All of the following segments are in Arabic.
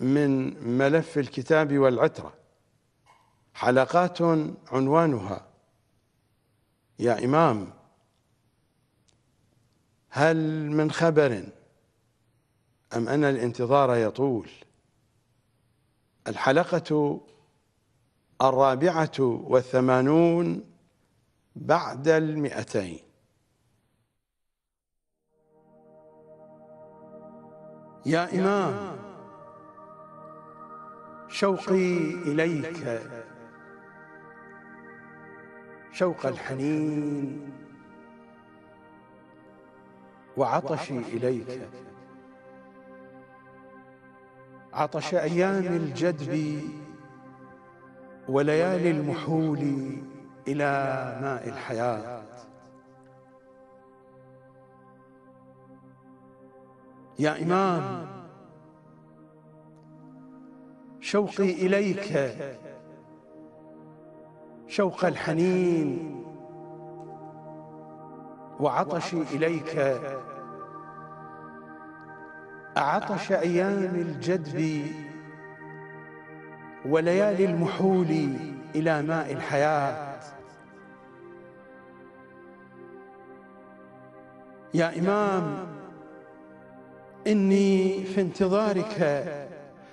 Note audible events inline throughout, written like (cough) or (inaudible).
من ملف الكتاب والعترة حلقات عنوانها يا إمام هل من خبر أم أن الانتظار يطول الحلقة الرابعة والثمانون بعد المئتين يا إمام شوقي إليك شوق الحنين وعطشي إليك عطش أيام الجدب وليالي المحول إلى ماء الحياة يا إمام شوقي إليك شوق الحنين وعطشي إليك عطش أيام الجدب وليالي المحول إلى ماء الحياة يا إمام إني في انتظارك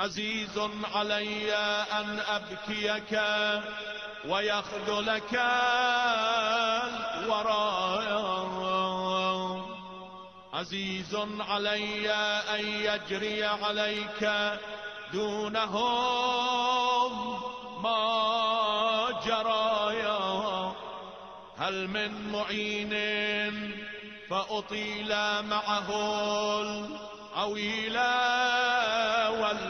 عزيز علي أن أبكيك ويخذلك الورى عزيز علي أن يجري عليك دونهم ما جرى هل من معين فأطيل معه العويل والعويل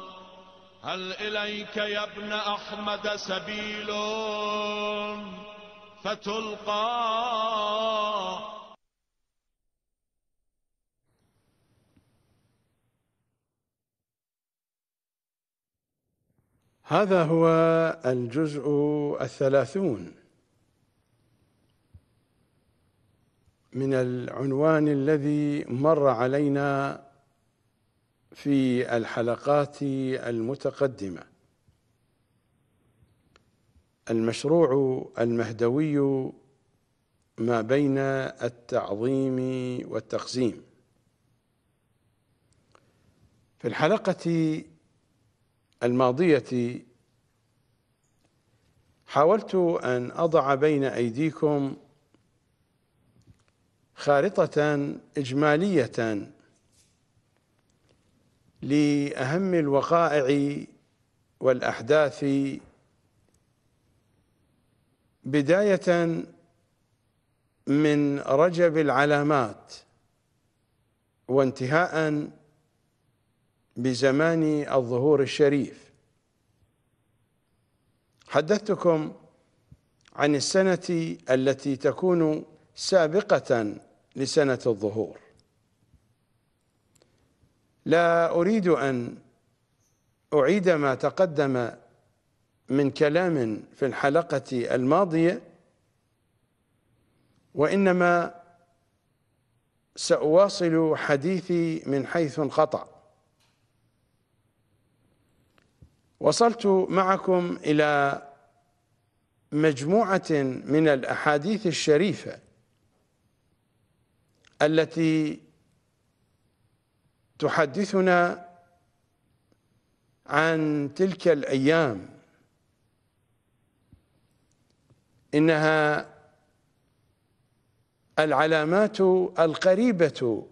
هل إليك يا ابن أحمد سبيل فتلقى هذا هو الجزء الثلاثون من العنوان الذي مر علينا في الحلقات المتقدمة المشروع المهدوي ما بين التعظيم والتقسيم في الحلقة الماضية حاولت أن أضع بين أيديكم خارطة إجمالية لأهم الوقائع والأحداث بداية من رجب العلامات وانتهاء بزمان الظهور الشريف حدثتكم عن السنة التي تكون سابقة لسنة الظهور لا اريد ان اعيد ما تقدم من كلام في الحلقه الماضيه وانما ساواصل حديثي من حيث انقطع وصلت معكم الى مجموعه من الاحاديث الشريفه التي تحدثنا عن تلك الايام انها العلامات القريبه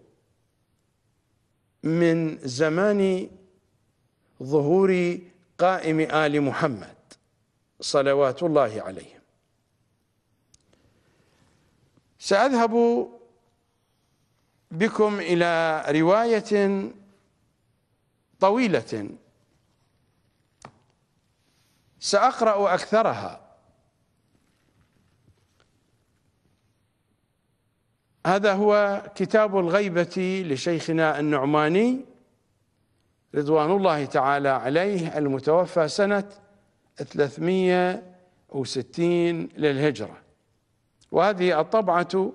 من زمان ظهور قائم ال محمد صلوات الله عليهم ساذهب بكم إلى رواية طويلة سأقرأ أكثرها هذا هو كتاب الغيبة لشيخنا النعماني رضوان الله تعالى عليه المتوفى سنة 360 للهجرة وهذه الطبعة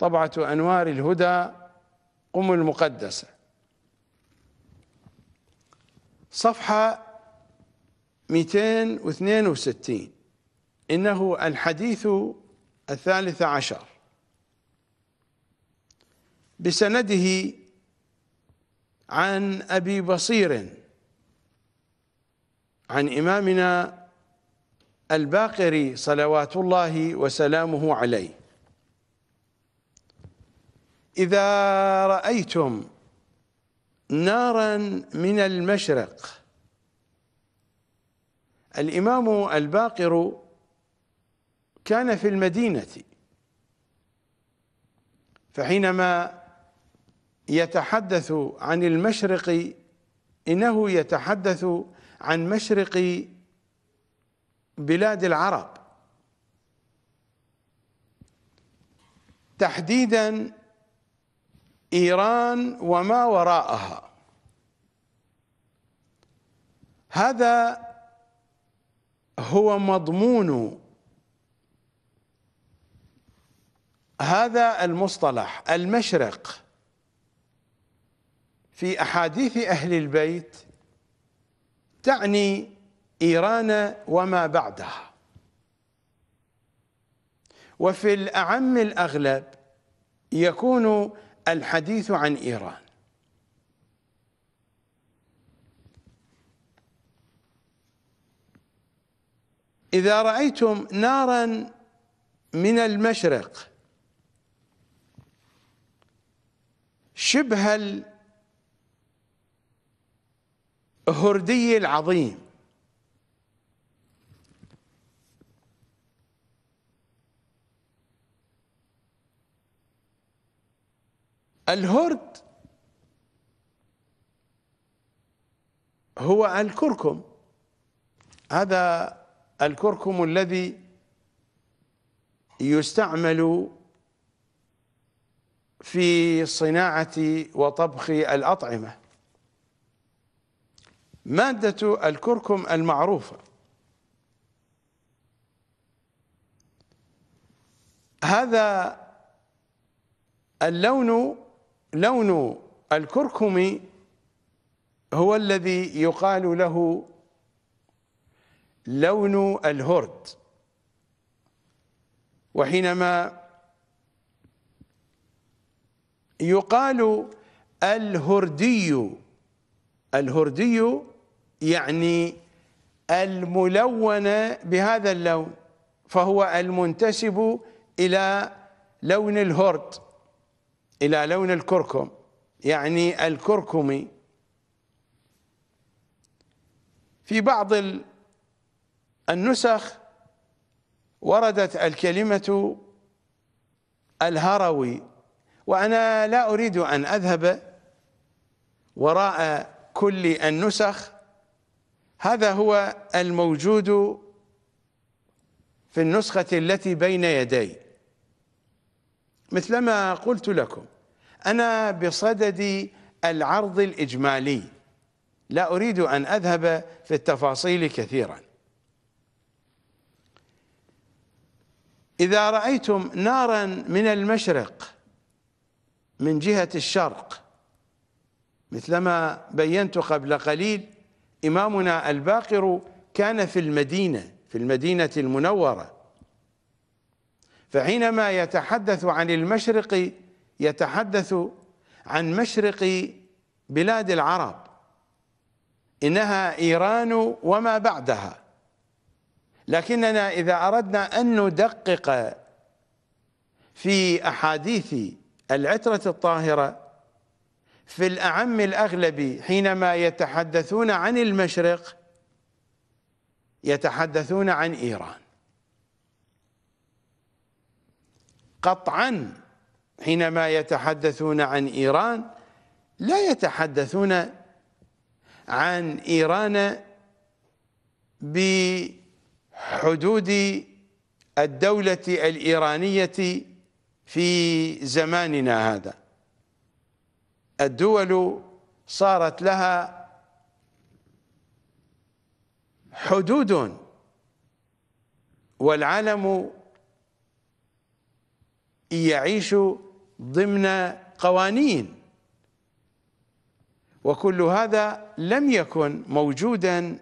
طبعة أنوار الهدى قم المقدسة صفحة 262 إنه الحديث الثالث عشر بسنده عن أبي بصير عن إمامنا الباقري صلوات الله وسلامه عليه إذا رأيتم نارا من المشرق الإمام الباقر كان في المدينة فحينما يتحدث عن المشرق إنه يتحدث عن مشرق بلاد العرب تحديدا ايران وما وراءها هذا هو مضمون هذا المصطلح المشرق في احاديث اهل البيت تعني ايران وما بعدها وفي الاعم الاغلب يكون الحديث عن إيران إذا رأيتم نارا من المشرق شبه الهردي العظيم الهرد هو الكركم هذا الكركم الذي يستعمل في صناعة وطبخ الأطعمة مادة الكركم المعروفة هذا اللون لون الكركم هو الذي يقال له لون الهرد وحينما يقال الهردي الهردي يعني الملون بهذا اللون فهو المنتسب إلى لون الهرد إلى لون الكركم يعني الكركمي في بعض النسخ وردت الكلمة الهروي وأنا لا أريد أن أذهب وراء كل النسخ هذا هو الموجود في النسخة التي بين يدي مثلما قلت لكم أنا بصدد العرض الإجمالي لا أريد أن أذهب في التفاصيل كثيرا إذا رأيتم نارا من المشرق من جهة الشرق مثلما بينت قبل قليل إمامنا الباقر كان في المدينة في المدينة المنورة فحينما يتحدث عن المشرق يتحدث عن مشرق بلاد العرب انها ايران وما بعدها لكننا اذا اردنا ان ندقق في احاديث العتره الطاهره في الاعم الاغلب حينما يتحدثون عن المشرق يتحدثون عن ايران قطعا حينما يتحدثون عن إيران لا يتحدثون عن إيران بحدود الدولة الإيرانية في زماننا هذا الدول صارت لها حدود والعالم يعيش ضمن قوانين وكل هذا لم يكن موجودا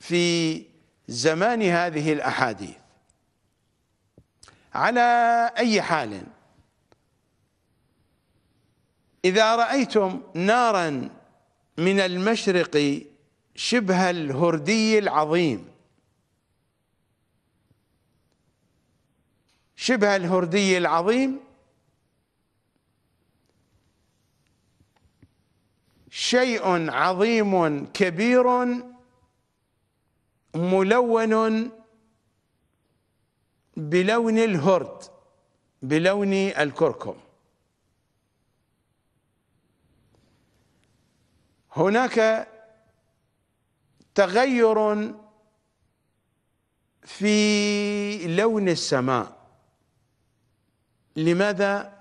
في زمان هذه الأحاديث على أي حال إذا رأيتم نارا من المشرق شبه الهردي العظيم شبه الهردي العظيم شيء عظيم كبير ملون بلون الهرد بلون الكركم هناك تغير في لون السماء لماذا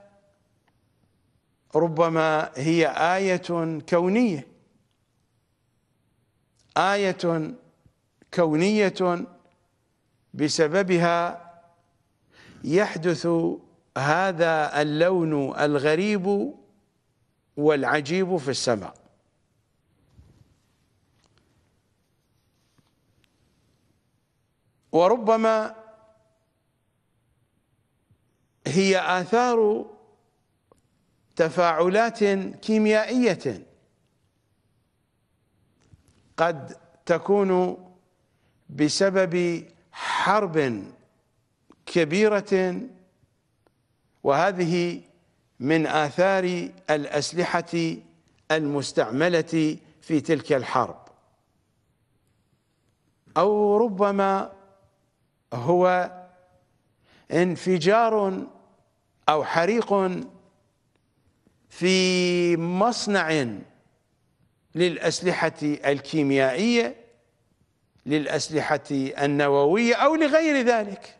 ربما هي آية كونية آية كونية بسببها يحدث هذا اللون الغريب والعجيب في السماء وربما هي آثار تفاعلات كيميائية قد تكون بسبب حرب كبيرة وهذه من آثار الأسلحة المستعملة في تلك الحرب أو ربما هو انفجار أو حريق في مصنع للأسلحة الكيميائية للأسلحة النووية أو لغير ذلك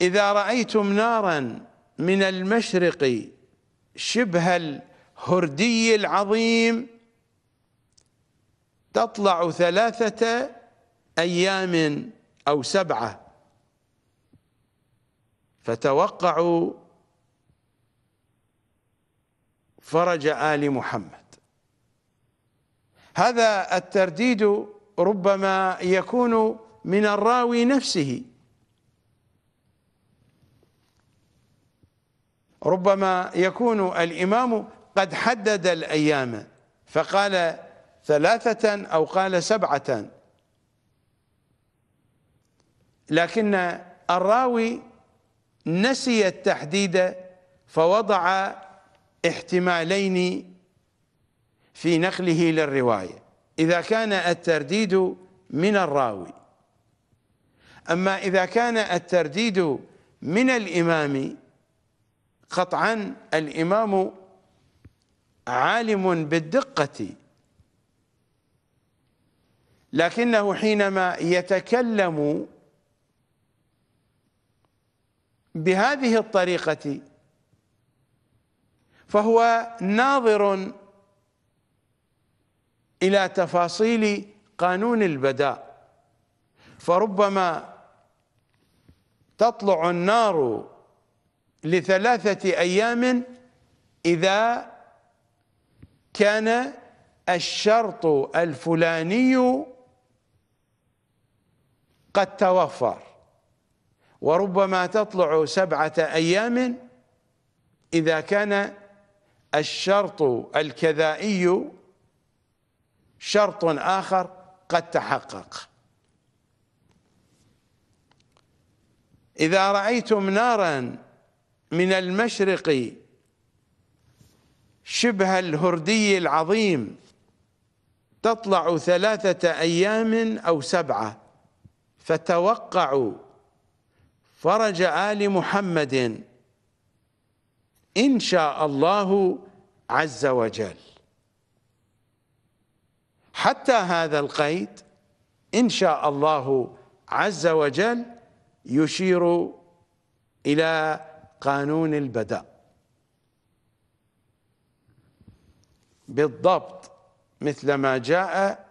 إذا رأيتم نارا من المشرق شبه الهردي العظيم تطلع ثلاثة أيام أو سبعة فتوقعوا فرج آل محمد هذا الترديد ربما يكون من الراوي نفسه ربما يكون الإمام قد حدد الأيام فقال ثلاثة أو قال سبعة لكن الراوي نسي التحديد فوضع احتمالين في نقله للرواية إذا كان الترديد من الراوي أما إذا كان الترديد من الإمام قطعا الإمام عالم بالدقة لكنه حينما يتكلم بهذه الطريقة فهو ناظر إلى تفاصيل قانون البداء فربما تطلع النار لثلاثة أيام إذا كان الشرط الفلاني قد توفر وربما تطلع سبعة أيام إذا كان الشرط الكذائي شرط آخر قد تحقق إذا رأيتم نارا من المشرق شبه الهردي العظيم تطلع ثلاثة أيام أو سبعة فتوقعوا فرج آل محمد إن شاء الله عز وجل حتى هذا القيد إن شاء الله عز وجل يشير إلى قانون البدء بالضبط مثل ما جاء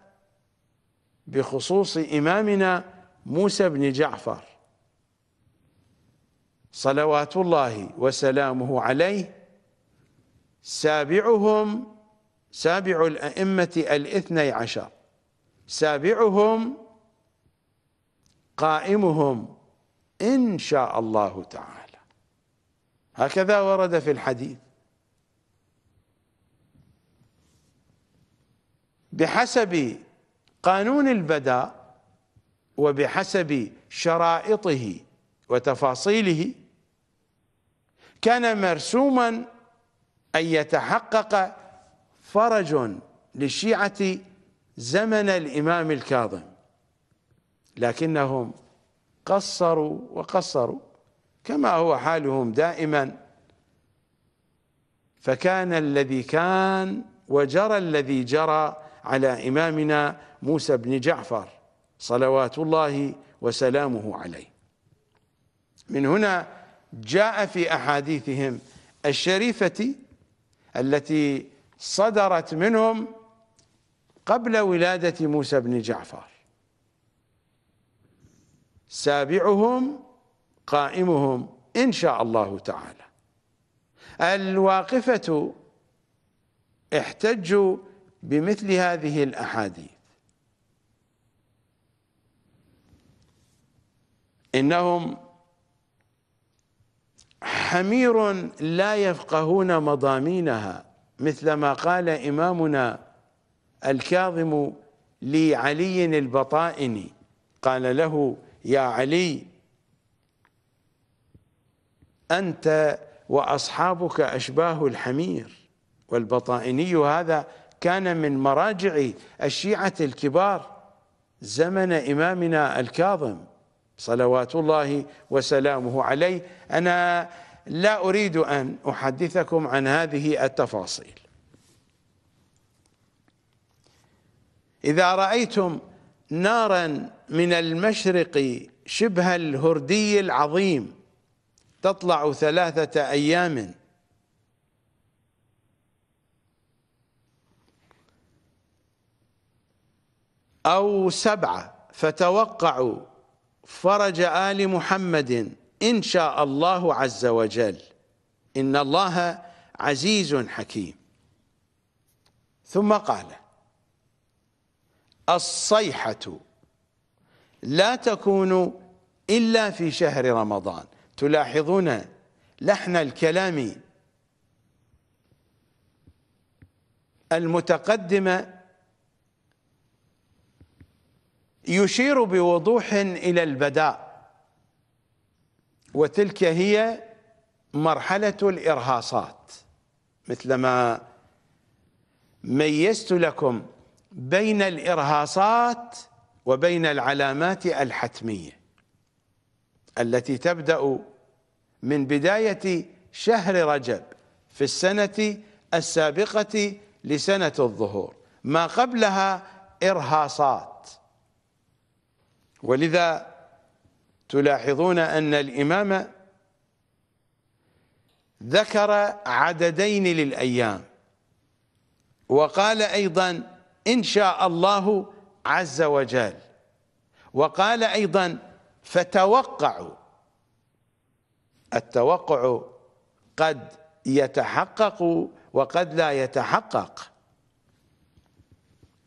بخصوص إمامنا موسى بن جعفر صلوات الله وسلامه عليه سابعهم سابع الأئمة الاثني عشر سابعهم قائمهم إن شاء الله تعالى هكذا ورد في الحديث بحسب قانون البداء وبحسب شرائطه وتفاصيله كان مرسوما أن يتحقق فرج للشيعة زمن الإمام الكاظم لكنهم قصروا وقصروا كما هو حالهم دائما فكان الذي كان وجرى الذي جرى على إمامنا موسى بن جعفر صلوات الله وسلامه عليه من هنا جاء في أحاديثهم الشريفة التي صدرت منهم قبل ولادة موسى بن جعفر سابعهم قائمهم إن شاء الله تعالى الواقفة احتجوا بمثل هذه الأحاديث إنهم حمير لا يفقهون مضامينها مثل ما قال إمامنا الكاظم لعلي البطائني قال له يا علي أنت وأصحابك أشباه الحمير والبطائني هذا كان من مراجع الشيعة الكبار زمن إمامنا الكاظم صلوات الله وسلامه عليه أنا لا أريد أن أحدثكم عن هذه التفاصيل إذا رأيتم نارا من المشرق شبه الهردي العظيم تطلع ثلاثة أيام أو سبعة فتوقعوا فرج آل محمد إن شاء الله عز وجل إن الله عزيز حكيم ثم قال الصيحة لا تكون إلا في شهر رمضان تلاحظون لحن الكلام المتقدمة يشير بوضوح إلى البداء وتلك هي مرحلة الإرهاصات مثلما ميزت لكم بين الإرهاصات وبين العلامات الحتمية التي تبدأ من بداية شهر رجب في السنة السابقة لسنة الظهور ما قبلها إرهاصات ولذا تلاحظون أن الإمام ذكر عددين للأيام وقال أيضا إن شاء الله عز وجل وقال أيضا فتوقعوا التوقع قد يتحقق وقد لا يتحقق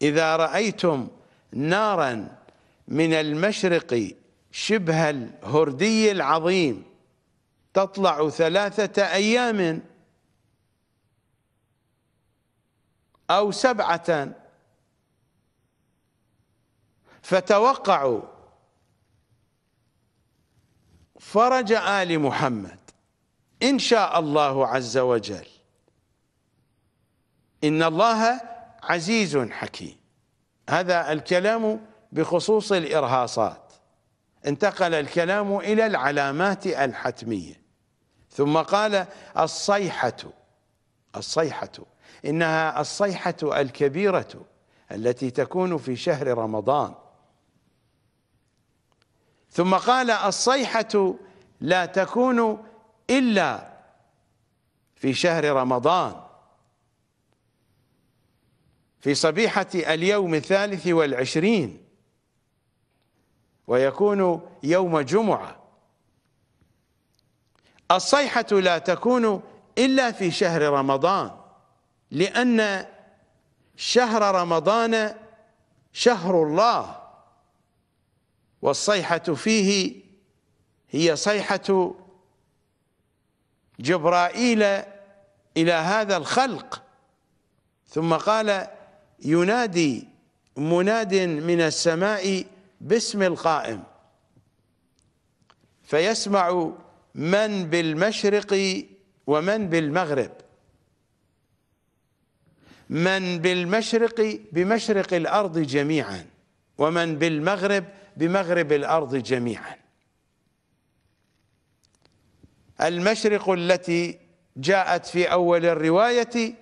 إذا رأيتم نارا من المشرق شبه الهردي العظيم تطلع ثلاثة أيام أو سبعة فتوقعوا فرج آل محمد إن شاء الله عز وجل إن الله عزيز حكيم هذا الكلام بخصوص الإرهاصات انتقل الكلام إلى العلامات الحتمية ثم قال الصيحة الصيحة إنها الصيحة الكبيرة التي تكون في شهر رمضان ثم قال الصيحة لا تكون إلا في شهر رمضان في صبيحة اليوم الثالث والعشرين ويكون يوم جمعة الصيحة لا تكون إلا في شهر رمضان لأن شهر رمضان شهر الله والصيحة فيه هي صيحة جبرائيل إلى هذا الخلق ثم قال ينادي مناد من السماء باسم القائم فيسمع من بالمشرق ومن بالمغرب من بالمشرق بمشرق الارض جميعا ومن بالمغرب بمغرب الارض جميعا المشرق التي جاءت في اول الروايه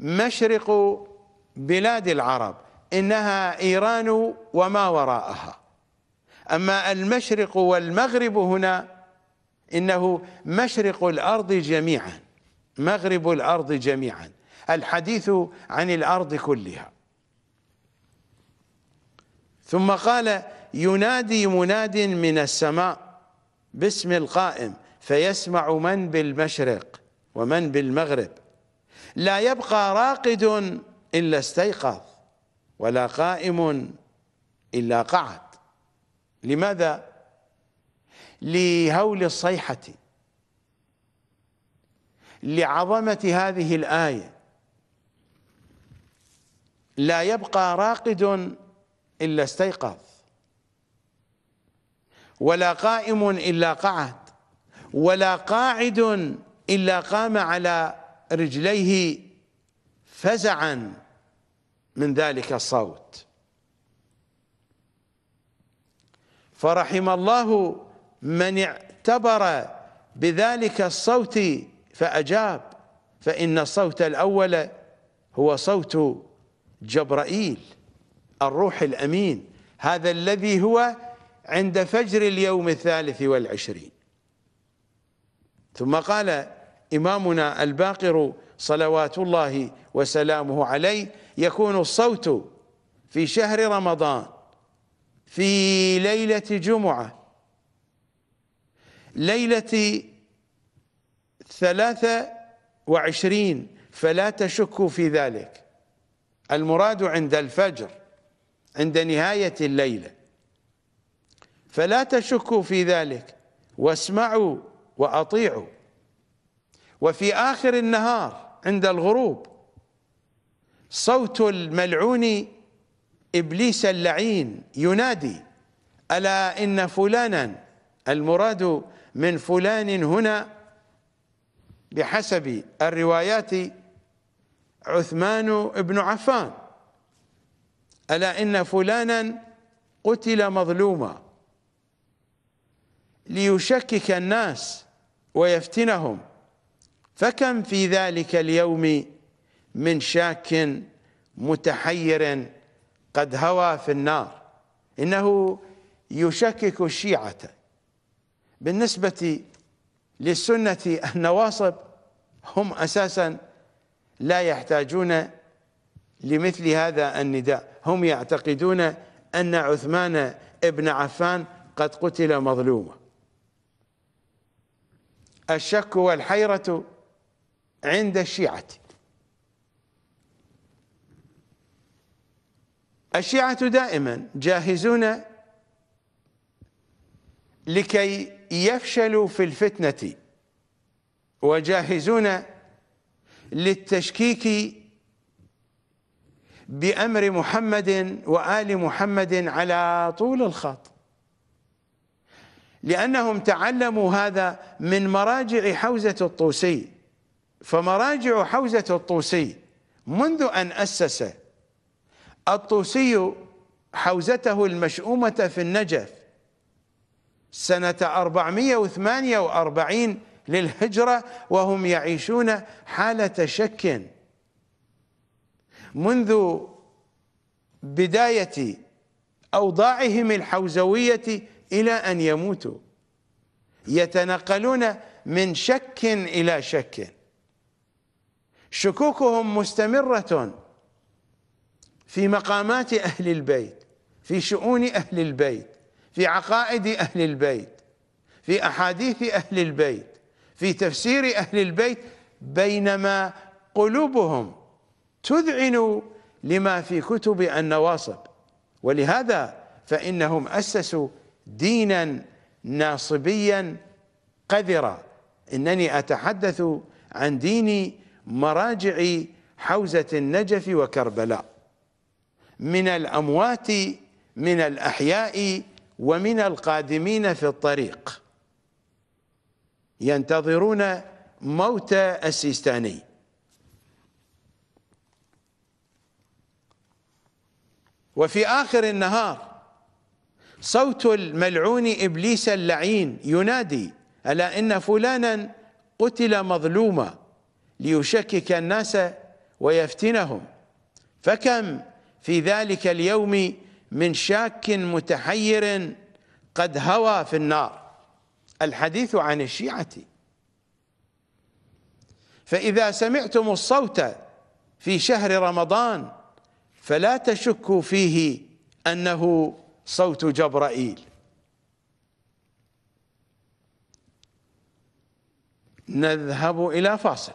مشرق بلاد العرب إنها إيران وما وراءها أما المشرق والمغرب هنا إنه مشرق الأرض جميعا مغرب الأرض جميعا الحديث عن الأرض كلها ثم قال ينادي مناد من السماء باسم القائم فيسمع من بالمشرق ومن بالمغرب لا يبقى راقد إلا استيقظ ولا قائم إلا قعد لماذا؟ لهول الصيحة لعظمة هذه الآية لا يبقى راقد إلا استيقظ ولا قائم إلا قعد ولا قاعد إلا قام على رجليه فزعا من ذلك الصوت فرحم الله من اعتبر بذلك الصوت فأجاب فإن الصوت الأول هو صوت جبرائيل الروح الأمين هذا الذي هو عند فجر اليوم الثالث والعشرين ثم قال إمامنا الباقر صلوات الله وسلامه عليه يكون الصوت في شهر رمضان في ليلة جمعة ليلة ثلاثة وعشرين فلا تشكوا في ذلك المراد عند الفجر عند نهاية الليلة فلا تشكوا في ذلك واسمعوا وأطيعوا وفي آخر النهار عند الغروب صوت الملعون إبليس اللعين ينادي ألا إن فلانا المراد من فلان هنا بحسب الروايات عثمان بن عفان ألا إن فلانا قتل مظلوما ليشكك الناس ويفتنهم فكم في ذلك اليوم من شاك متحير قد هوى في النار انه يشكك الشيعه بالنسبه للسنه النواصب هم اساسا لا يحتاجون لمثل هذا النداء هم يعتقدون ان عثمان ابن عفان قد قتل مظلوما الشك والحيره عند الشيعه الشيعة دائما جاهزون لكي يفشلوا في الفتنة وجاهزون للتشكيك بأمر محمد وآل محمد على طول الخط لأنهم تعلموا هذا من مراجع حوزة الطوسي فمراجع حوزة الطوسي منذ أن أسس الطوسي حوزته المشؤومة في النجف سنة 448 للهجرة وهم يعيشون حالة شك منذ بداية أوضاعهم الحوزوية إلى أن يموتوا يتنقلون من شك إلى شك شكوكهم مستمرة في مقامات أهل البيت في شؤون أهل البيت في عقائد أهل البيت في أحاديث أهل البيت في تفسير أهل البيت بينما قلوبهم تذعن لما في كتب النواصب ولهذا فإنهم أسسوا دينا ناصبيا قذرا إنني أتحدث عن دين مراجع حوزة النجف وكربلاء من الأموات من الأحياء ومن القادمين في الطريق ينتظرون موت السيستاني وفي آخر النهار صوت الملعون إبليس اللعين ينادي ألا إن فلانا قتل مظلوما ليشكك الناس ويفتنهم فكم في ذلك اليوم من شاك متحير قد هوى في النار الحديث عن الشيعة فإذا سمعتم الصوت في شهر رمضان فلا تشكوا فيه أنه صوت جبرائيل نذهب إلى فاصل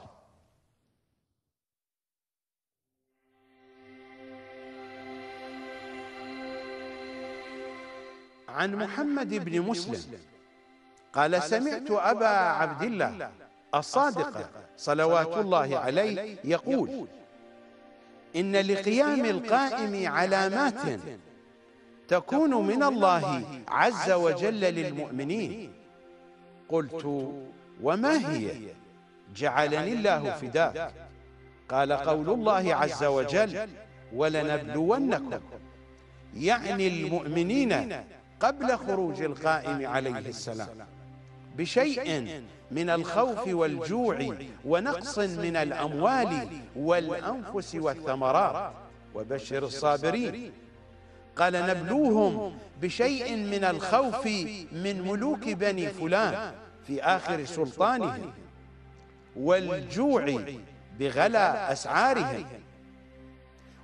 عن محمد بن مسلم قال سمعت أبا عبد الله الصادق صلوات الله عليه يقول إن لقيام القائم علامات تكون من الله عز وجل للمؤمنين قلت وما هي جعلني الله فداك قال قول الله عز وجل ولنبلونكم يعني, يعني المؤمنين قبل خروج القائم عليه السلام بشيء من الخوف والجوع ونقص من الأموال والأنفس والثمرات وبشر الصابرين قال نبلوهم بشيء من الخوف من ملوك بني فلان في آخر سلطانهم والجوع بغلا أسعارهم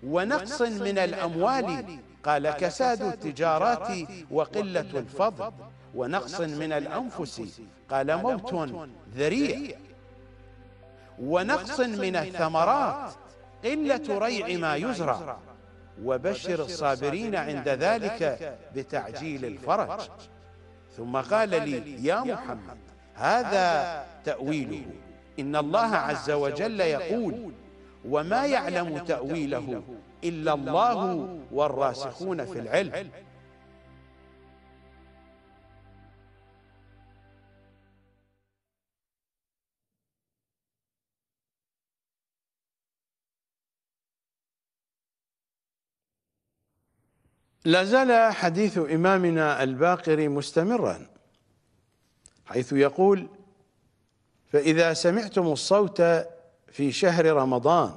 ونقص من الأموال قال كساد التجارات وقلة الفضل ونقص من الأنفس قال موت ذريع ونقص من الثمرات قلة ريع ما يزرع وبشر الصابرين عند ذلك بتعجيل الفرج ثم قال لي يا محمد هذا تأويله إن الله عز وجل يقول وما يعلم تأويله إلا الله والراسخون في العلم لازال حديث إمامنا الباقر مستمرا حيث يقول فإذا سمعتم الصوت في شهر رمضان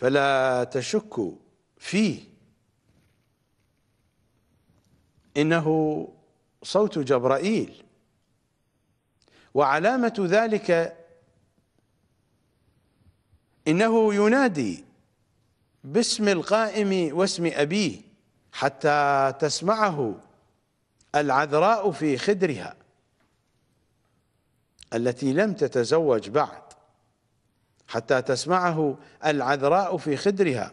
فلا تشكوا فيه انه صوت جبرائيل وعلامه ذلك انه ينادي باسم القائم واسم ابيه حتى تسمعه العذراء في خدرها التي لم تتزوج بعد حتى تسمعه العذراء في خدرها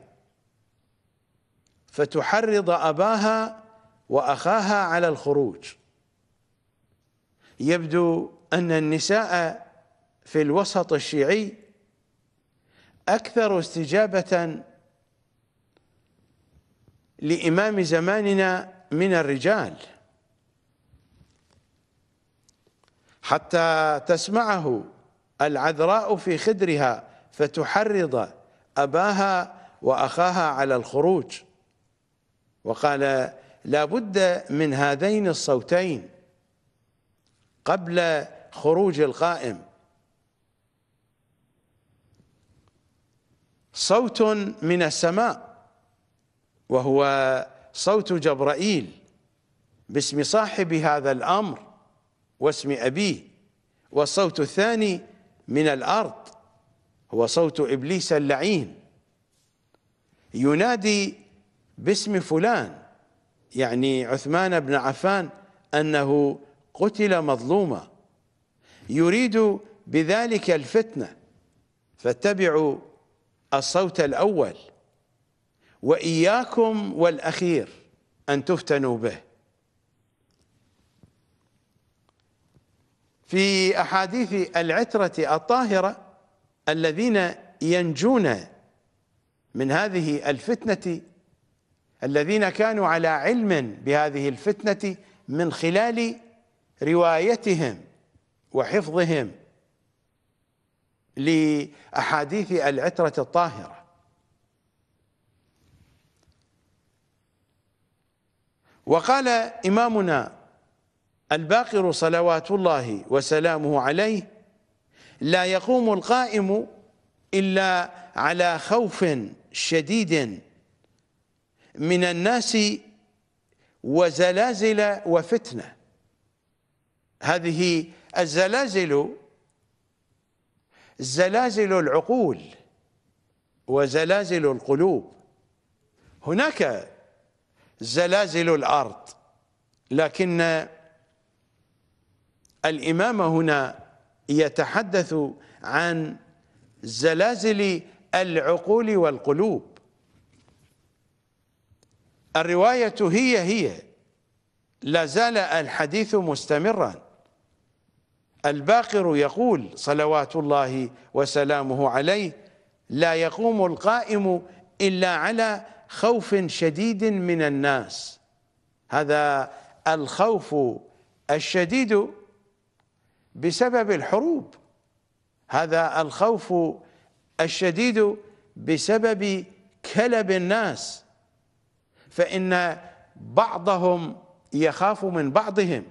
فتحرض أباها وأخاها على الخروج يبدو أن النساء في الوسط الشيعي أكثر استجابة لإمام زماننا من الرجال حتى تسمعه العذراء في خدرها فتحرض أباها وأخاها على الخروج وقال لا بد من هذين الصوتين قبل خروج القائم صوت من السماء وهو صوت جبرائيل باسم صاحب هذا الأمر واسم أبيه والصوت الثاني من الأرض هو صوت إبليس اللعين ينادي باسم فلان يعني عثمان بن عفان أنه قتل مظلوما يريد بذلك الفتنة فاتبعوا الصوت الأول وإياكم والأخير أن تفتنوا به في أحاديث العترة الطاهرة الذين ينجون من هذه الفتنة الذين كانوا على علم بهذه الفتنة من خلال روايتهم وحفظهم لأحاديث العترة الطاهرة وقال إمامنا الباقر صلوات الله وسلامه عليه لا يقوم القائم إلا على خوف شديد من الناس وزلازل وفتنة هذه الزلازل زلازل العقول وزلازل القلوب هناك زلازل الأرض لكن الإمام هنا يتحدث عن زلازل العقول والقلوب الرواية هي هي لا زال الحديث مستمرا الباقر يقول صلوات الله وسلامه عليه لا يقوم القائم إلا على خوف شديد من الناس هذا الخوف الشديد بسبب الحروب هذا الخوف الشديد بسبب كلب الناس فإن بعضهم يخاف من بعضهم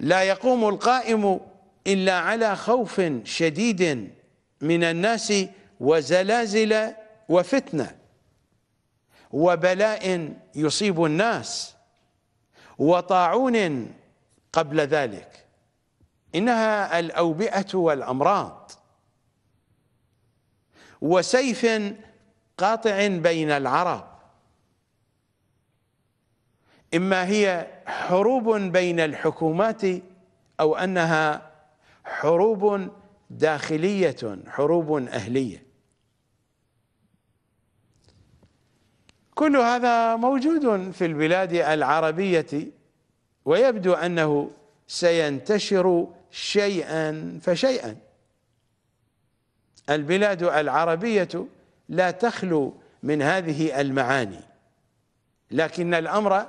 لا يقوم القائم إلا على خوف شديد من الناس وزلازل وفتنة وبلاء يصيب الناس وطاعون قبل ذلك إنها الأوبئة والأمراض وسيف قاطع بين العرب إما هي حروب بين الحكومات أو أنها حروب داخلية حروب أهلية كل هذا موجود في البلاد العربية ويبدو أنه سينتشر شيئا فشيئا البلاد العربية لا تخلو من هذه المعاني لكن الأمر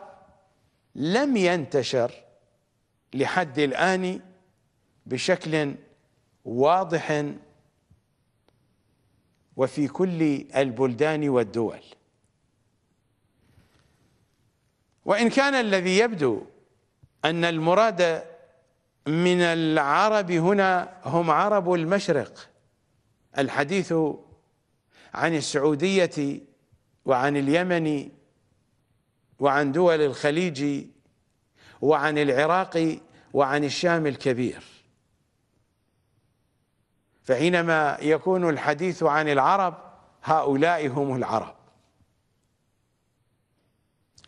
لم ينتشر لحد الآن بشكل واضح وفي كل البلدان والدول وإن كان الذي يبدو أن المراد من العرب هنا هم عرب المشرق الحديث عن السعودية وعن اليمن وعن دول الخليج وعن العراق وعن الشام الكبير فحينما يكون الحديث عن العرب هؤلاء هم العرب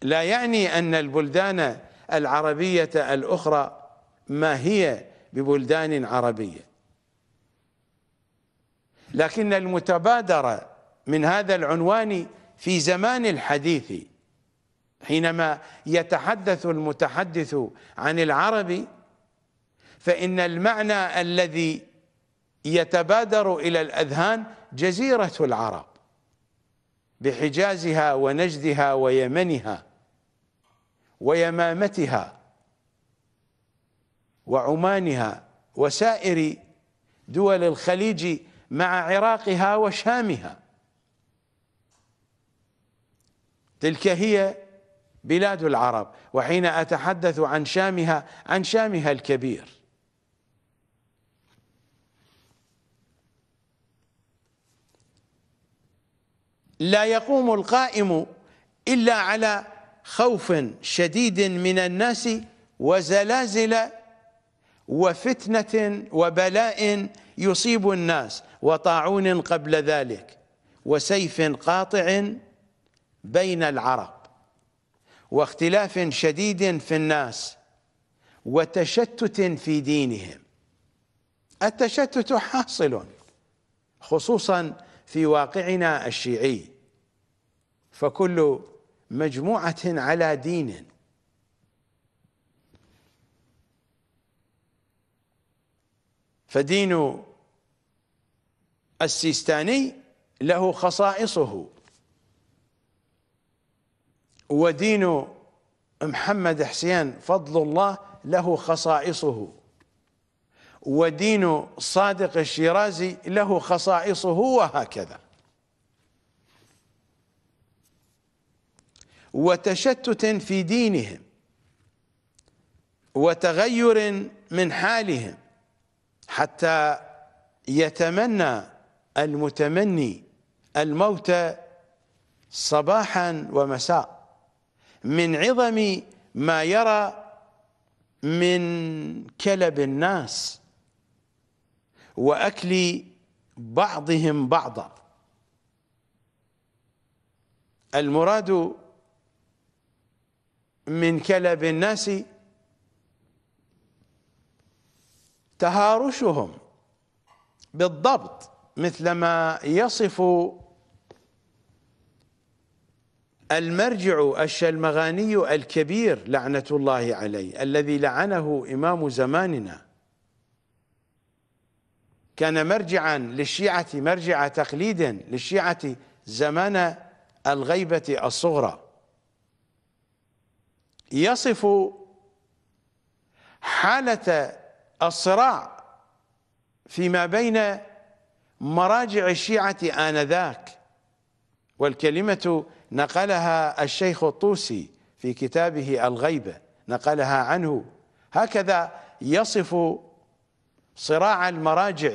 لا يعني أن البلدان العربية الأخرى ما هي ببلدان عربية لكن المتبادرة من هذا العنوان في زمان الحديث حينما يتحدث المتحدث عن العرب فإن المعنى الذي يتبادر إلى الأذهان جزيرة العرب بحجازها ونجدها ويمنها ويمامتها وعمانها وسائر دول الخليج مع عراقها وشامها تلك هي بلاد العرب وحين أتحدث عن شامها عن شامها الكبير لا يقوم القائم إلا على خوف شديد من الناس وزلازل وفتنة وبلاء يصيب الناس وطاعون قبل ذلك وسيف قاطع بين العرب واختلاف شديد في الناس وتشتت في دينهم التشتت حاصل خصوصا في واقعنا الشيعي فكل مجموعة على دين فدين السيستاني له خصائصه ودين محمد حسين فضل الله له خصائصه ودين صادق الشيرازي له خصائصه وهكذا وتشتت في دينهم وتغير من حالهم حتى يتمنى المتمني الموت صباحا ومساء من عظم ما يرى من كلب الناس واكل بعضهم بعضا المراد من كلب الناس تهارشهم بالضبط مثلما يصف المرجع الشلمغاني الكبير لعنة الله عليه الذي لعنه إمام زماننا كان مرجعا للشيعة مرجع تقليد للشيعة زمان الغيبة الصغرى يصف حالة الصراع فيما بين مراجع الشيعة آنذاك والكلمة نقلها الشيخ الطوسي في كتابه الغيبة نقلها عنه هكذا يصف صراع المراجع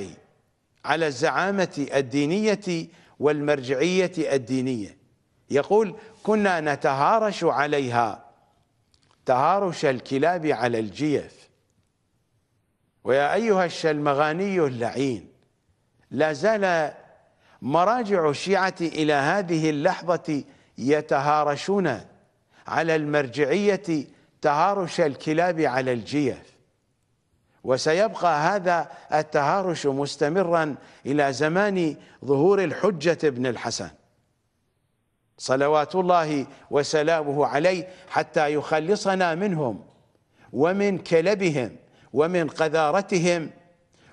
على الزعامة الدينية والمرجعية الدينية يقول كنا نتهارش عليها تهارش الكلاب على الجيف ويا أيها الشلمغاني اللعين لا زال مراجع الشيعة إلى هذه اللحظة يتهارشون على المرجعية تهارش الكلاب على الجيف وسيبقى هذا التهارش مستمرا إلى زمان ظهور الحجة ابن الحسن صلوات الله وسلامه عليه حتى يخلصنا منهم ومن كلبهم ومن قذارتهم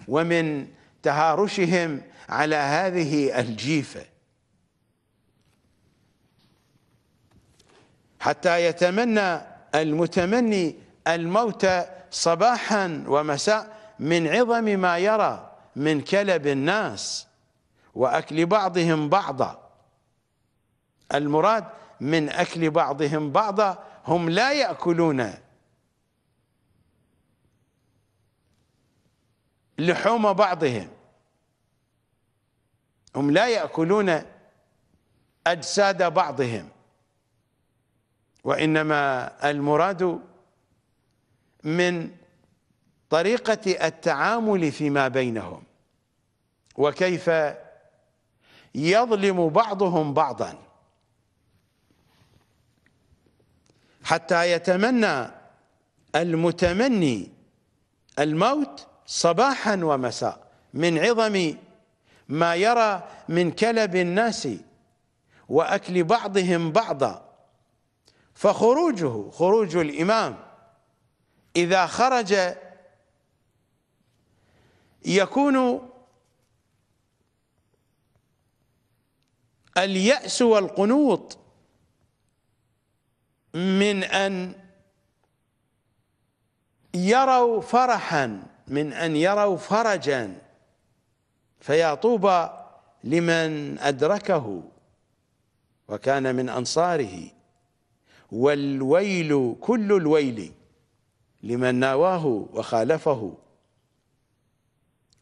ومن تهارشهم على هذه الجيفة حتى يتمنى المتمني الموت صباحا ومساء من عظم ما يرى من كلب الناس وأكل بعضهم بعضا المراد من أكل بعضهم بعضا هم لا يأكلون لحوم بعضهم هم لا يأكلون أجساد بعضهم وإنما المراد من طريقة التعامل فيما بينهم وكيف يظلم بعضهم بعضا حتى يتمنى المتمني الموت صباحا ومساء من عظم ما يرى من كلب الناس واكل بعضهم بعضا فخروجه خروج الامام اذا خرج يكون الياس والقنوط من أن يروا فرحا من أن يروا فرجا فيا طوبى لمن أدركه وكان من أنصاره والويل كل الويل لمن ناواه وخالفه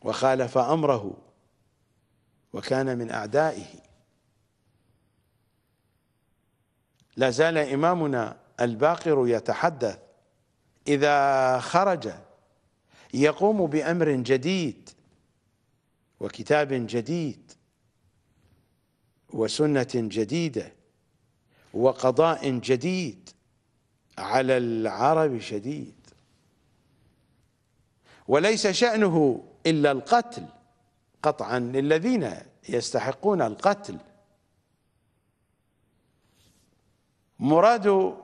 وخالف أمره وكان من أعدائه لا زال إمامنا الباقر يتحدث إذا خرج يقوم بأمر جديد وكتاب جديد وسنة جديدة وقضاء جديد على العرب شديد وليس شأنه إلا القتل قطعا للذين يستحقون القتل مراد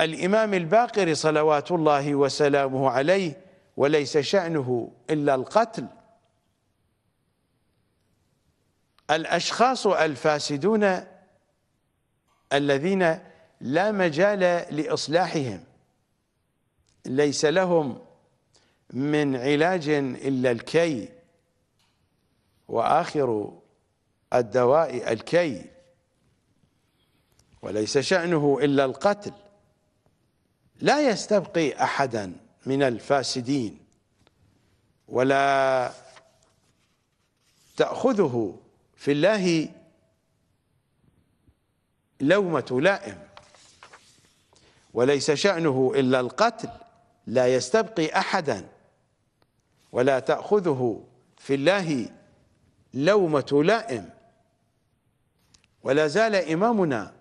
الإمام الباقر صلوات الله وسلامه عليه وليس شأنه إلا القتل الأشخاص الفاسدون الذين لا مجال لإصلاحهم ليس لهم من علاج إلا الكي وآخر الدواء الكي وليس شأنه إلا القتل لا يستبقي أحدا من الفاسدين ولا تأخذه في الله لومة لائم وليس شأنه إلا القتل لا يستبقي أحدا ولا تأخذه في الله لومة لائم ولا زال إمامنا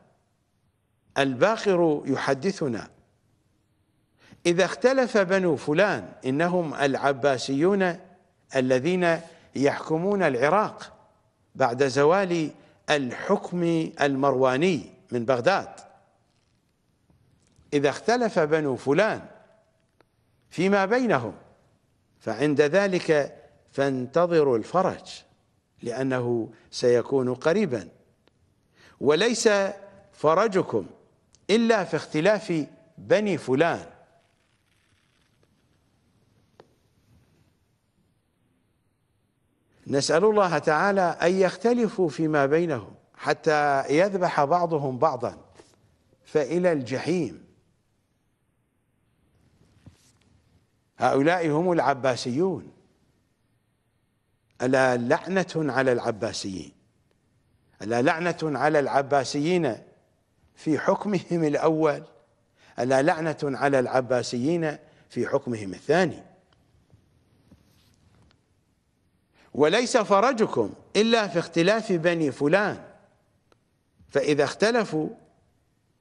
الباقر يحدثنا إذا اختلف بنو فلان إنهم العباسيون الذين يحكمون العراق بعد زوال الحكم المرواني من بغداد إذا اختلف بنو فلان فيما بينهم فعند ذلك فانتظروا الفرج لأنه سيكون قريبا وليس فرجكم إلا في اختلاف بني فلان نسأل الله تعالى أن يختلفوا فيما بينهم حتى يذبح بعضهم بعضا فإلى الجحيم هؤلاء هم العباسيون ألا لعنة على العباسيين ألا لعنة على العباسيين في حكمهم الأول ألا لعنة على العباسيين في حكمهم الثاني وليس فرجكم إلا في اختلاف بني فلان فإذا اختلفوا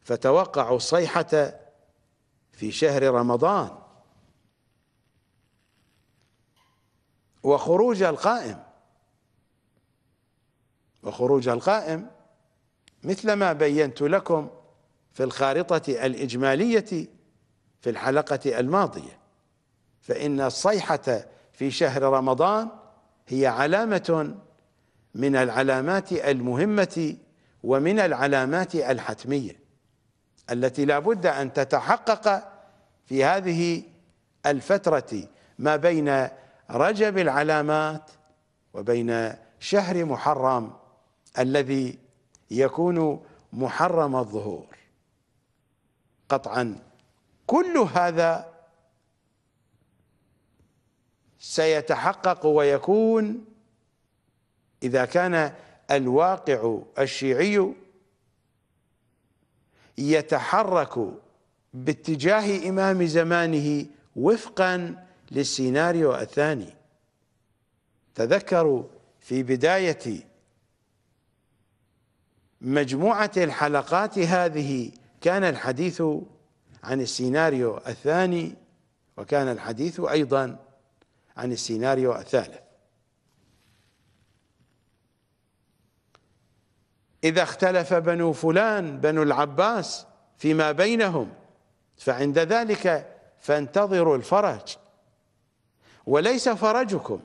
فتوقعوا الصيحة في شهر رمضان وخروج القائم وخروج القائم مثلما بينت لكم في الخارطة الإجمالية في الحلقة الماضية فإن الصيحة في شهر رمضان هي علامة من العلامات المهمة ومن العلامات الحتمية التي لا بد أن تتحقق في هذه الفترة ما بين رجب العلامات وبين شهر محرم الذي يكون محرم الظهور قطعا كل هذا سيتحقق ويكون إذا كان الواقع الشيعي يتحرك باتجاه إمام زمانه وفقا للسيناريو الثاني تذكروا في بداية مجموعة الحلقات هذه كان الحديث عن السيناريو الثاني وكان الحديث أيضا عن السيناريو الثالث إذا اختلف بنو فلان بنو العباس فيما بينهم فعند ذلك فانتظروا الفرج وليس فرجكم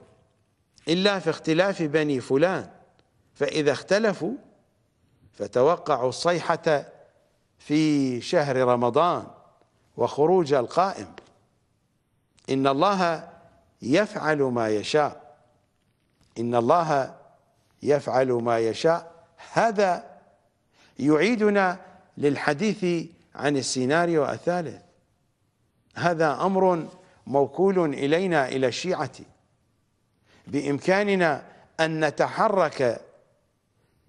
إلا في اختلاف بني فلان فإذا اختلفوا فتوقعوا الصيحة في شهر رمضان وخروج القائم إن الله يفعل ما يشاء إن الله يفعل ما يشاء هذا يعيدنا للحديث عن السيناريو الثالث هذا أمر موكول إلينا إلى الشيعة بإمكاننا أن نتحرك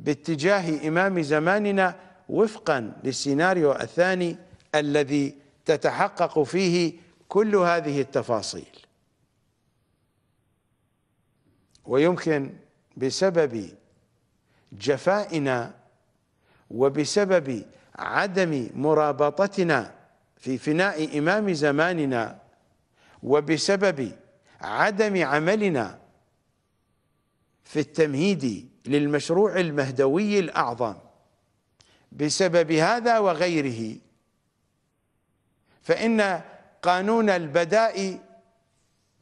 باتجاه إمام زماننا وفقا للسيناريو الثاني الذي تتحقق فيه كل هذه التفاصيل ويمكن بسبب جفائنا وبسبب عدم مرابطتنا في فناء إمام زماننا وبسبب عدم عملنا في التمهيد للمشروع المهدوي الأعظم بسبب هذا وغيره فإن قانون البداء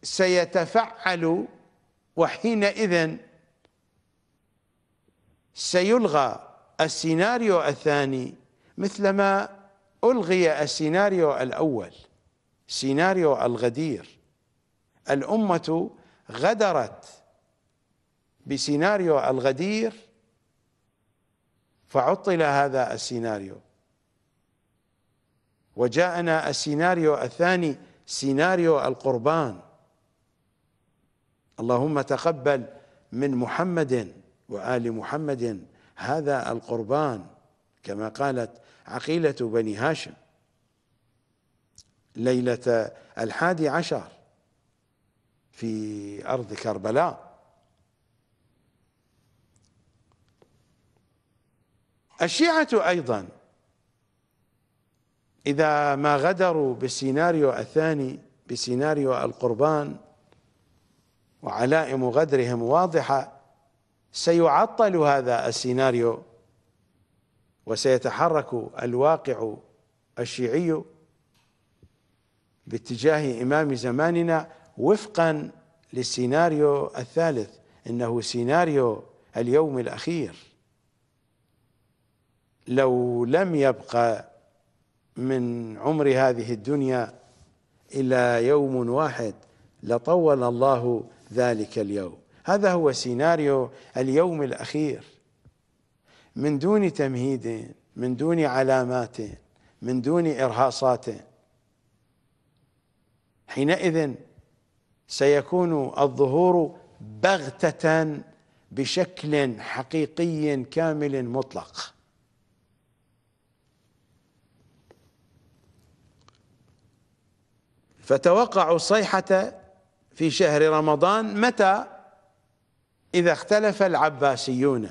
سيتفعل وحينئذ سيلغى السيناريو الثاني مثلما ألغي السيناريو الأول سيناريو الغدير الأمة غدرت بسيناريو الغدير فعطل هذا السيناريو وجاءنا السيناريو الثاني سيناريو القربان اللهم تقبل من محمد وآل محمد هذا القربان كما قالت عقيلة بني هاشم ليلة الحادي عشر في أرض كربلاء الشيعة أيضا إذا ما غدروا بالسيناريو الثاني بسيناريو القربان وعلائم غدرهم واضحة سيعطل هذا السيناريو وسيتحرك الواقع الشيعي باتجاه إمام زماننا وفقا للسيناريو الثالث إنه سيناريو اليوم الأخير لو لم يبقى من عمر هذه الدنيا إلا يوم واحد لطول الله ذلك اليوم هذا هو سيناريو اليوم الأخير من دون تمهيد من دون علامات من دون إرهاصات حينئذ سيكون الظهور بغتة بشكل حقيقي كامل مطلق فتوقعوا الصيحة في شهر رمضان متى إذا اختلف العباسيون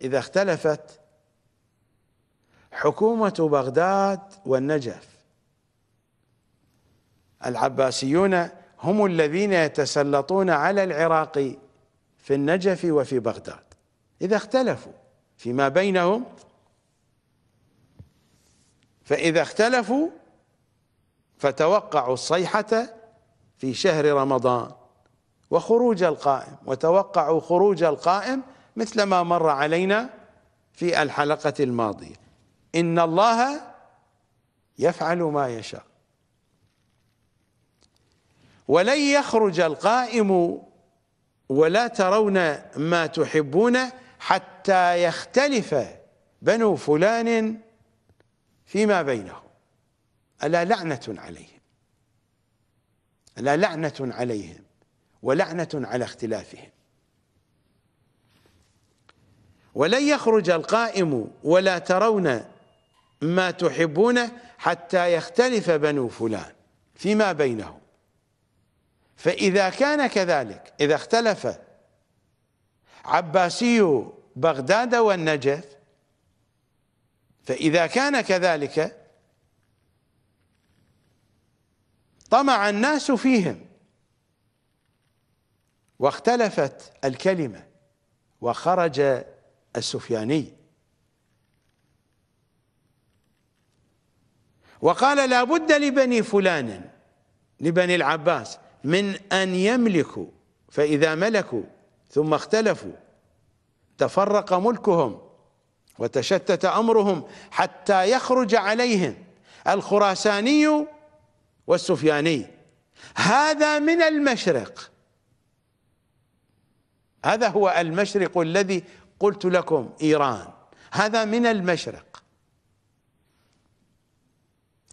إذا اختلفت حكومة بغداد والنجف العباسيون هم الذين يتسلطون على العراق في النجف وفي بغداد إذا اختلفوا فيما بينهم فإذا اختلفوا فتوقعوا الصيحة في شهر رمضان وخروج القائم وتوقعوا خروج القائم مثل ما مر علينا في الحلقة الماضية إن الله يفعل ما يشاء ولن يخرج القائم ولا ترون ما تحبون حتى يختلف بنو فلان فيما بينهم ألا لعنة عليهم ألا لعنة عليهم ولعنة على اختلافهم ولن يخرج القائم ولا ترون ما تحبونه حتى يختلف بنو فلان فيما بينهم فإذا كان كذلك إذا اختلف عباسي بغداد والنجف فإذا كان كذلك طمع الناس فيهم واختلفت الكلمة وخرج السفياني وقال لا بد لبني فلان لبني العباس من أن يملكوا فإذا ملكوا ثم اختلفوا تفرق ملكهم وتشتت أمرهم حتى يخرج عليهم الخراساني والسفياني هذا من المشرق هذا هو المشرق الذي قلت لكم إيران هذا من المشرق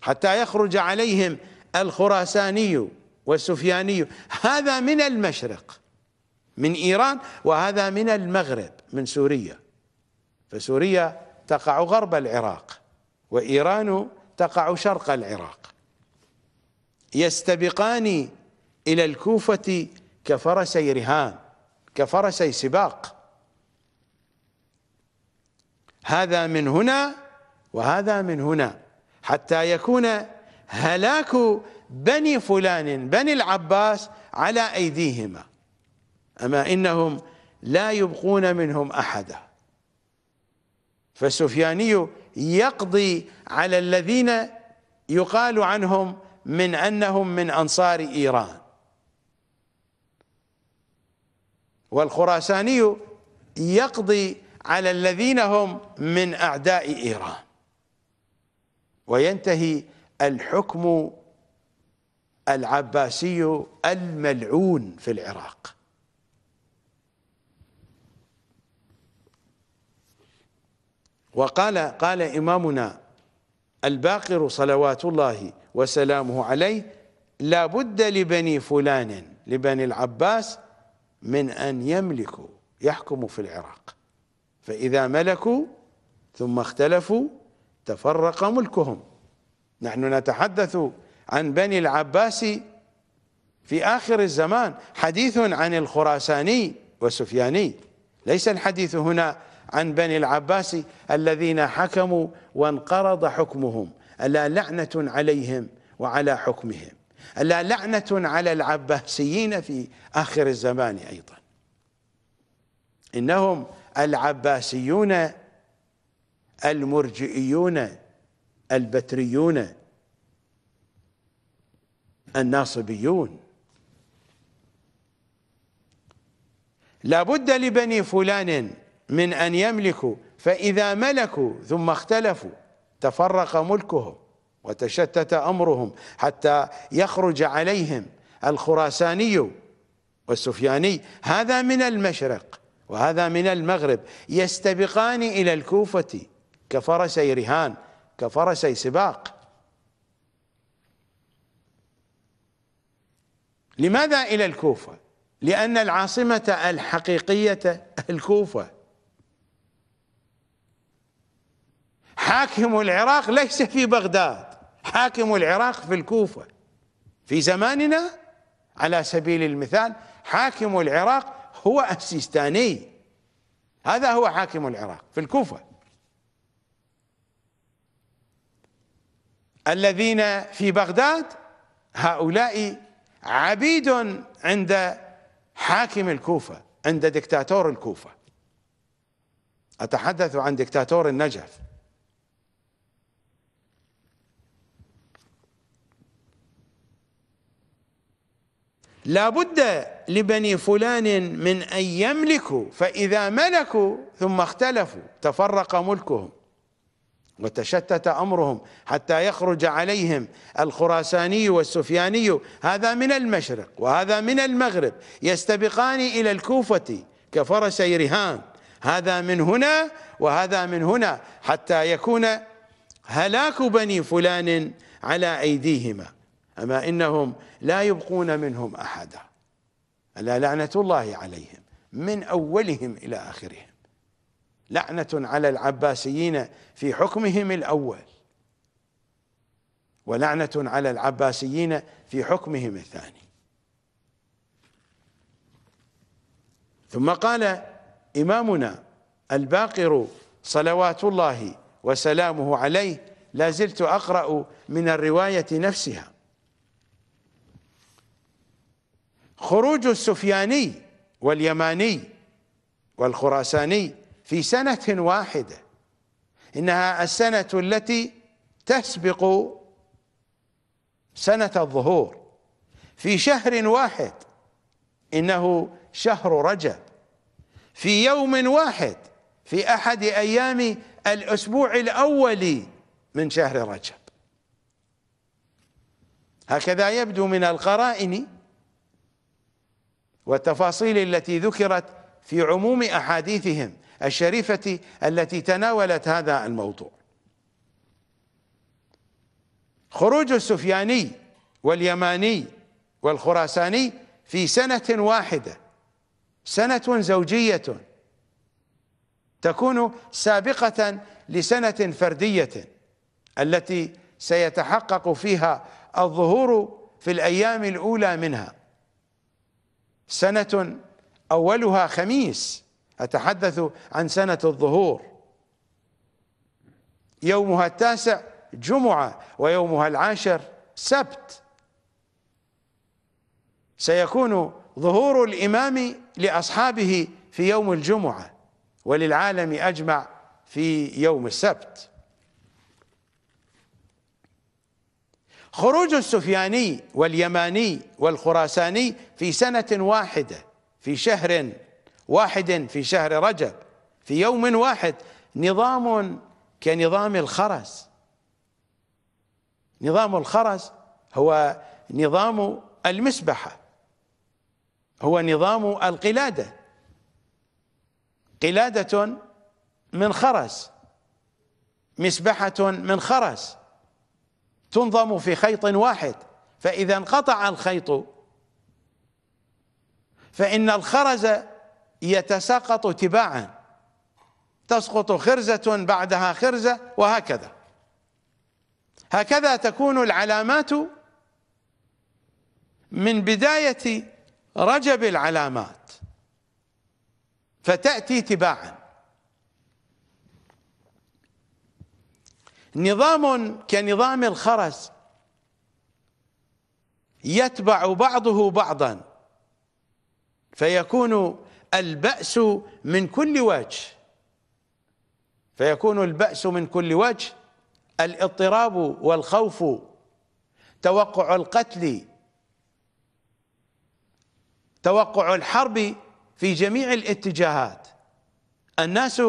حتى يخرج عليهم الخراساني والسفياني هذا من المشرق من إيران وهذا من المغرب من سوريا فسوريا تقع غرب العراق وإيران تقع شرق العراق يستبقان إلى الكوفة كفرسي رهان كفرسي سباق هذا من هنا وهذا من هنا حتى يكون هلاك بني فلان بني العباس على أيديهما أما إنهم لا يبقون منهم أحدا فالسفياني يقضي على الذين يقال عنهم من أنهم من أنصار إيران والخراساني يقضي على الذين هم من أعداء إيران وينتهي الحكم العباسي الملعون في العراق وقال قال إمامنا الباقر صلوات الله وسلامه عليه لا بد لبني فلان لبني العباس من أن يملكوا يحكموا في العراق فإذا ملكوا ثم اختلفوا تفرق ملكهم نحن نتحدث عن بني العباس في آخر الزمان حديث عن الخراساني وسفياني ليس الحديث هنا عن بني العباس الذين حكموا وانقرض حكمهم ألا لعنة عليهم وعلى حكمهم ألا لعنة على العباسيين في آخر الزمان أيضا إنهم العباسيون المرجئيون البتريون الناصبيون لابد لبني فلان من أن يملكوا فإذا ملكوا ثم اختلفوا تفرق ملكهم وتشتت امرهم حتى يخرج عليهم الخراساني والسفياني هذا من المشرق وهذا من المغرب يستبقان الى الكوفه كفرسي رهان كفرسي سباق لماذا الى الكوفه لان العاصمه الحقيقيه الكوفه حاكم العراق ليس في بغداد حاكم العراق في الكوفة في زماننا على سبيل المثال حاكم العراق هو السيستاني هذا هو حاكم العراق في الكوفة الذين في بغداد هؤلاء عبيد عند حاكم الكوفة عند دكتاتور الكوفة أتحدث عن دكتاتور النجف لا بد لبني فلان من أن يملكوا فإذا ملكوا ثم اختلفوا تفرق ملكهم وتشتت أمرهم حتى يخرج عليهم الخراساني والسفياني هذا من المشرق وهذا من المغرب يستبقان إلى الكوفة كفرسي رهان هذا من هنا وهذا من هنا حتى يكون هلاك بني فلان على أيديهما أما إنهم لا يبقون منهم أحدا ألا لعنة الله عليهم من أولهم إلى آخرهم لعنة على العباسيين في حكمهم الأول ولعنة على العباسيين في حكمهم الثاني ثم قال إمامنا الباقر صلوات الله وسلامه عليه لا زلت أقرأ من الرواية نفسها خروج السفياني واليماني والخراساني في سنة واحدة إنها السنة التي تسبق سنة الظهور في شهر واحد إنه شهر رجب في يوم واحد في أحد أيام الأسبوع الأول من شهر رجب هكذا يبدو من القرائن والتفاصيل التي ذكرت في عموم أحاديثهم الشريفة التي تناولت هذا الموضوع خروج السفياني واليماني والخراساني في سنة واحدة سنة زوجية تكون سابقة لسنة فردية التي سيتحقق فيها الظهور في الأيام الأولى منها سنة أولها خميس أتحدث عن سنة الظهور يومها التاسع جمعة ويومها العاشر سبت سيكون ظهور الإمام لأصحابه في يوم الجمعة وللعالم أجمع في يوم السبت خروج السفياني واليماني والخراساني في سنة واحدة في شهر واحد في شهر رجب في يوم واحد نظام كنظام الخرس نظام الخرس هو نظام المسبحة هو نظام القلادة قلادة من خرس مسبحة من خرس تنظم في خيط واحد فإذا انقطع الخيط فإن الخرز يتساقط تباعا تسقط خرزة بعدها خرزة وهكذا هكذا تكون العلامات من بداية رجب العلامات فتأتي تباعا نظام كنظام الخرس يتبع بعضه بعضا فيكون البأس من كل وجه فيكون البأس من كل وجه الاضطراب والخوف توقع القتل توقع الحرب في جميع الاتجاهات الناس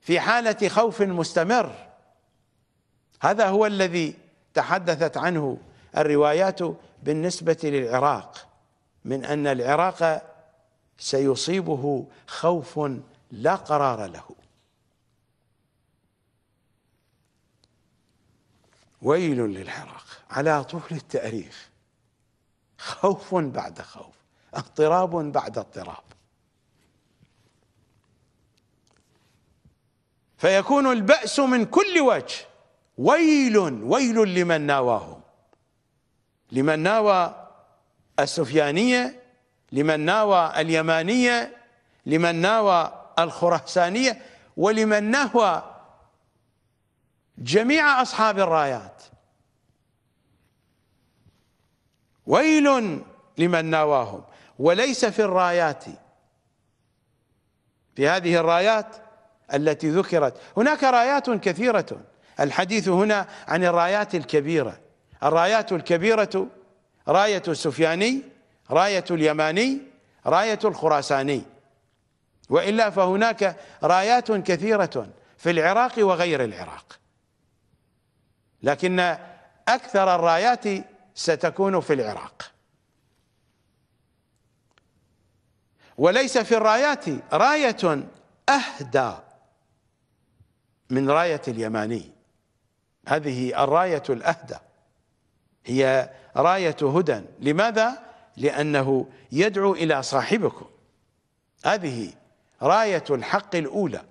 في حالة خوف مستمر هذا هو الذي تحدثت عنه الروايات بالنسبة للعراق من أن العراق سيصيبه خوف لا قرار له ويل للعراق على طول التاريخ خوف بعد خوف اضطراب بعد اضطراب فيكون البأس من كل وجه ويل ويل لمن ناواهم لمن ناوى السفيانية لمن ناوى اليمانية لمن ناوى الخراسانية ولمن نهوى جميع أصحاب الرايات ويل لمن ناواهم وليس في الرايات في هذه الرايات التي ذكرت هناك رايات كثيرة الحديث هنا عن الرايات الكبيرة الرايات الكبيرة راية السفياني راية اليماني راية الخراساني وإلا فهناك رايات كثيرة في العراق وغير العراق لكن أكثر الرايات ستكون في العراق وليس في الرايات راية أهدى من راية اليماني هذه الراية الأهدى هي راية هدى لماذا؟ لأنه يدعو إلى صاحبكم هذه راية الحق الأولى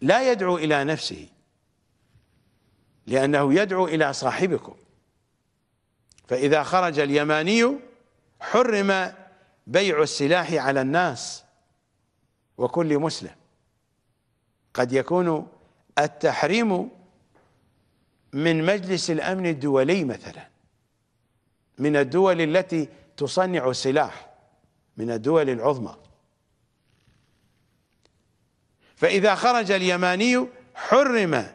لا يدعو إلى نفسه لأنه يدعو إلى صاحبكم فإذا خرج اليماني حرم بيع السلاح على الناس وكل مسلم قد يكون التحريم من مجلس الأمن الدولي مثلا من الدول التي تصنع السلاح من الدول العظمى فإذا خرج اليماني حرم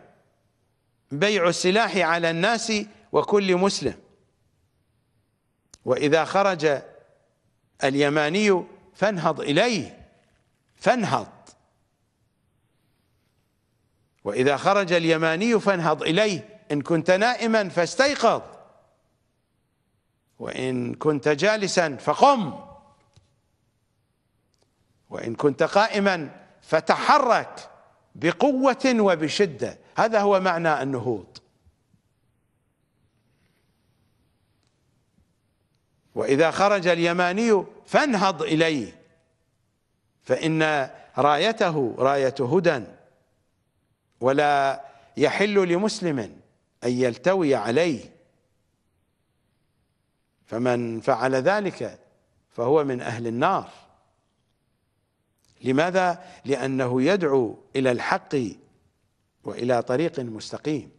بيع السلاح على الناس وكل مسلم وإذا خرج اليماني فانهض إليه فانهض وإذا خرج اليماني فانهض إليه إن كنت نائما فاستيقظ وإن كنت جالسا فقم وإن كنت قائما فتحرك بقوة وبشدة هذا هو معنى النهوض وإذا خرج اليماني فانهض إليه فإن رايته راية هدى ولا يحل لمسلم أن يلتوي عليه فمن فعل ذلك فهو من أهل النار لماذا؟ لأنه يدعو إلى الحق وإلى طريق مستقيم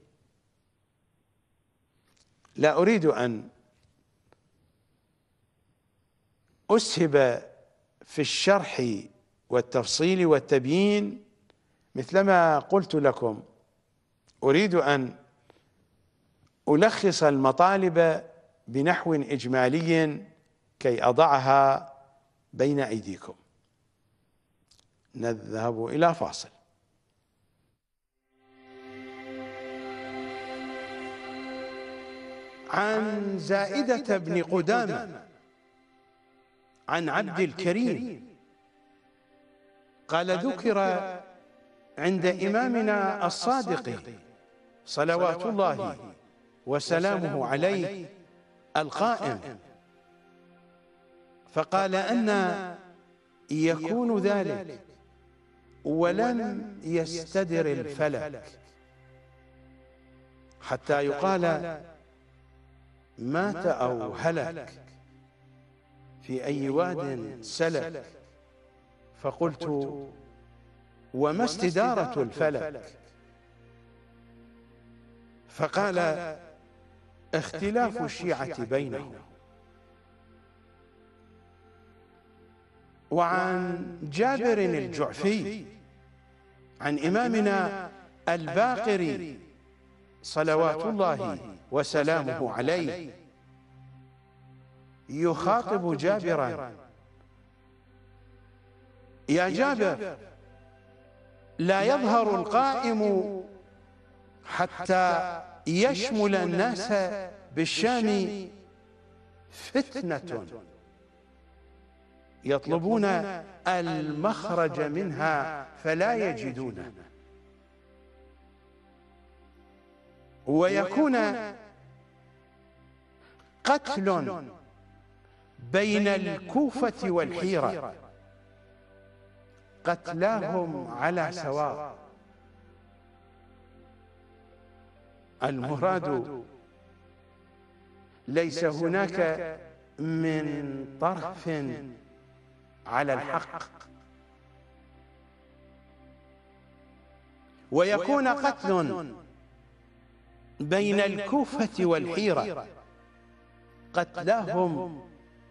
لا أريد أن أسهب في الشرح والتفصيل والتبيين مثلما قلت لكم أريد أن ألخص المطالب بنحو إجمالي كي أضعها بين أيديكم نذهب إلى فاصل عن زائدة بن قدامة عن عبد الكريم قال ذكر عند إمامنا الصادق صلوات الله وسلامه عليه القائم فقال أن يكون ذلك ولم يستدر الفلك حتى يقال مات أو هلك في أي واد سلك فقلت وما استدارة الفلك فقال اختلاف الشيعة بينهم وعن جابر الجعفي عن إمامنا الباقري صلوات الله وسلامه عليه يخاطب جابرا يا جابر لا يظهر القائم حتى يشمل الناس بالشام فتنة يطلبون المخرج منها فلا يجدونه ويكون قتل بين الكوفة والحيرة قتلاهم على سواء المراد ليس هناك من طرف على الحق ويكون قتل بين الكوفة والحيرة قتلاهم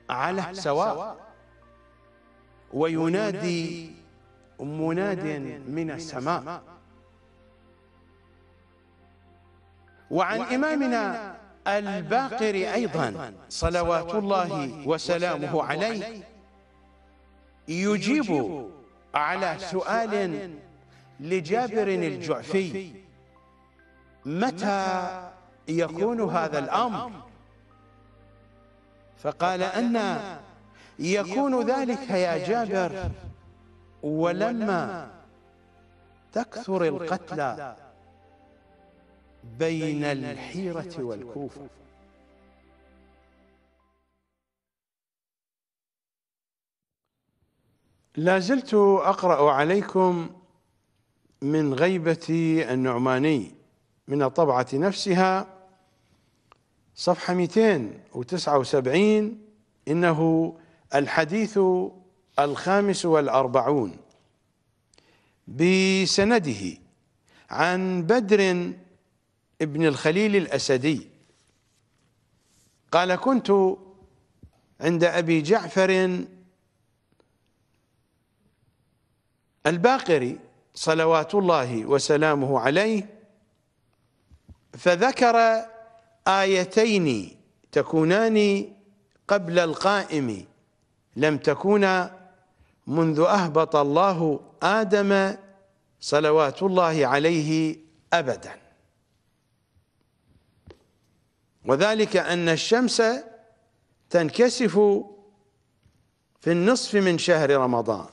على سواء وينادي مناد من السماء وعن إمامنا الباقر أيضا صلوات الله وسلامه عليه يجيب على سؤال لجابر الجعفي متى يكون هذا الأمر فقال أن يكون ذلك يا جابر ولما تكثر القتلى بين الحيرة والكوفة لا زلت أقرأ عليكم من غيبة النعماني من الطبعة نفسها صفحة 279 إنه الحديث الخامس والأربعون بسنده عن بدر ابن الخليل الأسدي قال كنت عند أبي جعفر الباقري صلوات الله وسلامه عليه فذكر آيتين تكونان قبل القائم لم تكونا منذ أهبط الله آدم صلوات الله عليه أبداً وذلك أن الشمس تنكسف في النصف من شهر رمضان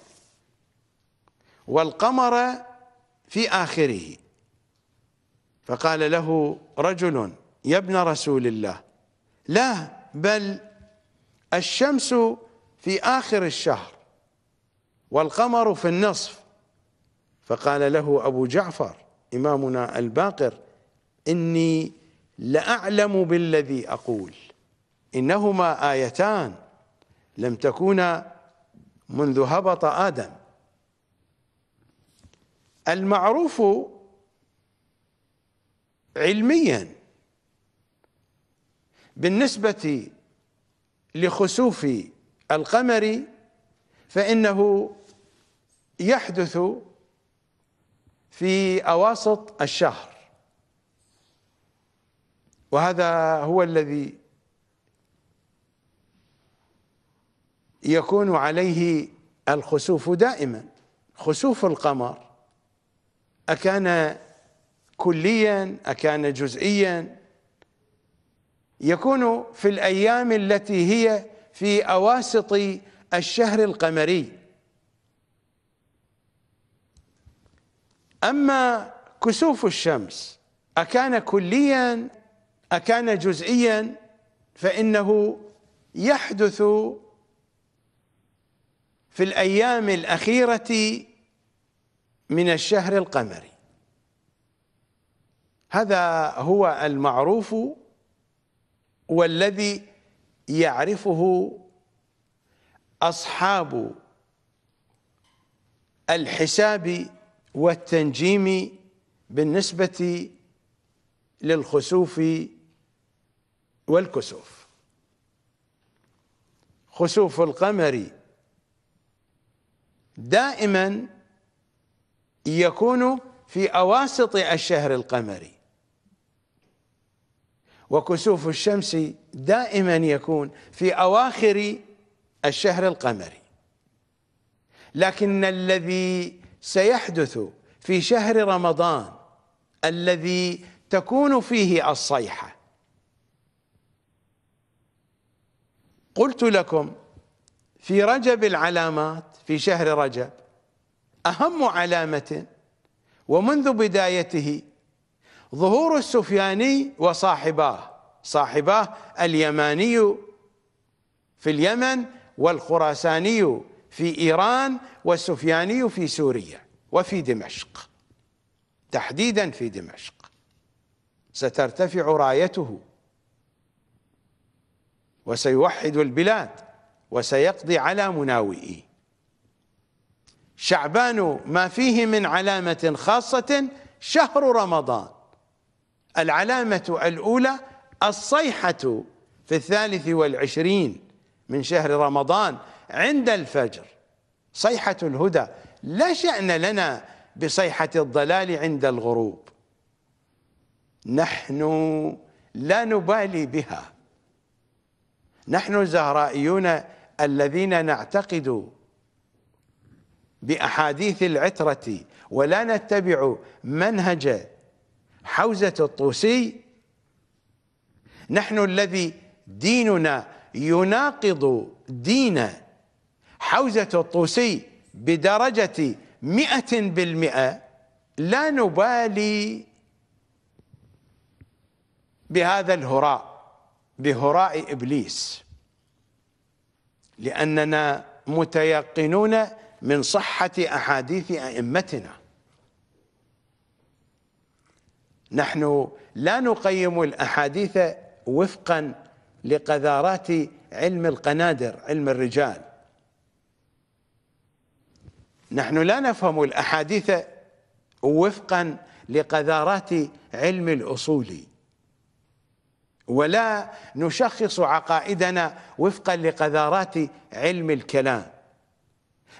والقمر في آخره فقال له رجل يا ابن رسول الله لا بل الشمس في آخر الشهر والقمر في النصف فقال له أبو جعفر إمامنا الباقر إني لأعلم بالذي أقول إنهما آيتان لم تكونا منذ هبط آدم المعروف علميا بالنسبة لخسوف القمر فإنه يحدث في أواسط الشهر وهذا هو الذي يكون عليه الخسوف دائما خسوف القمر أكان كليا أكان جزئيا يكون في الأيام التي هي في أواسط الشهر القمري أما كسوف الشمس أكان كليا أكان جزئيا فإنه يحدث في الأيام الأخيرة من الشهر القمري هذا هو المعروف والذي يعرفه أصحاب الحساب والتنجيم بالنسبة للخسوف والكسوف خسوف القمر دائما يكون في أواسط الشهر القمري وكسوف الشمس دائما يكون في أواخر الشهر القمري لكن الذي سيحدث في شهر رمضان الذي تكون فيه الصيحة قلت لكم في رجب العلامات في شهر رجب أهم علامة ومنذ بدايته ظهور السفياني وصاحباه صاحباه اليماني في اليمن والخراساني في إيران والسفياني في سوريا وفي دمشق تحديدا في دمشق سترتفع رايته وسيوحد البلاد وسيقضي على مناوئه شعبان ما فيه من علامة خاصة شهر رمضان العلامة الأولى الصيحة في الثالث والعشرين من شهر رمضان عند الفجر صيحة الهدى لا شأن لنا بصيحة الضلال عند الغروب نحن لا نبالي بها نحن الزهرائيون الذين نعتقد باحاديث العتره ولا نتبع منهج حوزه الطوسي نحن الذي ديننا يناقض دين حوزه الطوسي بدرجه مئة بالمئة لا نبالي بهذا الهراء بهراء ابليس لاننا متيقنون من صحه احاديث ائمتنا نحن لا نقيم الاحاديث وفقا لقذارات علم القنادر علم الرجال نحن لا نفهم الاحاديث وفقا لقذارات علم الاصول ولا نشخص عقائدنا وفقا لقذارات علم الكلام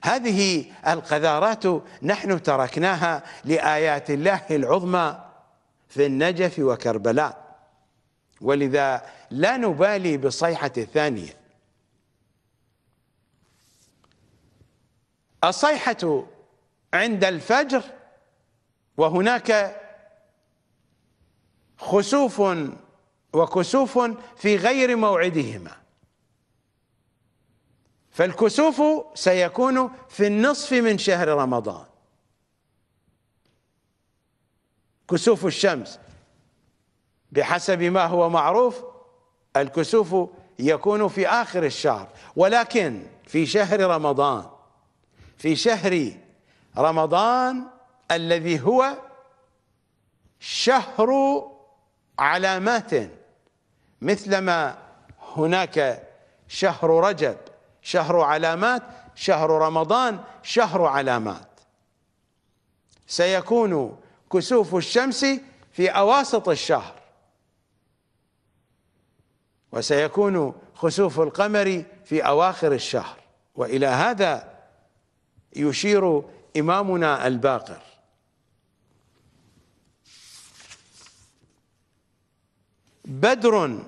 هذه القذارات نحن تركناها لآيات الله العظمى في النجف وكربلاء ولذا لا نبالي بالصيحة الثانية الصيحة عند الفجر وهناك خسوف وكسوف في غير موعدهما فالكسوف سيكون في النصف من شهر رمضان كسوف الشمس بحسب ما هو معروف الكسوف يكون في آخر الشهر ولكن في شهر رمضان في شهر رمضان الذي هو شهر علامات مثلما هناك شهر رجب شهر علامات شهر رمضان شهر علامات سيكون كسوف الشمس في أواسط الشهر وسيكون خسوف القمر في أواخر الشهر وإلى هذا يشير إمامنا الباقر بدر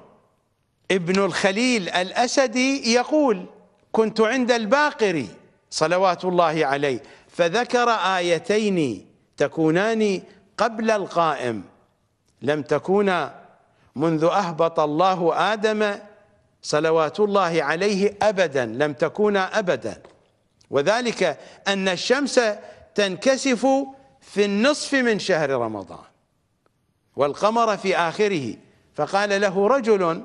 ابن الخليل الأسدي يقول كنت عند الباقري صلوات الله عليه فذكر آيتين تكونان قبل القائم لم تكونا منذ أهبط الله آدم صلوات الله عليه أبدا لم تكونا أبدا وذلك أن الشمس تنكسف في النصف من شهر رمضان والقمر في آخره فقال له رجل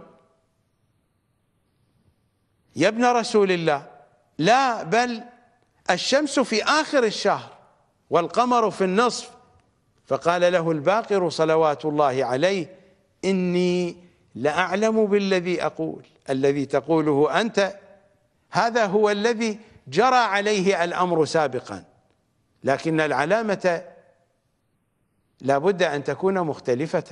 يا ابن رسول الله لا بل الشمس في آخر الشهر والقمر في النصف فقال له الباقر صلوات الله عليه إني لأعلم بالذي أقول الذي تقوله أنت هذا هو الذي جرى عليه الأمر سابقا لكن العلامة لابد أن تكون مختلفة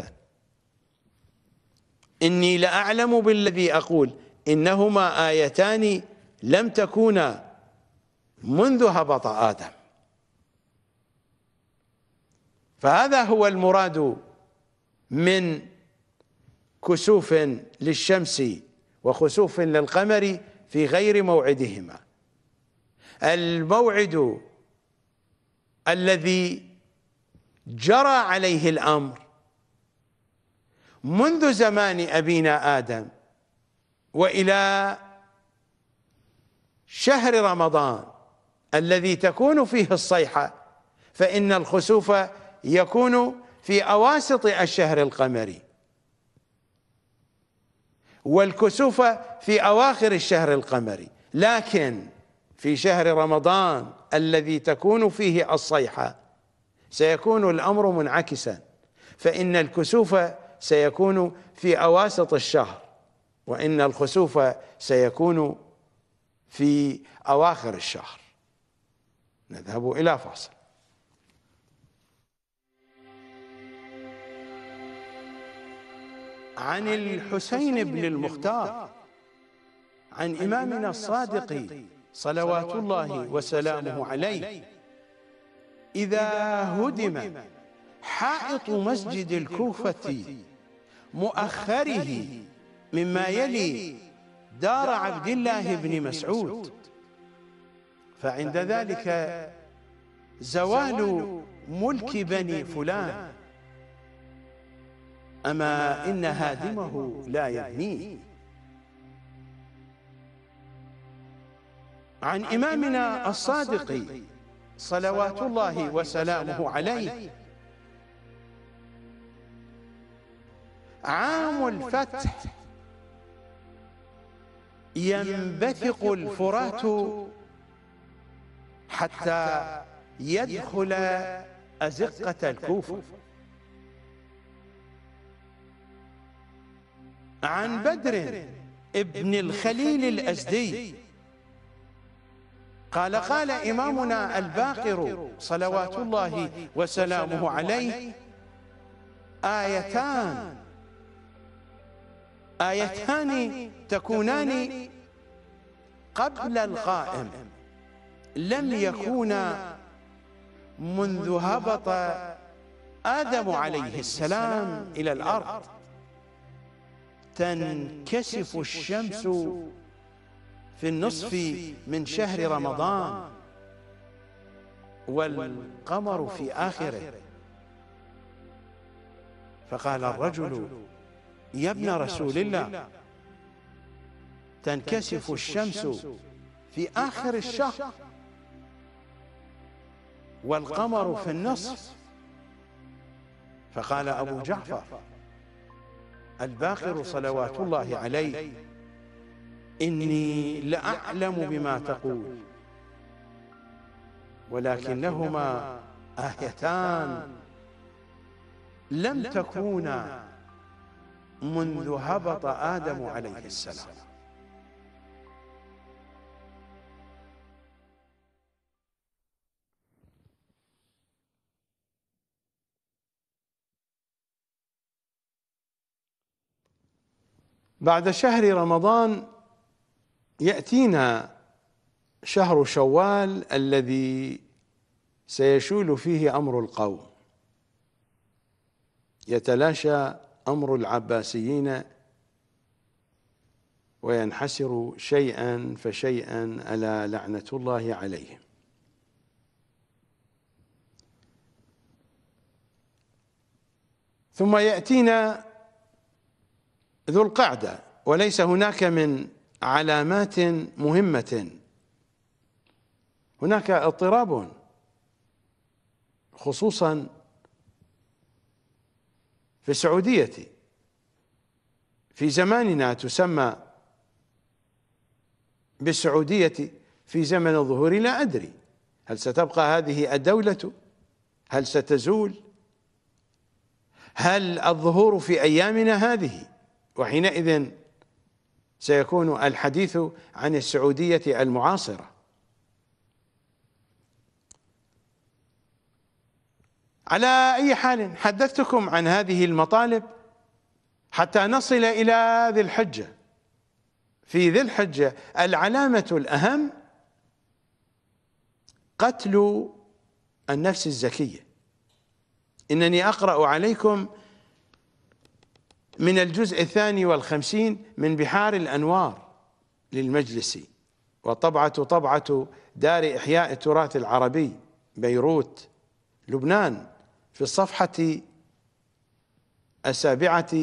إني لأعلم بالذي أقول إنهما آيتان لم تكونا منذ هبط آدم فهذا هو المراد من كسوف للشمس وخسوف للقمر في غير موعدهما الموعد الذي جرى عليه الأمر منذ زمان أبينا آدم وإلى شهر رمضان الذي تكون فيه الصيحة فإن الخسوف يكون في أواسط الشهر القمري والكسوف في أواخر الشهر القمري لكن في شهر رمضان الذي تكون فيه الصيحة سيكون الأمر منعكسا فإن الكسوف سيكون في أواسط الشهر وإن الخسوف سيكون في أواخر الشهر نذهب إلى فاصل عن الحسين بن المختار عن إمامنا الصادق صلوات الله وسلامه عليه إذا هدم حائط مسجد الكوفة مؤخره مما يلي دار عبد الله بن مسعود فعند ذلك زوال ملك بني فلان أما إن هادمه لا يبنيه عن إمامنا الصادق صلوات الله وسلامه عليه عام الفتح ينبثق الفرات حتى يدخل أزقة الكوفة عن بدر ابن الخليل الأزدي قال قال إمامنا الباقر صلوات الله وسلامه عليه آيتان آيتان تكونان قبل القائم لم يكونا منذ هبط آدم عليه السلام إلى الأرض تنكسف الشمس في النصف من شهر رمضان والقمر في آخره فقال الرجل يا ابن رسول الله تنكسف الشمس في آخر الشهر والقمر في النصف فقال أبو جعفر الباقر صلوات الله عليه إني لأعلم بما تقول ولكنهما آيتان لم تكونا منذ هبط آدم عليه السلام بعد شهر رمضان يأتينا شهر شوال الذي سيشول فيه أمر القوم يتلاشى أمر العباسيين وينحسر شيئا فشيئا ألا لعنة الله عليهم ثم يأتينا ذو القعدة وليس هناك من علامات مهمة هناك اضطراب خصوصا في السعودية في زماننا تسمى بالسعودية في زمن الظهور لا أدري هل ستبقى هذه الدولة هل ستزول هل الظهور في أيامنا هذه وحينئذ سيكون الحديث عن السعودية المعاصرة على أي حال حدثتكم عن هذه المطالب حتى نصل إلى ذي الحجة في ذي الحجة العلامة الأهم قتل النفس الزكية إنني أقرأ عليكم من الجزء الثاني والخمسين من بحار الأنوار للمجلس وطبعة طبعة دار إحياء التراث العربي بيروت لبنان في الصفحة السابعة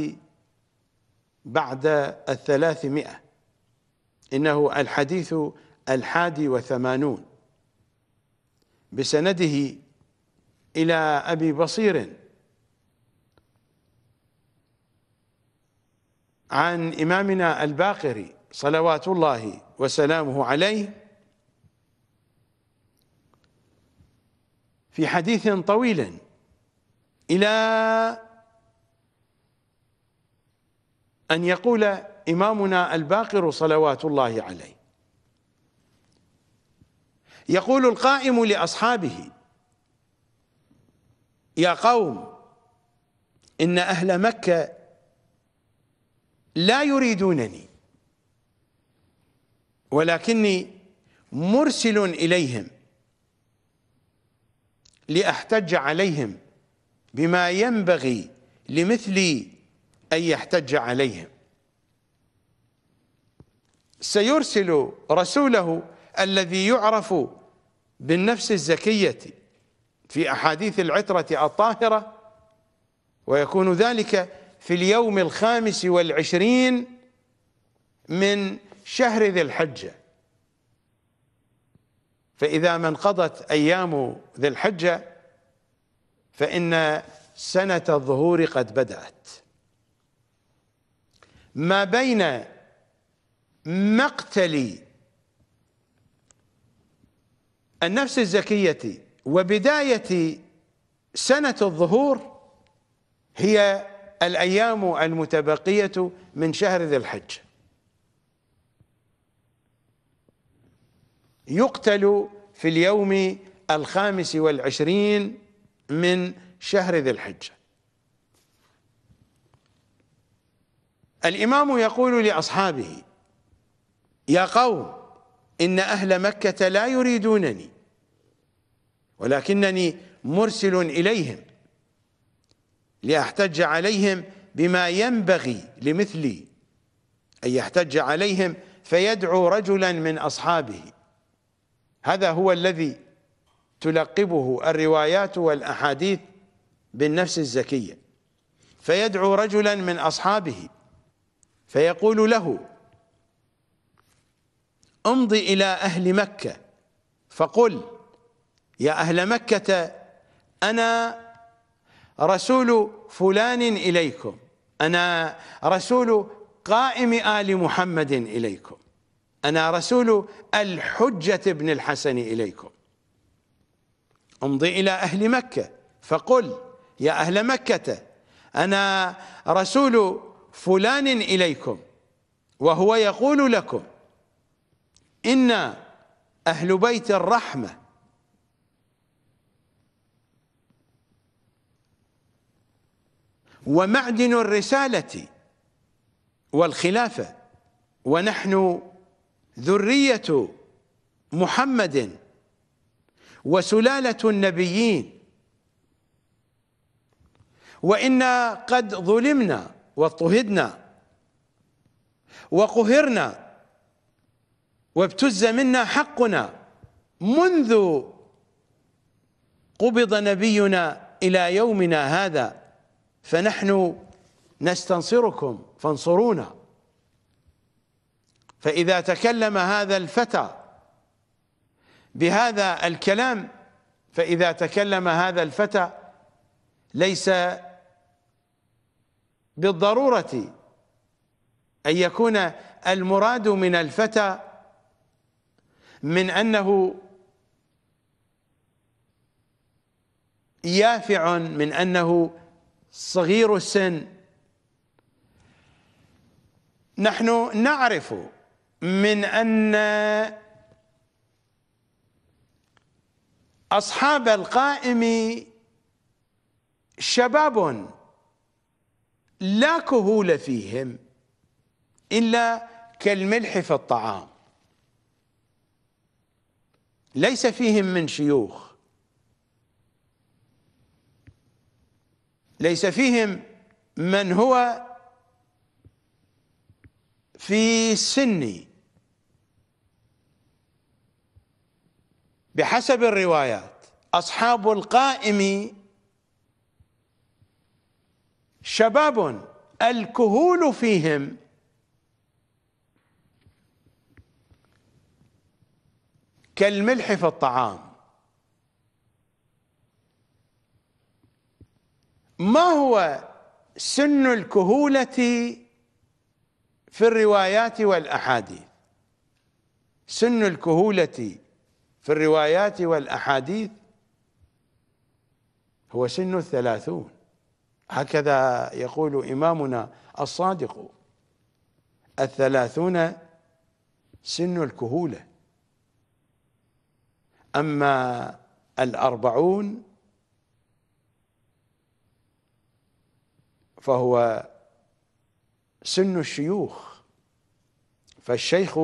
بعد الثلاثمائة إنه الحديث الحادي وثمانون بسنده إلى أبي بصير عن إمامنا الباقري صلوات الله وسلامه عليه في حديث طويل إلى أن يقول إمامنا الباقر صلوات الله عليه يقول القائم لأصحابه يا قوم إن أهل مكة لا يريدونني ولكني مرسل إليهم لأحتج عليهم بما ينبغي لمثلي أن يحتج عليهم سيرسل رسوله الذي يعرف بالنفس الزكية في أحاديث العترة الطاهرة ويكون ذلك في اليوم الخامس والعشرين من شهر ذي الحجة فإذا ما انقضت أيام ذي الحجة فإن سنة الظهور قد بدأت ما بين مقتل النفس الزكية وبداية سنة الظهور هي الأيام المتبقية من شهر ذي الحج يقتل في اليوم الخامس والعشرين من شهر ذي الحجه الامام يقول لاصحابه يا قوم ان اهل مكه لا يريدونني ولكنني مرسل اليهم لاحتج عليهم بما ينبغي لمثلي ان يحتج عليهم فيدعو رجلا من اصحابه هذا هو الذي تلقبه الروايات والأحاديث بالنفس الزكية فيدعو رجلا من أصحابه فيقول له امض إلى أهل مكة فقل يا أهل مكة أنا رسول فلان إليكم أنا رسول قائم آل محمد إليكم أنا رسول الحجة بن الحسن إليكم امضي إلى أهل مكة فقل يا أهل مكة أنا رسول فلان إليكم وهو يقول لكم إن أهل بيت الرحمة ومعدن الرسالة والخلافة ونحن ذرية محمد وسلالة النبيين وإنا قد ظلمنا واضطهدنا وقهرنا وابتز منا حقنا منذ قبض نبينا إلى يومنا هذا فنحن نستنصركم فانصرونا فإذا تكلم هذا الفتى بهذا الكلام فإذا تكلم هذا الفتى ليس بالضرورة أن يكون المراد من الفتى من أنه يافع من أنه صغير السن نحن نعرف من أن أصحاب القائم شباب لا كهول فيهم إلا كالملح في الطعام ليس فيهم من شيوخ ليس فيهم من هو في سني بحسب الروايات أصحاب القائم شباب الكهول فيهم كالملح في الطعام ما هو سن الكهولة في الروايات والأحاديث سن الكهولة في الروايات والأحاديث هو سن الثلاثون هكذا يقول إمامنا الصادق الثلاثون سن الكهولة أما الأربعون فهو سن الشيوخ فالشيخ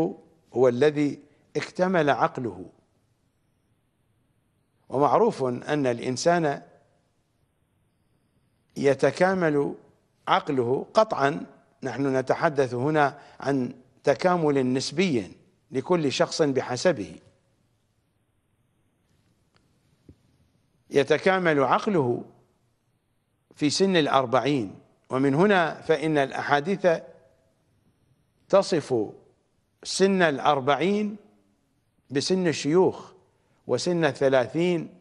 هو الذي اكتمل عقله ومعروف أن الإنسان يتكامل عقله قطعا نحن نتحدث هنا عن تكامل نسبي لكل شخص بحسبه يتكامل عقله في سن الأربعين ومن هنا فإن الأحاديث تصف سن الأربعين بسن الشيوخ وسن الثلاثين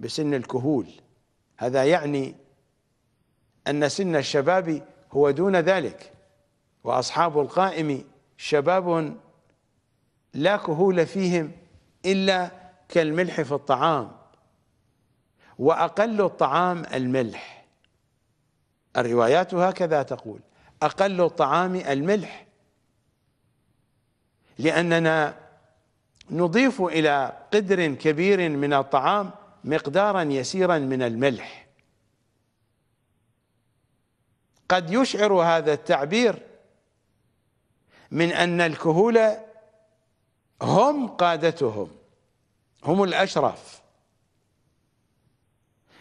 بسن الكهول هذا يعني أن سن الشباب هو دون ذلك وأصحاب القائم شباب لا كهول فيهم إلا كالملح في الطعام وأقل الطعام الملح الروايات هكذا تقول أقل الطعام الملح لأننا نضيف إلى قدر كبير من الطعام مقدارا يسيرا من الملح قد يشعر هذا التعبير من أن الكهولة هم قادتهم هم الأشرف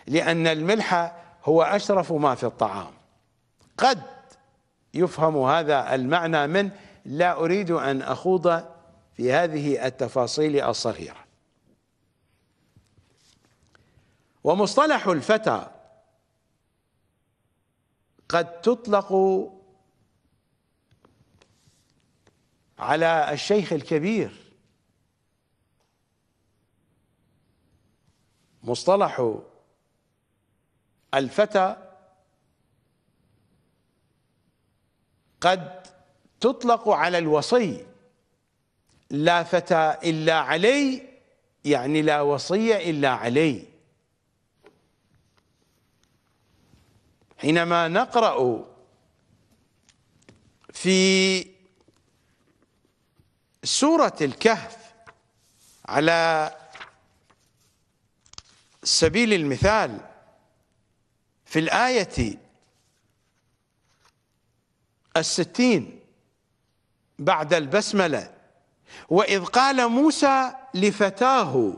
لأن الملح هو أشرف ما في الطعام قد يفهم هذا المعنى من لا أريد أن أخوض في هذه التفاصيل الصغيرة ومصطلح الفتى قد تطلق على الشيخ الكبير مصطلح الفتى قد تطلق على الوصي لا فتى إلا علي يعني لا وصية إلا علي حينما نقرأ في سورة الكهف على سبيل المثال في الآية الستين بعد البسمله واذ قال موسى لفتاه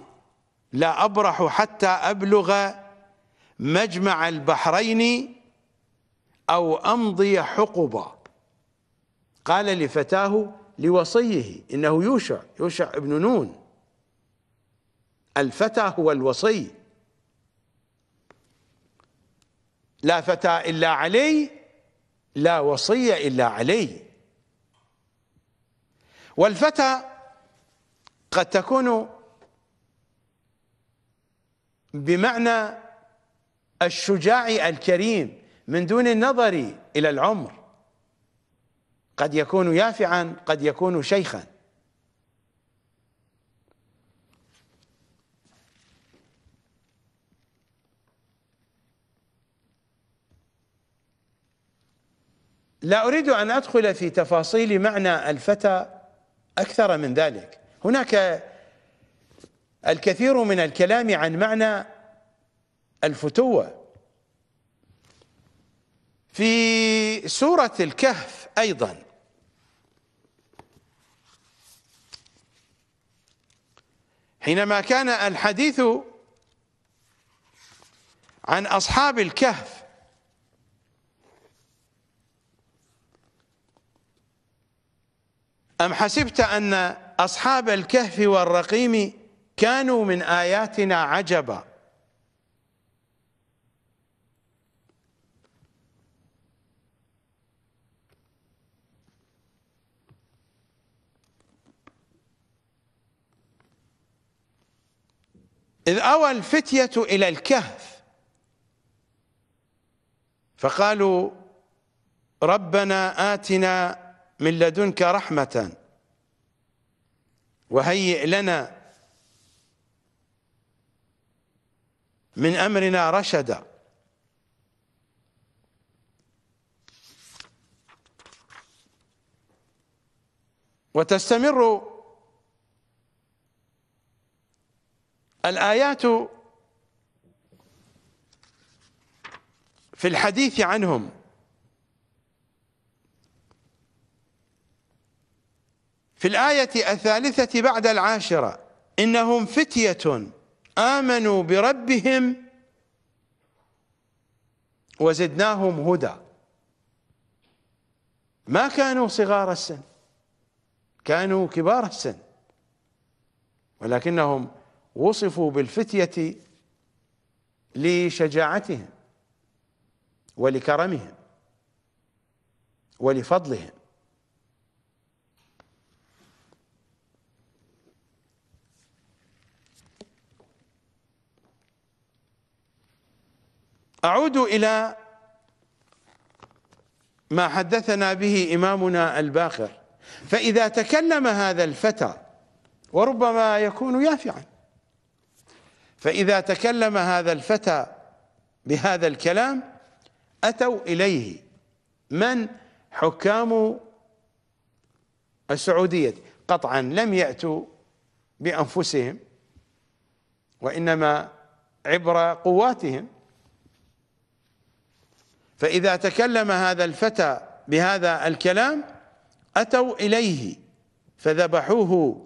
لا ابرح حتى ابلغ مجمع البحرين او امضي حقبا قال لفتاه لوصيه انه يوشع يوشع ابن نون الفتى هو الوصي لا فتى الا علي لا وصي الا علي والفتى قد تكون بمعنى الشجاع الكريم من دون النظر إلى العمر قد يكون يافعا قد يكون شيخا لا أريد أن أدخل في تفاصيل معنى الفتى أكثر من ذلك هناك الكثير من الكلام عن معنى الفتوة في سورة الكهف أيضا حينما كان الحديث عن أصحاب الكهف أم حسبت أن أصحاب الكهف والرقيم كانوا من آياتنا عجبا إذ أوى الفتية إلى الكهف فقالوا ربنا آتنا من لدنك رحمةً وهيئ لنا من امرنا رشدا وتستمر الايات في الحديث عنهم في الآية الثالثة بعد العاشرة إنهم فتية آمنوا بربهم وزدناهم هدى ما كانوا صغار السن كانوا كبار السن ولكنهم وصفوا بالفتية لشجاعتهم ولكرمهم ولفضلهم أعود إلى ما حدثنا به إمامنا الباقر فإذا تكلم هذا الفتى وربما يكون يافعا فإذا تكلم هذا الفتى بهذا الكلام أتوا إليه من حكام السعودية قطعا لم يأتوا بأنفسهم وإنما عبر قواتهم فإذا تكلم هذا الفتى بهذا الكلام أتوا إليه فذبحوه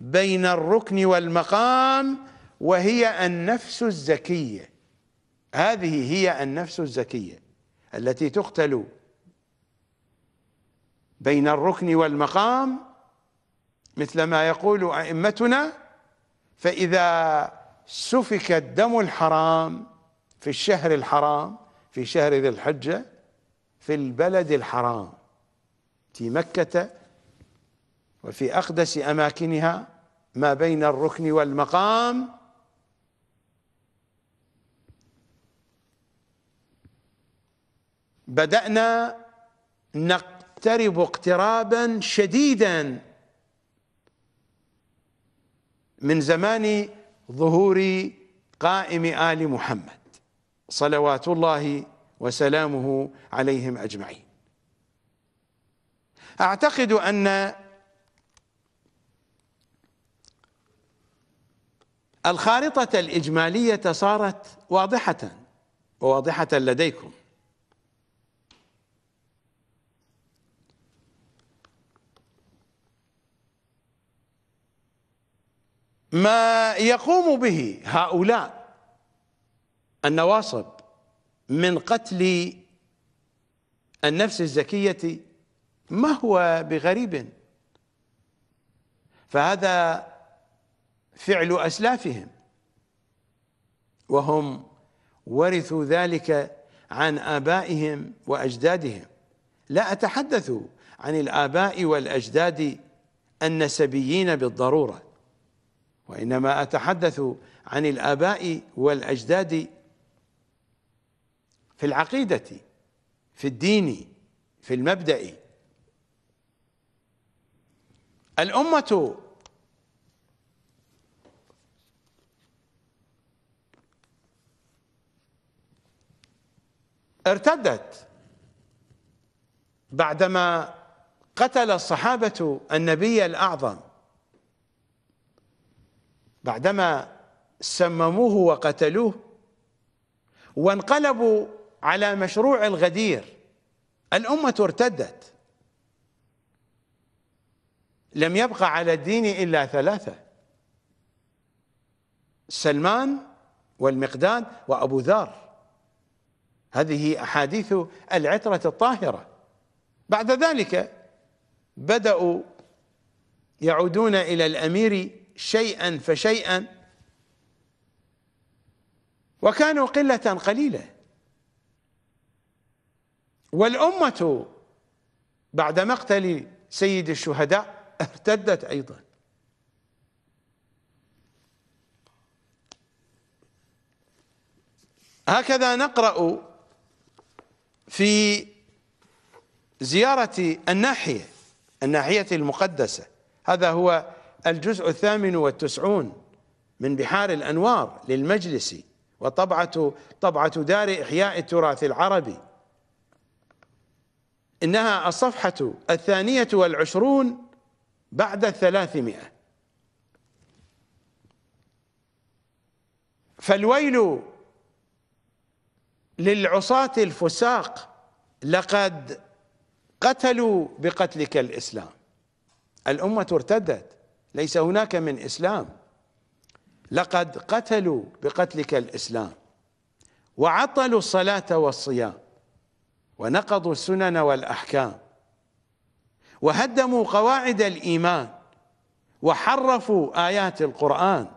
بين الركن والمقام وهي النفس الزكية هذه هي النفس الزكية التي تقتل بين الركن والمقام مثل ما يقول أئمتنا فإذا سفك الدم الحرام في الشهر الحرام في شهر ذي الحجة في البلد الحرام في مكة وفي أقدس أماكنها ما بين الركن والمقام بدأنا نقترب اقترابا شديدا من زمان ظهور قائم آل محمد صلوات الله وسلامه عليهم اجمعين اعتقد ان الخارطه الاجماليه صارت واضحه وواضحه لديكم ما يقوم به هؤلاء النواصب من قتل النفس الزكية ما هو بغريب فهذا فعل أسلافهم وهم ورثوا ذلك عن آبائهم وأجدادهم لا أتحدث عن الآباء والأجداد النسبيين بالضرورة وإنما أتحدث عن الآباء والأجداد في العقيدة في الدين في المبدأ الأمة ارتدت بعدما قتل الصحابة النبي الأعظم بعدما سمموه وقتلوه وانقلبوا على مشروع الغدير الأمة ارتدت لم يبقى على الدين إلا ثلاثة سلمان والمقداد وأبو ذر هذه أحاديث العترة الطاهرة بعد ذلك بدأوا يعودون إلى الأمير شيئا فشيئا وكانوا قلة قليلة والأمة بعد مقتل سيد الشهداء ارتدت أيضا هكذا نقرأ في زيارة الناحية الناحية المقدسة هذا هو الجزء الثامن والتسعون من بحار الأنوار للمجلس وطبعة طبعة دار إحياء التراث العربي إنها الصفحة الثانية والعشرون بعد الثلاثمائة فالويل للعصاة الفساق لقد قتلوا بقتلك الإسلام الأمة ارتدت ليس هناك من إسلام لقد قتلوا بقتلك الإسلام وعطلوا الصلاة والصيام ونقضوا السنن والأحكام وهدموا قواعد الإيمان وحرفوا آيات القرآن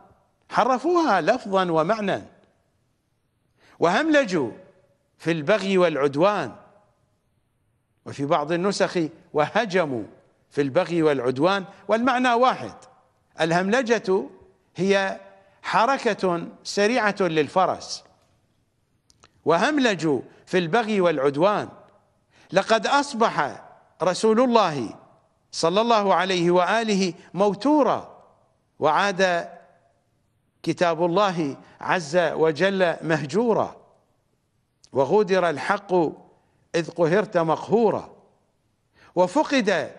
حرفوها لفظا ومعنى وهملجوا في البغي والعدوان وفي بعض النسخ وهجموا في البغي والعدوان والمعنى واحد الهملجة هي حركة سريعة للفرس وهملجوا في البغي والعدوان لقد أصبح رسول الله صلى الله عليه وآله موتورا وعاد كتاب الله عز وجل مهجورا وغدر الحق إذ قهرت مقهورا وفقد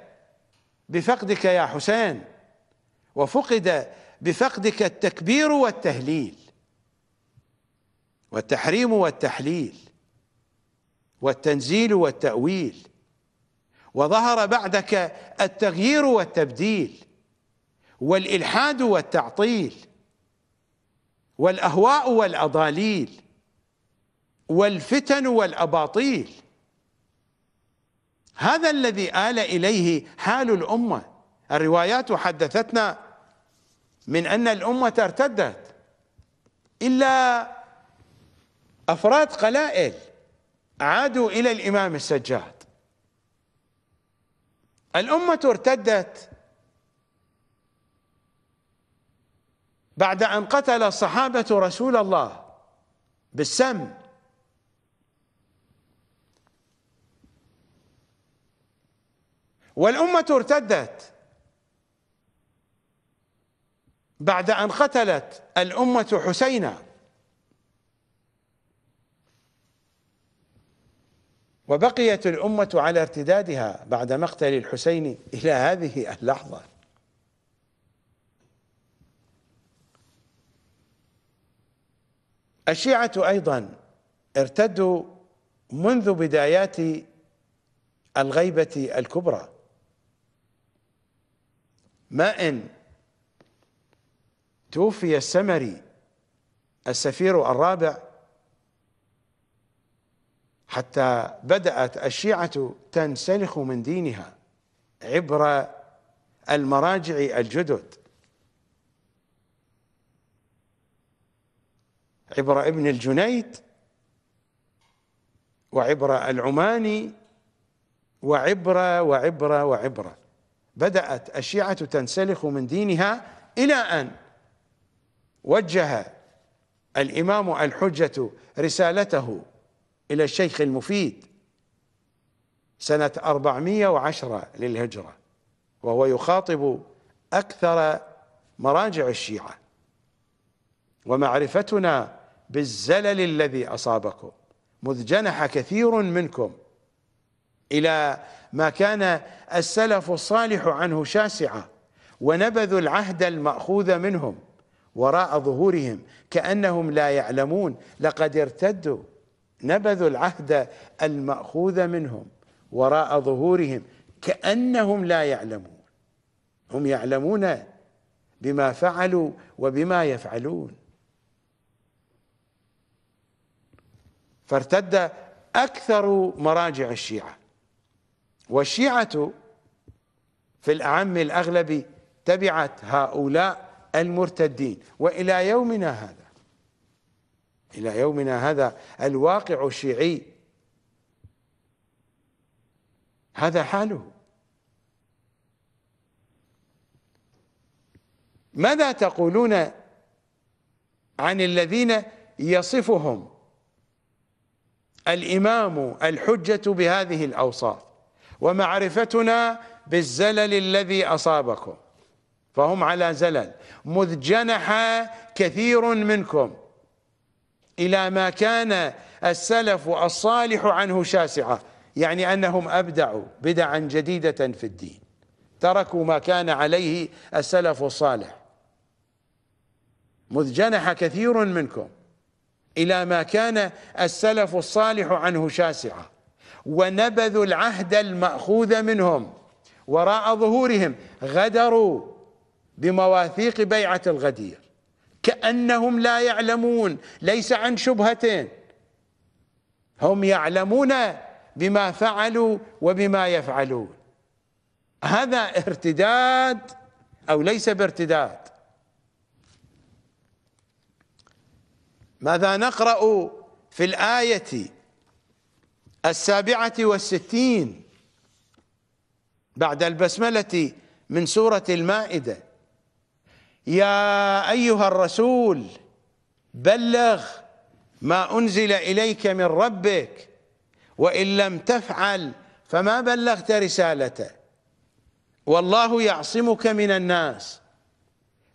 بفقدك يا حسين وفقد بفقدك التكبير والتهليل والتحريم والتحليل والتنزيل والتأويل وظهر بعدك التغيير والتبديل والإلحاد والتعطيل والأهواء والأضاليل والفتن والأباطيل هذا الذي آل إليه حال الأمة الروايات حدثتنا من أن الأمة ارتدت إلا أفراد قلائل عادوا إلى الإمام السجاد الأمة ارتدت بعد أن قتل الصحابة رسول الله بالسم والأمة ارتدت بعد أن قتلت الأمة حسينا وبقيت الأمة على ارتدادها بعد مقتل الحسين إلى هذه اللحظة الشيعة أيضا ارتدوا منذ بدايات الغيبة الكبرى ما إن توفي السمري السفير الرابع حتى بدأت الشيعة تنسلخ من دينها عبر المراجع الجدد عبر ابن الجنيد وعبر العماني وعبر وعبر وعبر بدأت الشيعة تنسلخ من دينها إلى أن وجه الإمام الحجة رسالته إلى الشيخ المفيد سنة 410 للهجرة وهو يخاطب أكثر مراجع الشيعة ومعرفتنا بالزلل الذي أصابكم مذ جنح كثير منكم إلى ما كان السلف الصالح عنه شاسعا ونبذوا العهد المأخوذ منهم وراء ظهورهم كأنهم لا يعلمون لقد ارتدوا نبذوا العهد المأخوذ منهم وراء ظهورهم كأنهم لا يعلمون هم يعلمون بما فعلوا وبما يفعلون فارتد أكثر مراجع الشيعة والشيعة في الأعم الأغلب تبعت هؤلاء المرتدين وإلى يومنا هذا إلى يومنا هذا الواقع الشيعي هذا حاله ماذا تقولون عن الذين يصفهم الإمام الحجة بهذه الأوصاف ومعرفتنا بالزلل الذي أصابكم فهم على زلل مذ جنح كثير منكم إلى ما كان السلف الصالح عنه شاسعة يعني أنهم أبدعوا بدعا جديدة في الدين تركوا ما كان عليه السلف الصالح مذ جنح كثير منكم إلى ما كان السلف الصالح عنه شاسعة ونبذوا العهد المأخوذ منهم وراء ظهورهم غدروا بمواثيق بيعة الغدير كأنهم لا يعلمون ليس عن شبهة هم يعلمون بما فعلوا وبما يفعلون هذا ارتداد أو ليس بارتداد ماذا نقرأ في الآية السابعة والستين بعد البسملة من سورة المائدة يا أيها الرسول بلغ ما أنزل إليك من ربك وإن لم تفعل فما بلغت رسالته والله يعصمك من الناس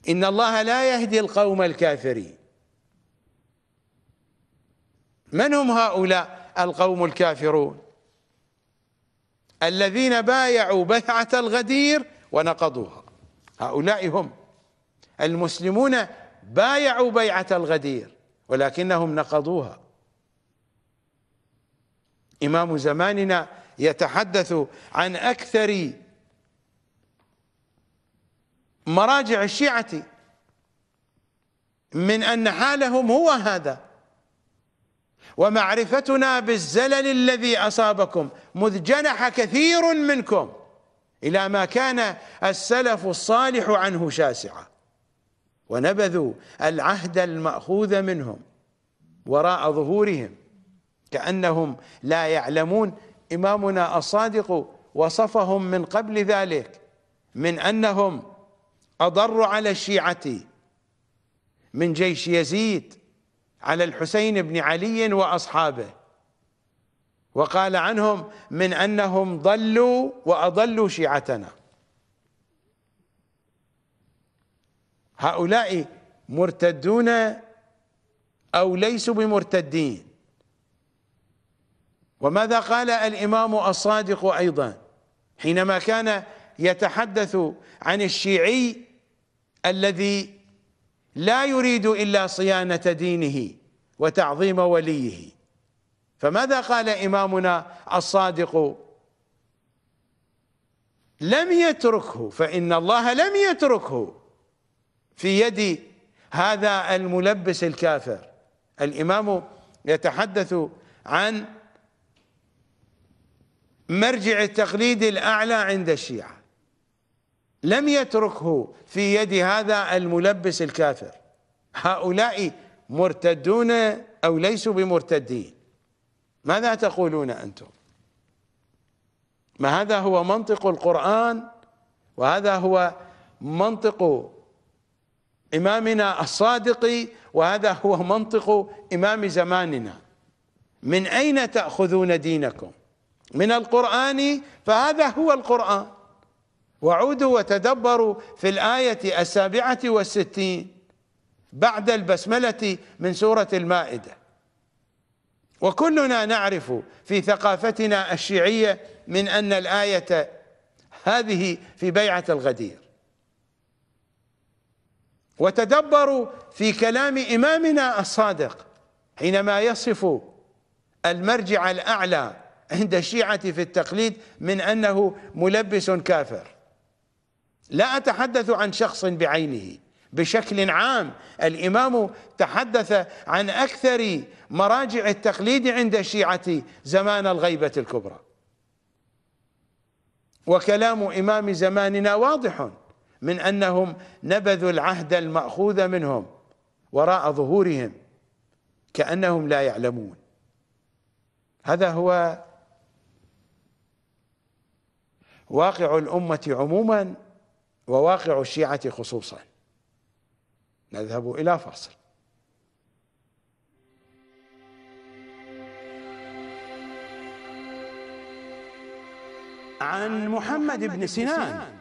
إن الله لا يهدي القوم الكافرين من هم هؤلاء القوم الكافرون الذين بايعوا بيعة الغدير ونقضوها هؤلاء هم المسلمون بايعوا بيعة الغدير ولكنهم نقضوها إمام زماننا يتحدث عن أكثر مراجع الشيعة من أن حالهم هو هذا ومعرفتنا بالزلل الذي أصابكم مذ جنح كثير منكم إلى ما كان السلف الصالح عنه شاسعا ونبذوا العهد الماخوذ منهم وراء ظهورهم كانهم لا يعلمون امامنا الصادق وصفهم من قبل ذلك من انهم أضر على الشيعه من جيش يزيد على الحسين بن علي واصحابه وقال عنهم من انهم ضلوا واضلوا شيعتنا هؤلاء مرتدون أو ليسوا بمرتدين وماذا قال الإمام الصادق أيضا حينما كان يتحدث عن الشيعي الذي لا يريد إلا صيانة دينه وتعظيم وليه فماذا قال إمامنا الصادق لم يتركه فإن الله لم يتركه في يد هذا الملبس الكافر الإمام يتحدث عن مرجع التقليد الأعلى عند الشيعة لم يتركه في يد هذا الملبس الكافر هؤلاء مرتدون أو ليسوا بمرتدين ماذا تقولون أنتم ما هذا هو منطق القرآن وهذا هو منطق إمامنا الصادق وهذا هو منطق إمام زماننا من أين تأخذون دينكم من القرآن فهذا هو القرآن وعودوا وتدبروا في الآية السابعة والستين بعد البسملة من سورة المائدة وكلنا نعرف في ثقافتنا الشيعية من أن الآية هذه في بيعة الغدير وتدبروا في كلام إمامنا الصادق حينما يصف المرجع الأعلى عند الشيعة في التقليد من أنه ملبس كافر لا أتحدث عن شخص بعينه بشكل عام الإمام تحدث عن أكثر مراجع التقليد عند الشيعة زمان الغيبة الكبرى وكلام إمام زماننا واضح من انهم نبذوا العهد الماخوذ منهم وراء ظهورهم كانهم لا يعلمون هذا هو واقع الامه عموما وواقع الشيعه خصوصا نذهب الى فاصل عن محمد بن سنان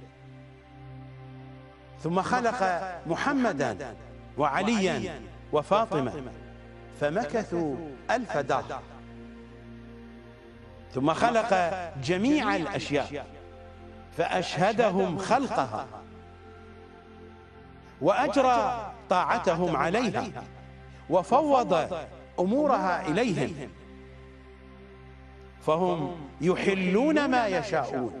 ثم خلق محمدا وعليا وفاطمة فمكثوا ألف دهر ثم خلق جميع الأشياء فأشهدهم خلقها وأجرى طاعتهم عليها وفوض أمورها إليهم فهم يحلون ما يشاءون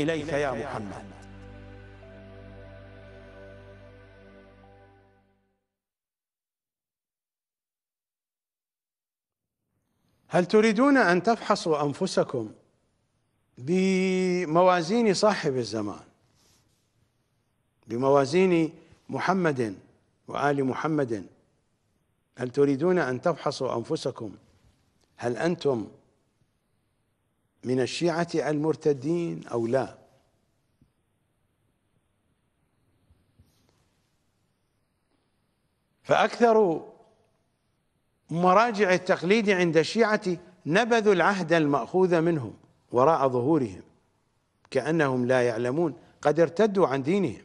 إليك يا محمد هل تريدون أن تفحصوا أنفسكم بموازين صاحب الزمان بموازين محمد وآل محمد هل تريدون أن تفحصوا أنفسكم هل أنتم من الشيعة المرتدين أو لا فأكثر مراجع التقليد عند الشيعة نبذوا العهد المأخوذ منهم وراء ظهورهم كأنهم لا يعلمون قد ارتدوا عن دينهم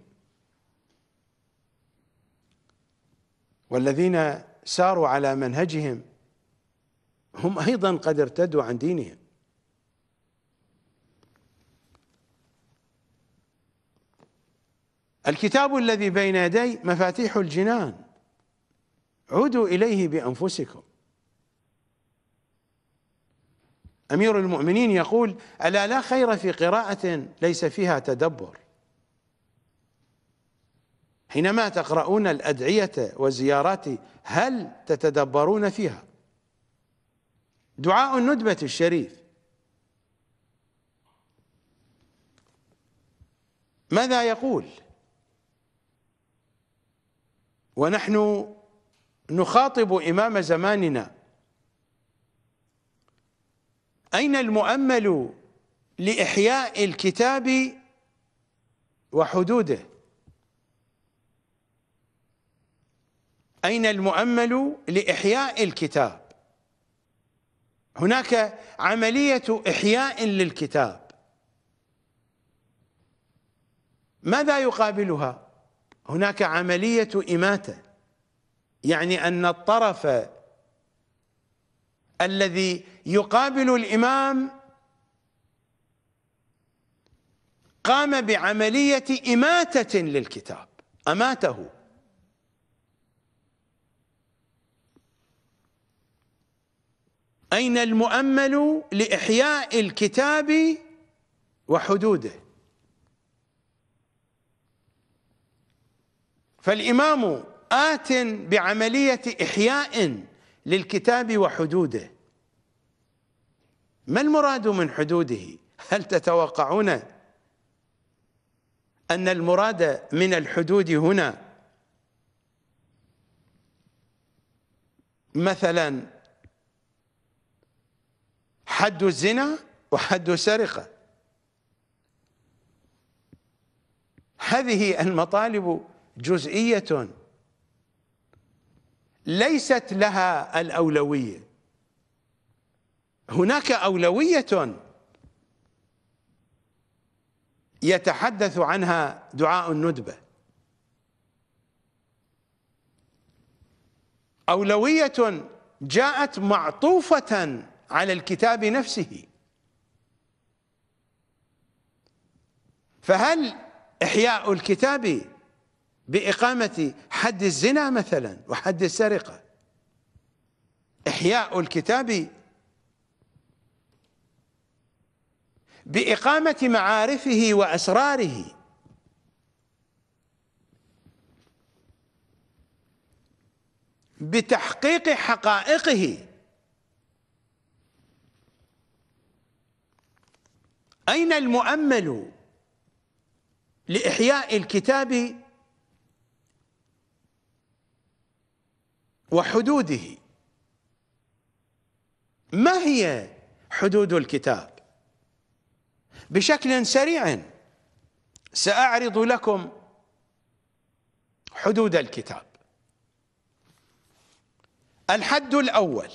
والذين ساروا على منهجهم هم أيضا قد ارتدوا عن دينهم الكتاب الذي بين يدي مفاتيح الجنان عودوا إليه بأنفسكم أمير المؤمنين يقول ألا لا خير في قراءة ليس فيها تدبر حينما تقرؤون الأدعية والزيارات هل تتدبرون فيها دعاء الندبة الشريف ماذا يقول؟ ونحن نخاطب إمام زماننا أين المؤمل لإحياء الكتاب وحدوده أين المؤمل لإحياء الكتاب هناك عملية إحياء للكتاب ماذا يقابلها هناك عملية إماتة يعني أن الطرف الذي يقابل الإمام قام بعملية إماتة للكتاب أماته أين المؤمل لإحياء الكتاب وحدوده فالإمام آت بعملية إحياء للكتاب وحدوده ما المراد من حدوده هل تتوقعون أن المراد من الحدود هنا مثلا حد الزنا وحد السرقة هذه المطالب جزئيه ليست لها الاولويه هناك اولويه يتحدث عنها دعاء الندبه اولويه جاءت معطوفه على الكتاب نفسه فهل احياء الكتاب بإقامة حد الزنا مثلا وحد السرقة إحياء الكتاب بإقامة معارفه وأسراره بتحقيق حقائقه أين المؤمل لإحياء الكتاب وحدوده ما هي حدود الكتاب بشكل سريع سأعرض لكم حدود الكتاب الحد الأول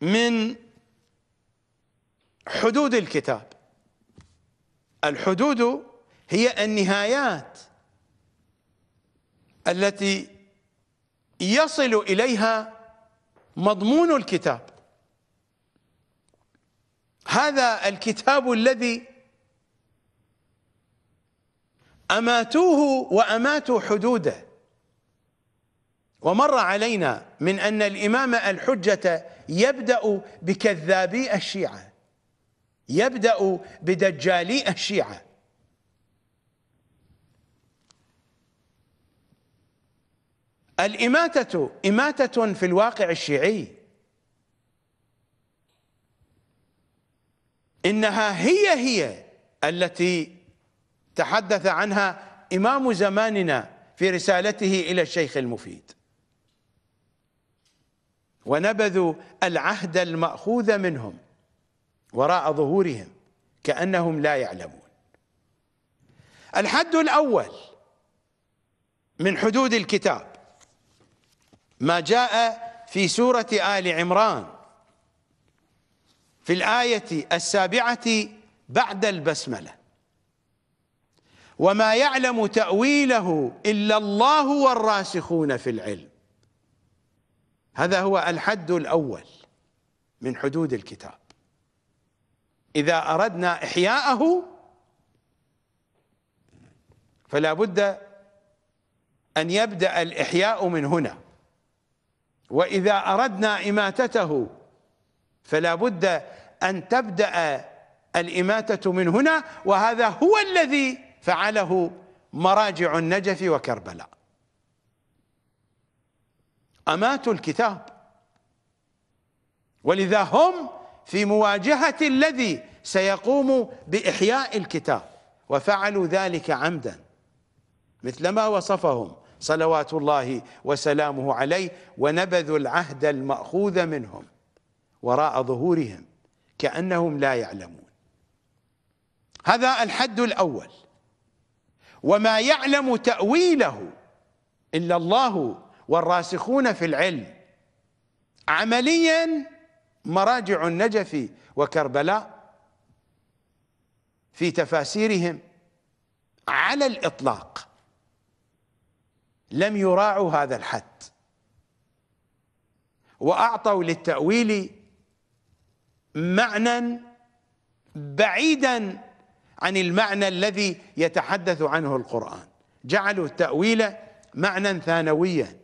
من حدود الكتاب الحدود هي النهايات التي يصل إليها مضمون الكتاب هذا الكتاب الذي أماتوه وأماتوا حدوده ومر علينا من أن الإمام الحجة يبدأ بكذابي الشيعة يبدأ بدجالي الشيعة الإماتة إماتة في الواقع الشيعي إنها هي هي التي تحدث عنها إمام زماننا في رسالته إلى الشيخ المفيد ونبذوا العهد المأخوذ منهم وراء ظهورهم كأنهم لا يعلمون الحد الأول من حدود الكتاب ما جاء في سورة آل عمران في الآية السابعة بعد البسملة وما يعلم تأويله إلا الله والراسخون في العلم هذا هو الحد الأول من حدود الكتاب إذا أردنا إحياءه فلا بد أن يبدأ الإحياء من هنا وإذا أردنا إماتته فلا بد أن تبدأ الإماتة من هنا وهذا هو الذي فعله مراجع النجف وكربلاء أماتوا الكتاب ولذا هم في مواجهة الذي سيقوم بإحياء الكتاب وفعلوا ذلك عمدا مثلما وصفهم صلوات الله وسلامه عليه ونبذوا العهد المأخوذ منهم وراء ظهورهم كأنهم لا يعلمون هذا الحد الأول وما يعلم تأويله إلا الله والراسخون في العلم عمليا مراجع النجف وكربلاء في تفاسيرهم على الإطلاق لم يراعوا هذا الحد واعطوا للتاويل معنى بعيدا عن المعنى الذي يتحدث عنه القران جعلوا التاويل معنى ثانويا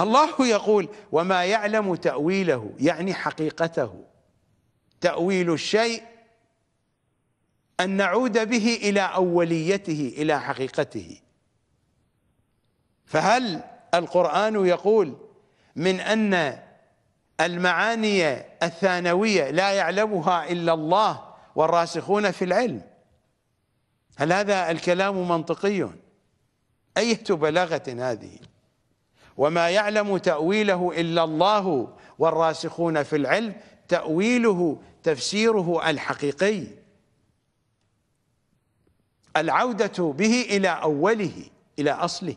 الله يقول وما يعلم تاويله يعني حقيقته تاويل الشيء أن نعود به إلى أوليته إلى حقيقته فهل القرآن يقول من أن المعاني الثانوية لا يعلمها إلا الله والراسخون في العلم هل هذا الكلام منطقي أية بلاغة هذه وما يعلم تأويله إلا الله والراسخون في العلم تأويله تفسيره الحقيقي العودة به إلى أوله إلى أصله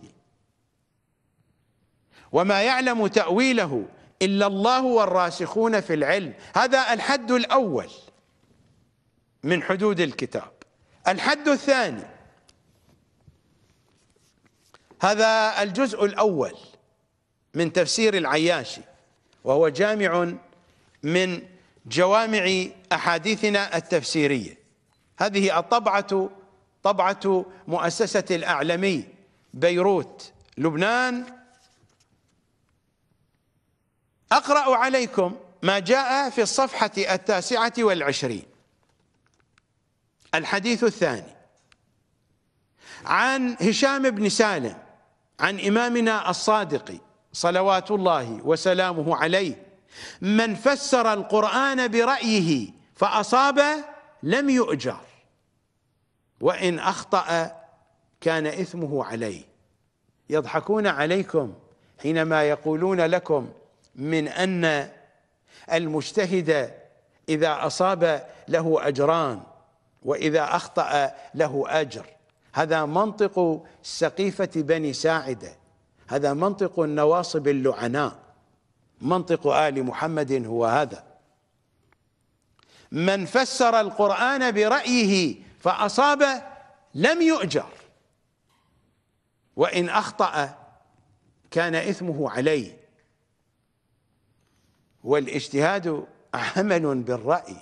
وما يعلم تأويله إلا الله والراسخون في العلم هذا الحد الأول من حدود الكتاب الحد الثاني هذا الجزء الأول من تفسير العياشي وهو جامع من جوامع أحاديثنا التفسيرية هذه الطبعة طبعة مؤسسة الأعلمي بيروت لبنان أقرأ عليكم ما جاء في الصفحة التاسعة والعشرين الحديث الثاني عن هشام بن سالم عن إمامنا الصادق صلوات الله وسلامه عليه من فسر القرآن برأيه فأصاب لم يؤجر وان اخطا كان اثمه عليه يضحكون عليكم حينما يقولون لكم من ان المجتهد اذا اصاب له اجران واذا اخطا له اجر هذا منطق سقيفه بني ساعده هذا منطق النواصب اللعناء منطق ال محمد هو هذا من فسر القران برايه فأصاب لم يؤجر وإن أخطأ كان إثمه عليه والاجتهاد عمل بالرأي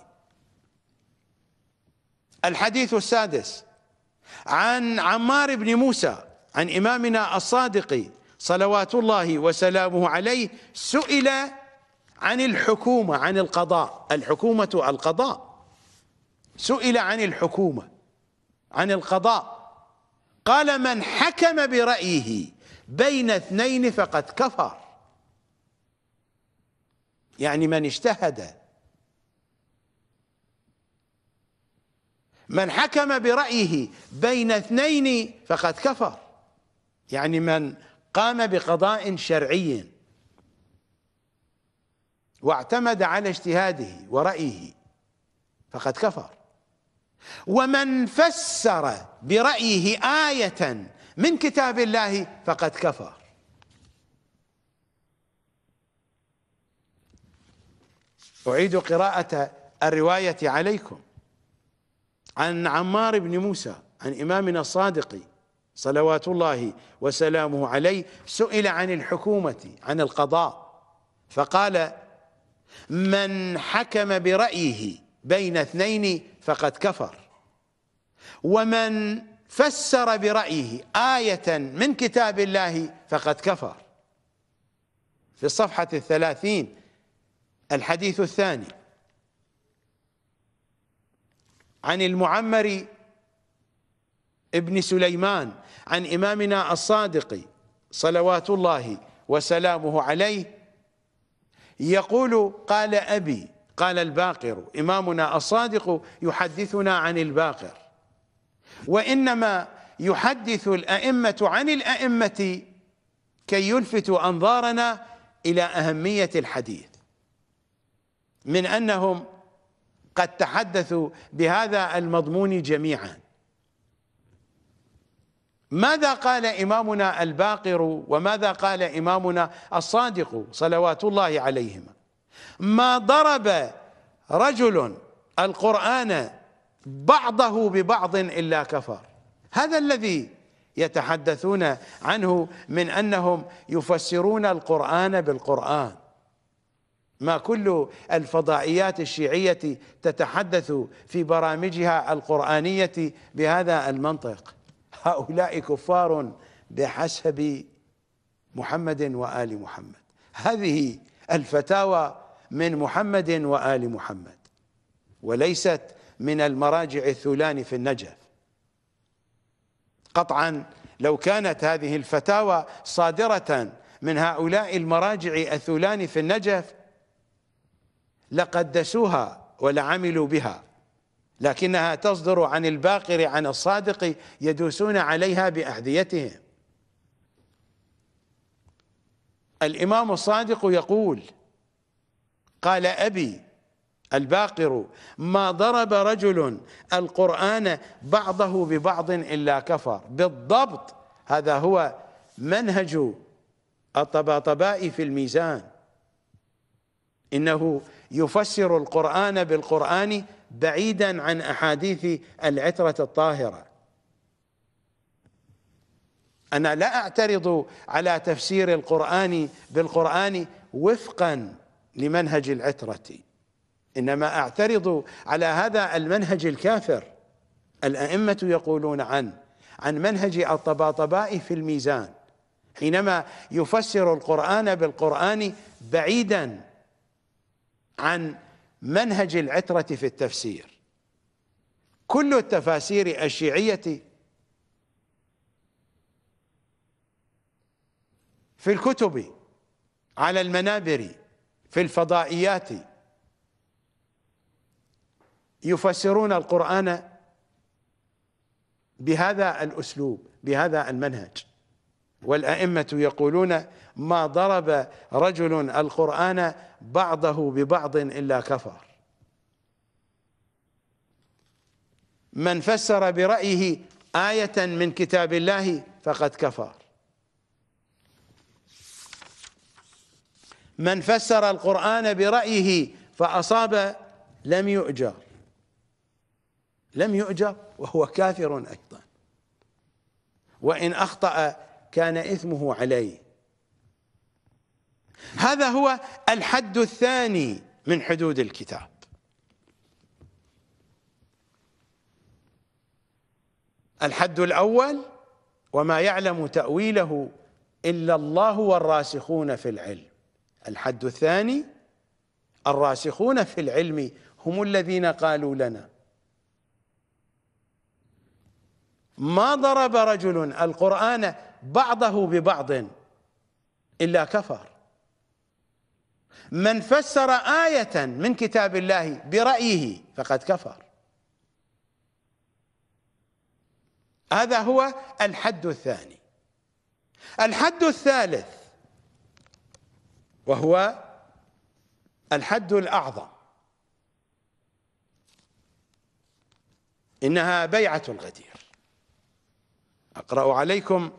الحديث السادس عن عمار بن موسى عن إمامنا الصادق صلوات الله وسلامه عليه سئل عن الحكومة عن القضاء الحكومة القضاء سئل عن الحكومة عن القضاء قال من حكم برأيه بين اثنين فقد كفر يعني من اجتهد من حكم برأيه بين اثنين فقد كفر يعني من قام بقضاء شرعي واعتمد على اجتهاده ورأيه فقد كفر ومن فسر برأيه آية من كتاب الله فقد كفر أعيد قراءة الرواية عليكم عن عمار بن موسى عن إمامنا الصادق صلوات الله وسلامه عليه سئل عن الحكومة عن القضاء فقال من حكم برأيه بين اثنين فقد كفر ومن فسر برأيه آية من كتاب الله فقد كفر في الصفحة الثلاثين الحديث الثاني عن المعمر ابن سليمان عن إمامنا الصادق صلوات الله وسلامه عليه يقول قال أبي قال الباقر إمامنا الصادق يحدثنا عن الباقر وإنما يحدث الأئمة عن الأئمة كي يلفتوا أنظارنا إلى أهمية الحديث من أنهم قد تحدثوا بهذا المضمون جميعا ماذا قال إمامنا الباقر وماذا قال إمامنا الصادق صلوات الله عليهما ما ضرب رجل القرآن بعضه ببعض إلا كفر هذا الذي يتحدثون عنه من أنهم يفسرون القرآن بالقرآن ما كل الفضائيات الشيعية تتحدث في برامجها القرآنية بهذا المنطق هؤلاء كفار بحسب محمد وآل محمد هذه الفتاوى من محمد وآل محمد وليست من المراجع الثولان في النجف قطعا لو كانت هذه الفتاوى صادرة من هؤلاء المراجع الثولان في النجف لقدسوها ولعملوا بها لكنها تصدر عن الباقر عن الصادق يدوسون عليها بأحذيتهم الإمام الصادق يقول قال أبي الباقر ما ضرب رجل القرآن بعضه ببعض إلا كفر بالضبط هذا هو منهج الطباطباء في الميزان إنه يفسر القرآن بالقرآن بعيدا عن أحاديث العترة الطاهرة أنا لا أعترض على تفسير القرآن بالقرآن وفقا لمنهج العترة إنما أعترض على هذا المنهج الكافر الأئمة يقولون عن عن منهج الطباطباء في الميزان حينما يفسر القرآن بالقرآن بعيدا عن منهج العترة في التفسير كل التفاسير الشيعية في الكتب على المنابر في الفضائيات يفسرون القرآن بهذا الأسلوب بهذا المنهج والأئمة يقولون ما ضرب رجل القرآن بعضه ببعض إلا كفر من فسر برأيه آية من كتاب الله فقد كفر من فسر القرآن برأيه فأصاب لم يؤجر لم يؤجر وهو كافر أيضا وإن أخطأ كان إثمه عليه هذا هو الحد الثاني من حدود الكتاب الحد الأول وما يعلم تأويله إلا الله والراسخون في العلم الحد الثاني الراسخون في العلم هم الذين قالوا لنا ما ضرب رجل القرآن بعضه ببعض إلا كفر من فسر آية من كتاب الله برأيه فقد كفر هذا هو الحد الثاني الحد الثالث وهو الحد الأعظم إنها بيعة غدير أقرأ عليكم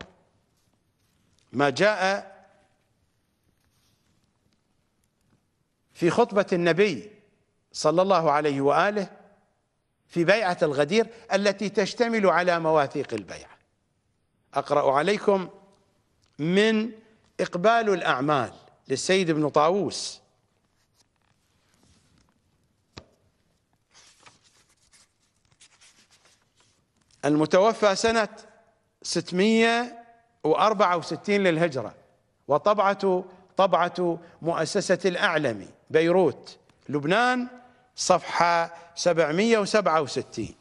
ما جاء في خطبة النبي صلى الله عليه وآله في بيعة الغدير التي تشتمل على مواثيق البيعة أقرأ عليكم من إقبال الأعمال للسيد ابن طاووس المتوفى سنة 664 للهجرة وطبعة طبعة مؤسسة الأعلم بيروت لبنان صفحة 767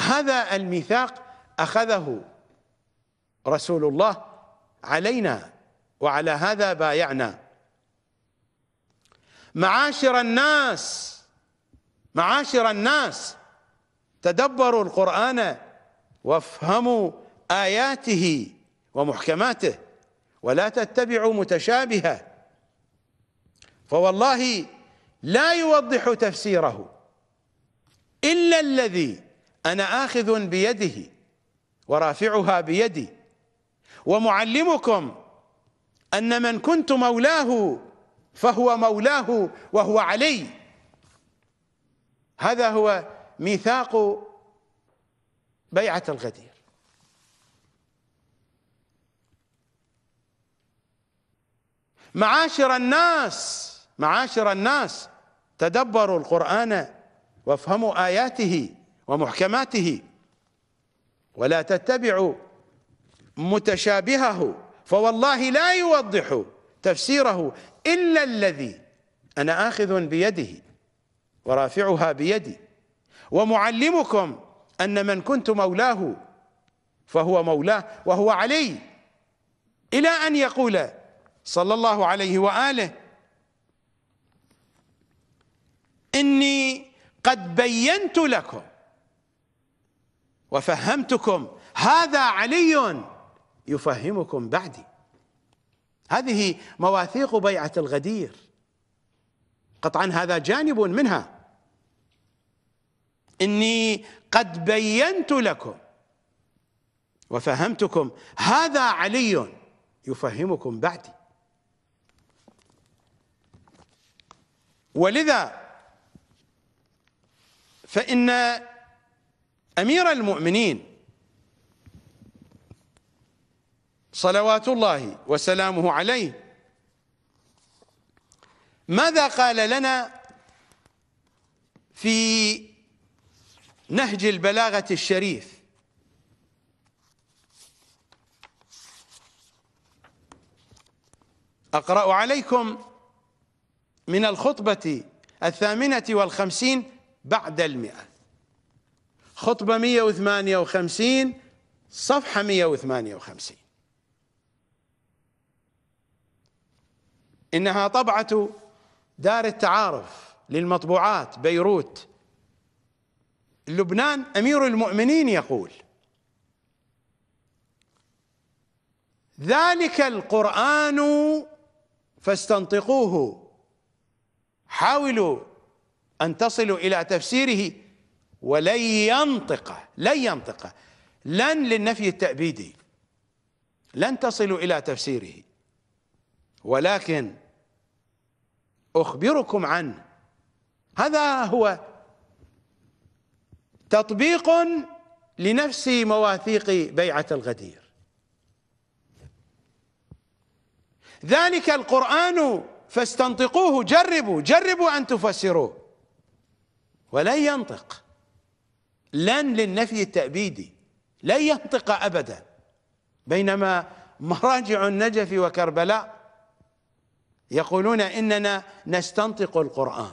هذا الميثاق أخذه رسول الله علينا وعلى هذا بايعنا معاشر الناس معاشر الناس تدبروا القرآن وافهموا آياته ومحكماته ولا تتبعوا متشابهة فوالله لا يوضح تفسيره إلا الذي أنا آخذ بيده ورافعها بيدي ومعلمكم أن من كنت مولاه فهو مولاه وهو علي هذا هو ميثاق بيعة الغدير معاشر الناس معاشر الناس تدبروا القرآن وافهموا آياته ومحكماته ولا تتبعوا متشابهه فوالله لا يوضح تفسيره إلا الذي أنا آخذ بيده ورافعها بيدي ومعلمكم أن من كنت مولاه فهو مولاه وهو علي إلى أن يقول صلى الله عليه وآله إني قد بينت لكم وفهمتكم هذا علي يفهمكم بعدي هذه مواثيق بيعة الغدير قطعا هذا جانب منها إني قد بينت لكم وفهمتكم هذا علي يفهمكم بعدي ولذا فإن أمير المؤمنين صلوات الله وسلامه عليه ماذا قال لنا في نهج البلاغة الشريف أقرأ عليكم من الخطبة الثامنة والخمسين بعد المئة خطبة 158 صفحة 158 إنها طبعة دار التعارف للمطبوعات بيروت لبنان أمير المؤمنين يقول ذلك القرآن فاستنطقوه حاولوا أن تصلوا إلى تفسيره ولن ينطق لن ينطق لن للنفي التأبيدي لن تصلوا إلى تفسيره ولكن أخبركم عنه هذا هو تطبيق لنفس مواثيق بيعة الغدير ذلك القرآن فاستنطقوه جربوا جربوا أن تفسروه ولن ينطق لن للنفي التأبيدي لن ينطق أبدا بينما مراجع النجف وكربلاء يقولون اننا نستنطق القران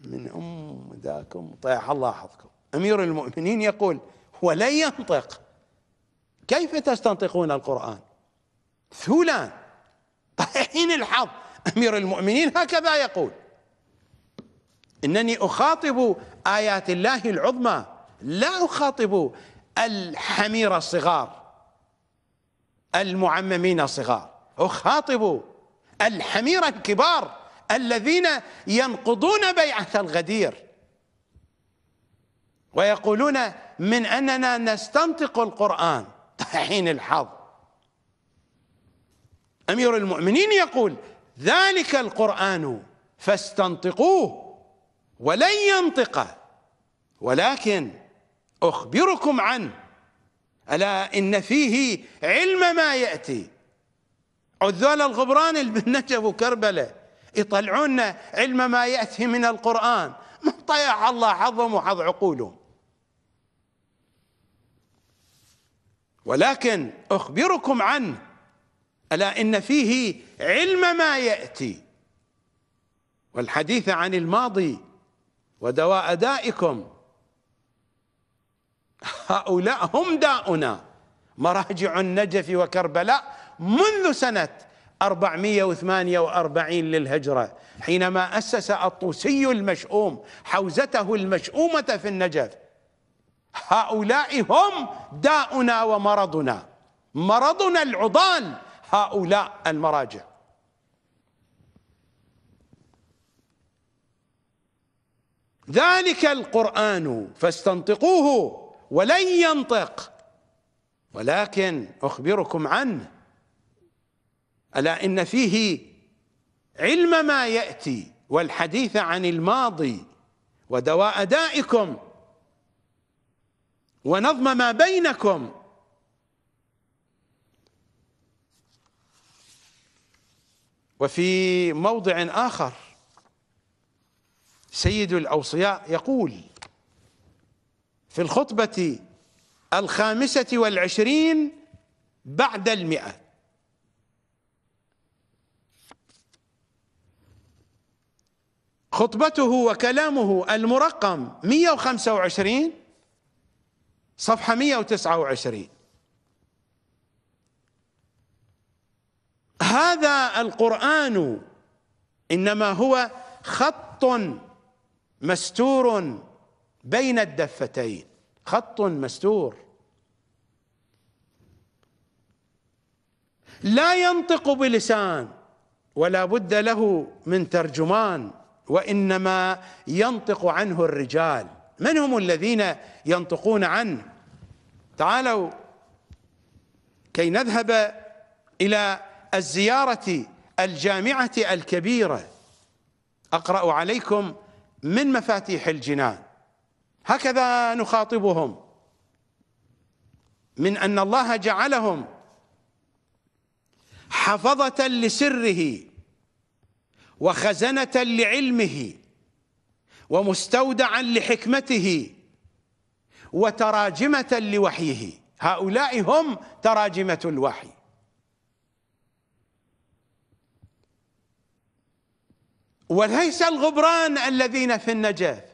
من ام ذاكم طيح الله حظكم امير المؤمنين يقول ولن ينطق كيف تستنطقون القران ثولان طيحين الحظ امير المؤمنين هكذا يقول انني اخاطب ايات الله العظمى لا اخاطب الحمير الصغار المعممين صغار اخاطبوا الحمير الكبار الذين ينقضون بيعة الغدير ويقولون من أننا نستنطق القرآن حين الحظ أمير المؤمنين يقول ذلك القرآن فاستنطقوه ولن ينطقه ولكن أخبركم عنه ألا إن فيه علم ما يأتي عذال الغبران اللي بالنجف (laughs) وكربلة يطلعون علم ما يأتي من القرآن ما طيع الله حظهم وحظ عقولهم ولكن أخبركم عنه ألا إن فيه علم ما يأتي والحديث عن الماضي ودواء دائكم هؤلاء هم داؤنا مراجع النجف وكربلاء منذ سنة 448 للهجرة حينما أسس الطوسي المشؤوم حوزته المشؤومة في النجف هؤلاء هم داؤنا ومرضنا مرضنا العضال هؤلاء المراجع ذلك القرآن فاستنطقوه ولن ينطق ولكن أخبركم عنه ألا إن فيه علم ما يأتي والحديث عن الماضي ودواء دائكم ونظم ما بينكم وفي موضع آخر سيد الأوصياء يقول في الخطبة الخامسة والعشرين بعد المئة خطبته وكلامه المرقم 125 صفحة 129 هذا القرآن إنما هو خط مستور بين الدفتين خط مستور لا ينطق بلسان ولا بد له من ترجمان وانما ينطق عنه الرجال من هم الذين ينطقون عنه تعالوا كي نذهب الى الزياره الجامعه الكبيره اقرا عليكم من مفاتيح الجنان هكذا نخاطبهم من ان الله جعلهم حفظه لسره وخزنه لعلمه ومستودعا لحكمته وتراجمه لوحيه هؤلاء هم تراجمه الوحي وليس الغبران الذين في النجف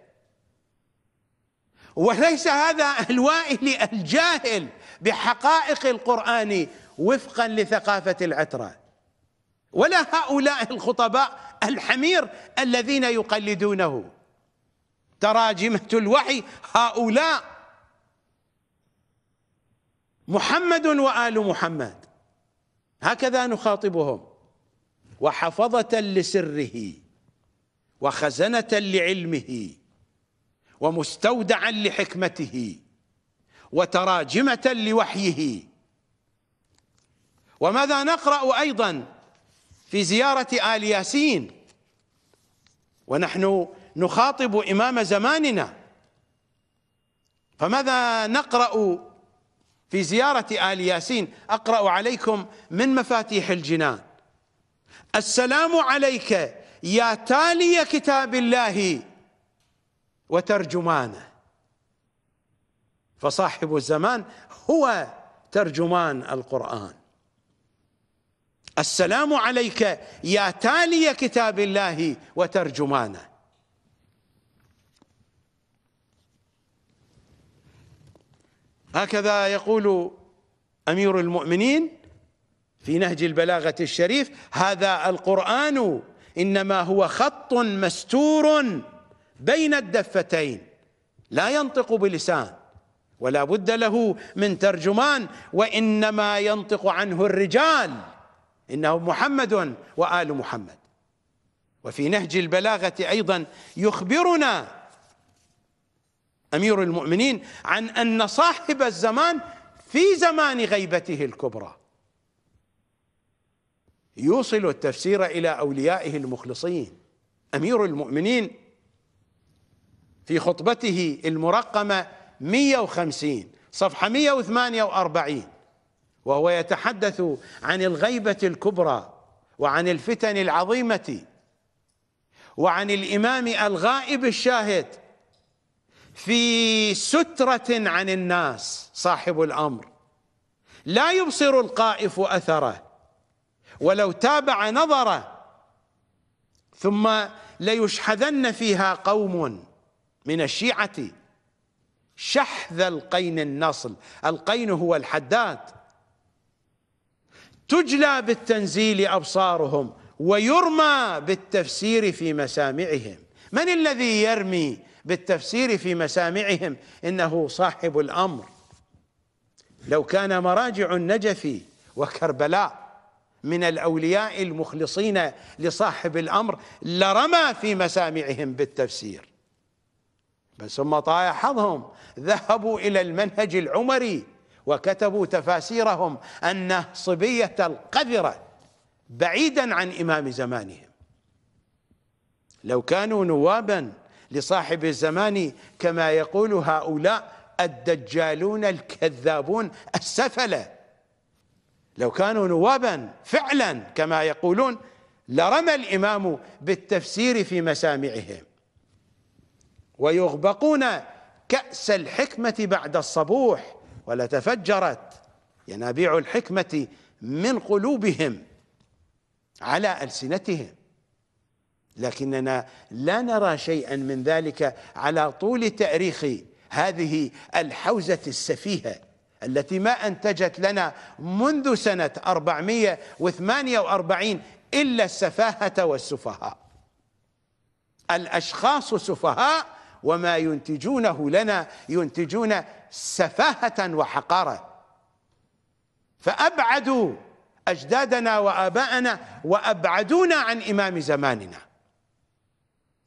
وليس هذا الوائل الجاهل بحقائق القرآن وفقا لثقافة العترة ولا هؤلاء الخطباء الحمير الذين يقلدونه تراجمة الوحي هؤلاء محمد وآل محمد هكذا نخاطبهم وحفظة لسره وخزنة لعلمه ومستودعا لحكمته وتراجمة لوحيه وماذا نقرأ أيضا في زيارة آل ياسين ونحن نخاطب إمام زماننا فماذا نقرأ في زيارة آل ياسين أقرأ عليكم من مفاتيح الجنان السلام عليك يا تالي كتاب الله وترجمانه فصاحب الزمان هو ترجمان القرآن السلام عليك يا تالي كتاب الله وترجمانه هكذا يقول امير المؤمنين في نهج البلاغه الشريف هذا القران انما هو خط مستور بين الدفتين لا ينطق بلسان ولا بد له من ترجمان وإنما ينطق عنه الرجال إنه محمد وآل محمد وفي نهج البلاغة أيضا يخبرنا أمير المؤمنين عن أن صاحب الزمان في زمان غيبته الكبرى يوصل التفسير إلى أوليائه المخلصين أمير المؤمنين في خطبته المرقمة 150 صفحة 148 وهو يتحدث عن الغيبة الكبرى وعن الفتن العظيمة وعن الإمام الغائب الشاهد في سترة عن الناس صاحب الأمر لا يبصر القائف أثره ولو تابع نظره ثم ليشحذن فيها قوم من الشيعة شحذ القين النصل القين هو الحداد تجلى بالتنزيل أبصارهم ويرمى بالتفسير في مسامعهم من الذي يرمي بالتفسير في مسامعهم إنه صاحب الأمر لو كان مراجع النجف وكربلاء من الأولياء المخلصين لصاحب الأمر لرمى في مسامعهم بالتفسير بس هم طايع حظهم ذهبوا إلى المنهج العمري وكتبوا تفاسيرهم ان صبيه القذرة بعيدا عن إمام زمانهم لو كانوا نوابا لصاحب الزمان كما يقول هؤلاء الدجالون الكذابون السفلة لو كانوا نوابا فعلا كما يقولون لرمى الإمام بالتفسير في مسامعهم ويغبقون كأس الحكمة بعد الصبوح ولتفجرت ينابيع الحكمة من قلوبهم على ألسنتهم لكننا لا نرى شيئا من ذلك على طول تاريخ هذه الحوزة السفيهة التي ما أنتجت لنا منذ سنة 448 إلا السفاهة والسفهاء الأشخاص سفهاء وما ينتجونه لنا ينتجون سفاهة وحقارة فأبعدوا أجدادنا وآباءنا وأبعدونا عن إمام زماننا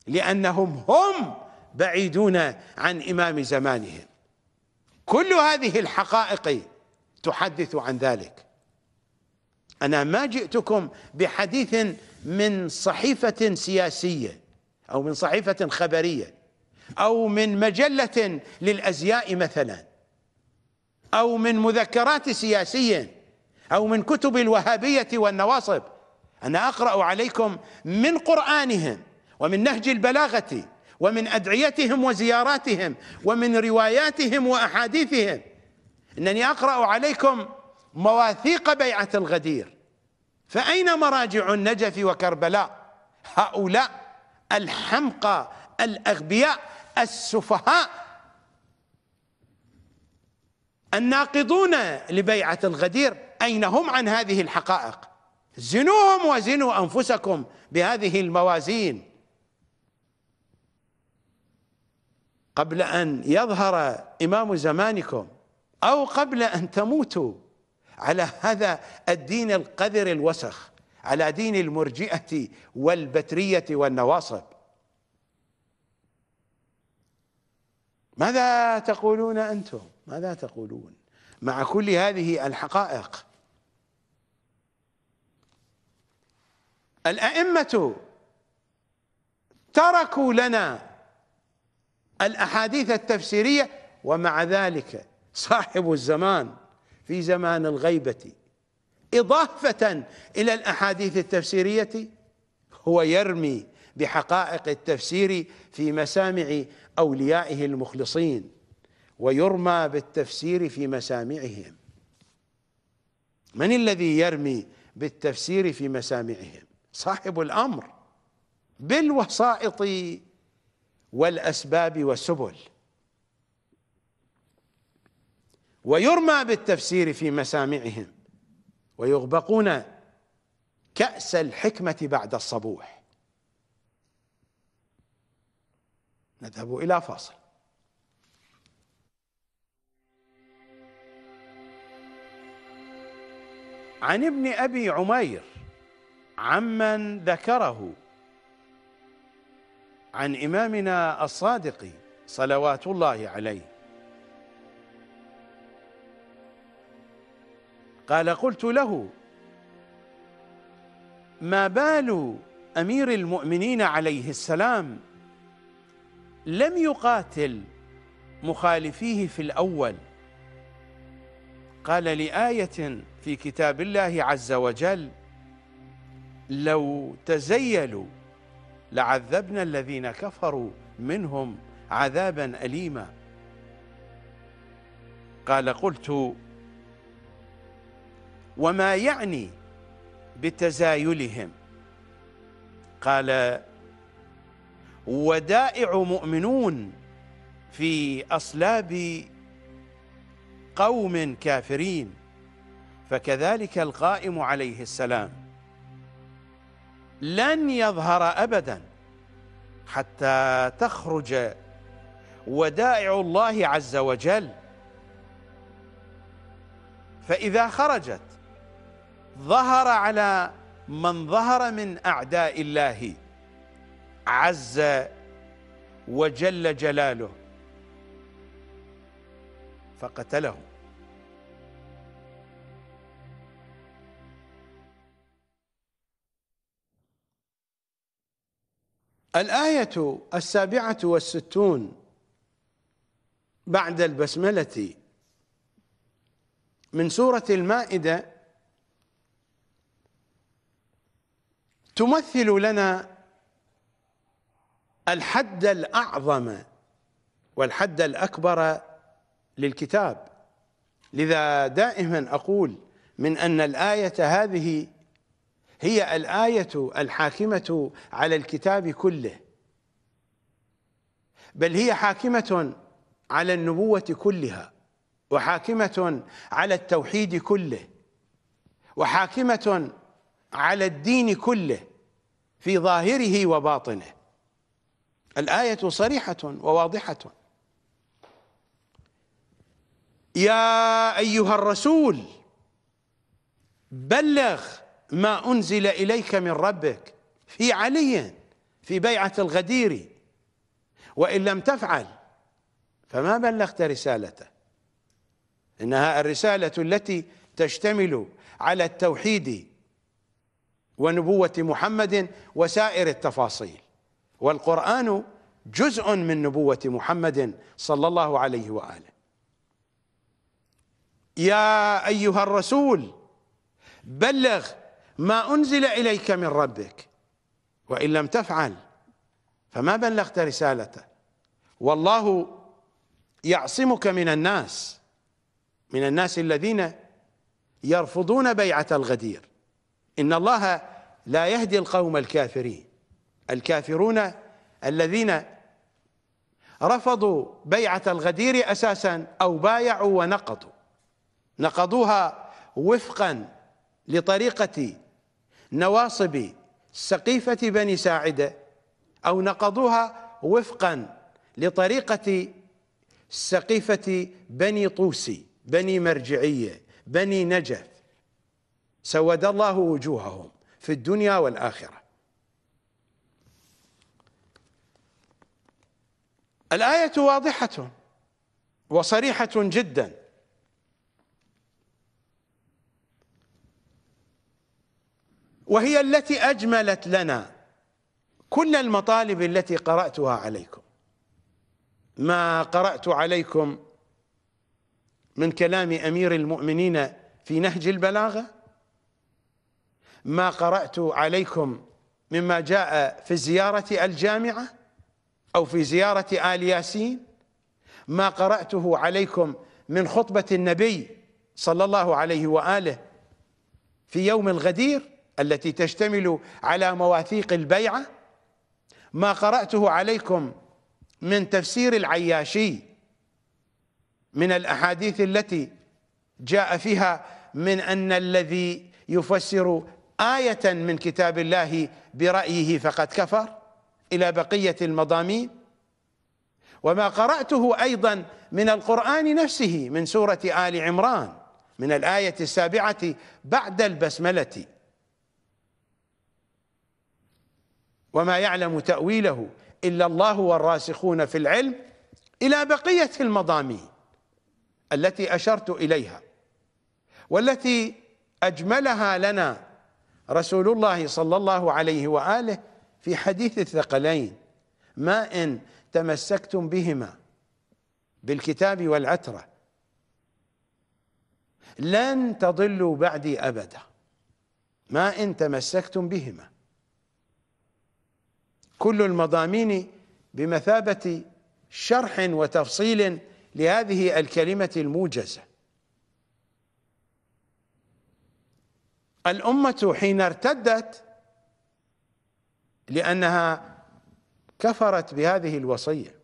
لأنهم هم بعيدون عن إمام زمانهم كل هذه الحقائق تحدث عن ذلك أنا ما جئتكم بحديث من صحيفة سياسية أو من صحيفة خبرية أو من مجلة للأزياء مثلا أو من مذكرات سياسية أو من كتب الوهابية والنواصب أنا أقرأ عليكم من قرآنهم ومن نهج البلاغة ومن أدعيتهم وزياراتهم ومن رواياتهم وأحاديثهم أنني أقرأ عليكم مواثيق بيعة الغدير فأين مراجع النجف وكربلاء هؤلاء الحمقى الأغبياء السفهاء الناقضون لبيعه الغدير اين هم عن هذه الحقائق زنوهم وزنوا انفسكم بهذه الموازين قبل ان يظهر امام زمانكم او قبل ان تموتوا على هذا الدين القذر الوسخ على دين المرجئه والبتريه والنواصب ماذا تقولون أنتم ماذا تقولون مع كل هذه الحقائق الأئمة تركوا لنا الأحاديث التفسيرية ومع ذلك صاحب الزمان في زمان الغيبة إضافة إلى الأحاديث التفسيرية هو يرمي بحقائق التفسير في مسامع أوليائه المخلصين ويرمى بالتفسير في مسامعهم من الذي يرمي بالتفسير في مسامعهم صاحب الأمر بالوسائط والأسباب والسبل ويرمى بالتفسير في مسامعهم ويغبقون كأس الحكمة بعد الصبوح نذهب إلى فاصل عن ابن أبي عمير عمن ذكره عن إمامنا الصادق صلوات الله عليه قال قلت له ما بال أمير المؤمنين عليه السلام لم يقاتل مخالفيه في الأول قال لآية في كتاب الله عز وجل لو تزيلوا لعذبنا الذين كفروا منهم عذابا أليما قال قلت وما يعني بتزايلهم قال ودائع مؤمنون في أصلاب قوم كافرين فكذلك القائم عليه السلام لن يظهر أبدا حتى تخرج ودائع الله عز وجل فإذا خرجت ظهر على من ظهر من أعداء الله عز وجل جلاله فقتله الآية السابعة والستون بعد البسملة من سورة المائدة تمثل لنا الحد الأعظم والحد الأكبر للكتاب لذا دائما أقول من أن الآية هذه هي الآية الحاكمة على الكتاب كله بل هي حاكمة على النبوة كلها وحاكمة على التوحيد كله وحاكمة على الدين كله في ظاهره وباطنه الآية صريحة وواضحة يا أيها الرسول بلغ ما أنزل إليك من ربك في علي في بيعة الغدير وإن لم تفعل فما بلغت رسالته إنها الرسالة التي تشتمل على التوحيد ونبوة محمد وسائر التفاصيل والقرآن جزء من نبوة محمد صلى الله عليه وآله يا أيها الرسول بلغ ما أنزل إليك من ربك وإن لم تفعل فما بلغت رسالته والله يعصمك من الناس من الناس الذين يرفضون بيعة الغدير إن الله لا يهدي القوم الكافرين الكافرون الذين رفضوا بيعة الغدير أساسا أو بايعوا ونقضوا نقضوها وفقا لطريقة نواصب سقيفة بني ساعدة أو نقضوها وفقا لطريقة سقيفة بني طوسي بني مرجعية بني نجف سود الله وجوههم في الدنيا والآخرة الآية واضحة وصريحة جدا وهي التي أجملت لنا كل المطالب التي قرأتها عليكم ما قرأت عليكم من كلام أمير المؤمنين في نهج البلاغة ما قرأت عليكم مما جاء في زيارة الجامعة أو في زيارة آل ياسين ما قرأته عليكم من خطبة النبي صلى الله عليه وآله في يوم الغدير التي تشتمل على مواثيق البيعة ما قرأته عليكم من تفسير العياشي من الأحاديث التي جاء فيها من أن الذي يفسر آية من كتاب الله برأيه فقد كفر إلى بقية المضامين وما قرأته أيضا من القرآن نفسه من سورة آل عمران من الآية السابعة بعد البسملة وما يعلم تأويله إلا الله والراسخون في العلم إلى بقية المضامين التي أشرت إليها والتي أجملها لنا رسول الله صلى الله عليه وآله في حديث الثقلين ما إن تمسكتم بهما بالكتاب والعترة لن تضلوا بعدي أبدا ما إن تمسكتم بهما كل المضامين بمثابة شرح وتفصيل لهذه الكلمة الموجزة الأمة حين ارتدت لأنها كفرت بهذه الوصية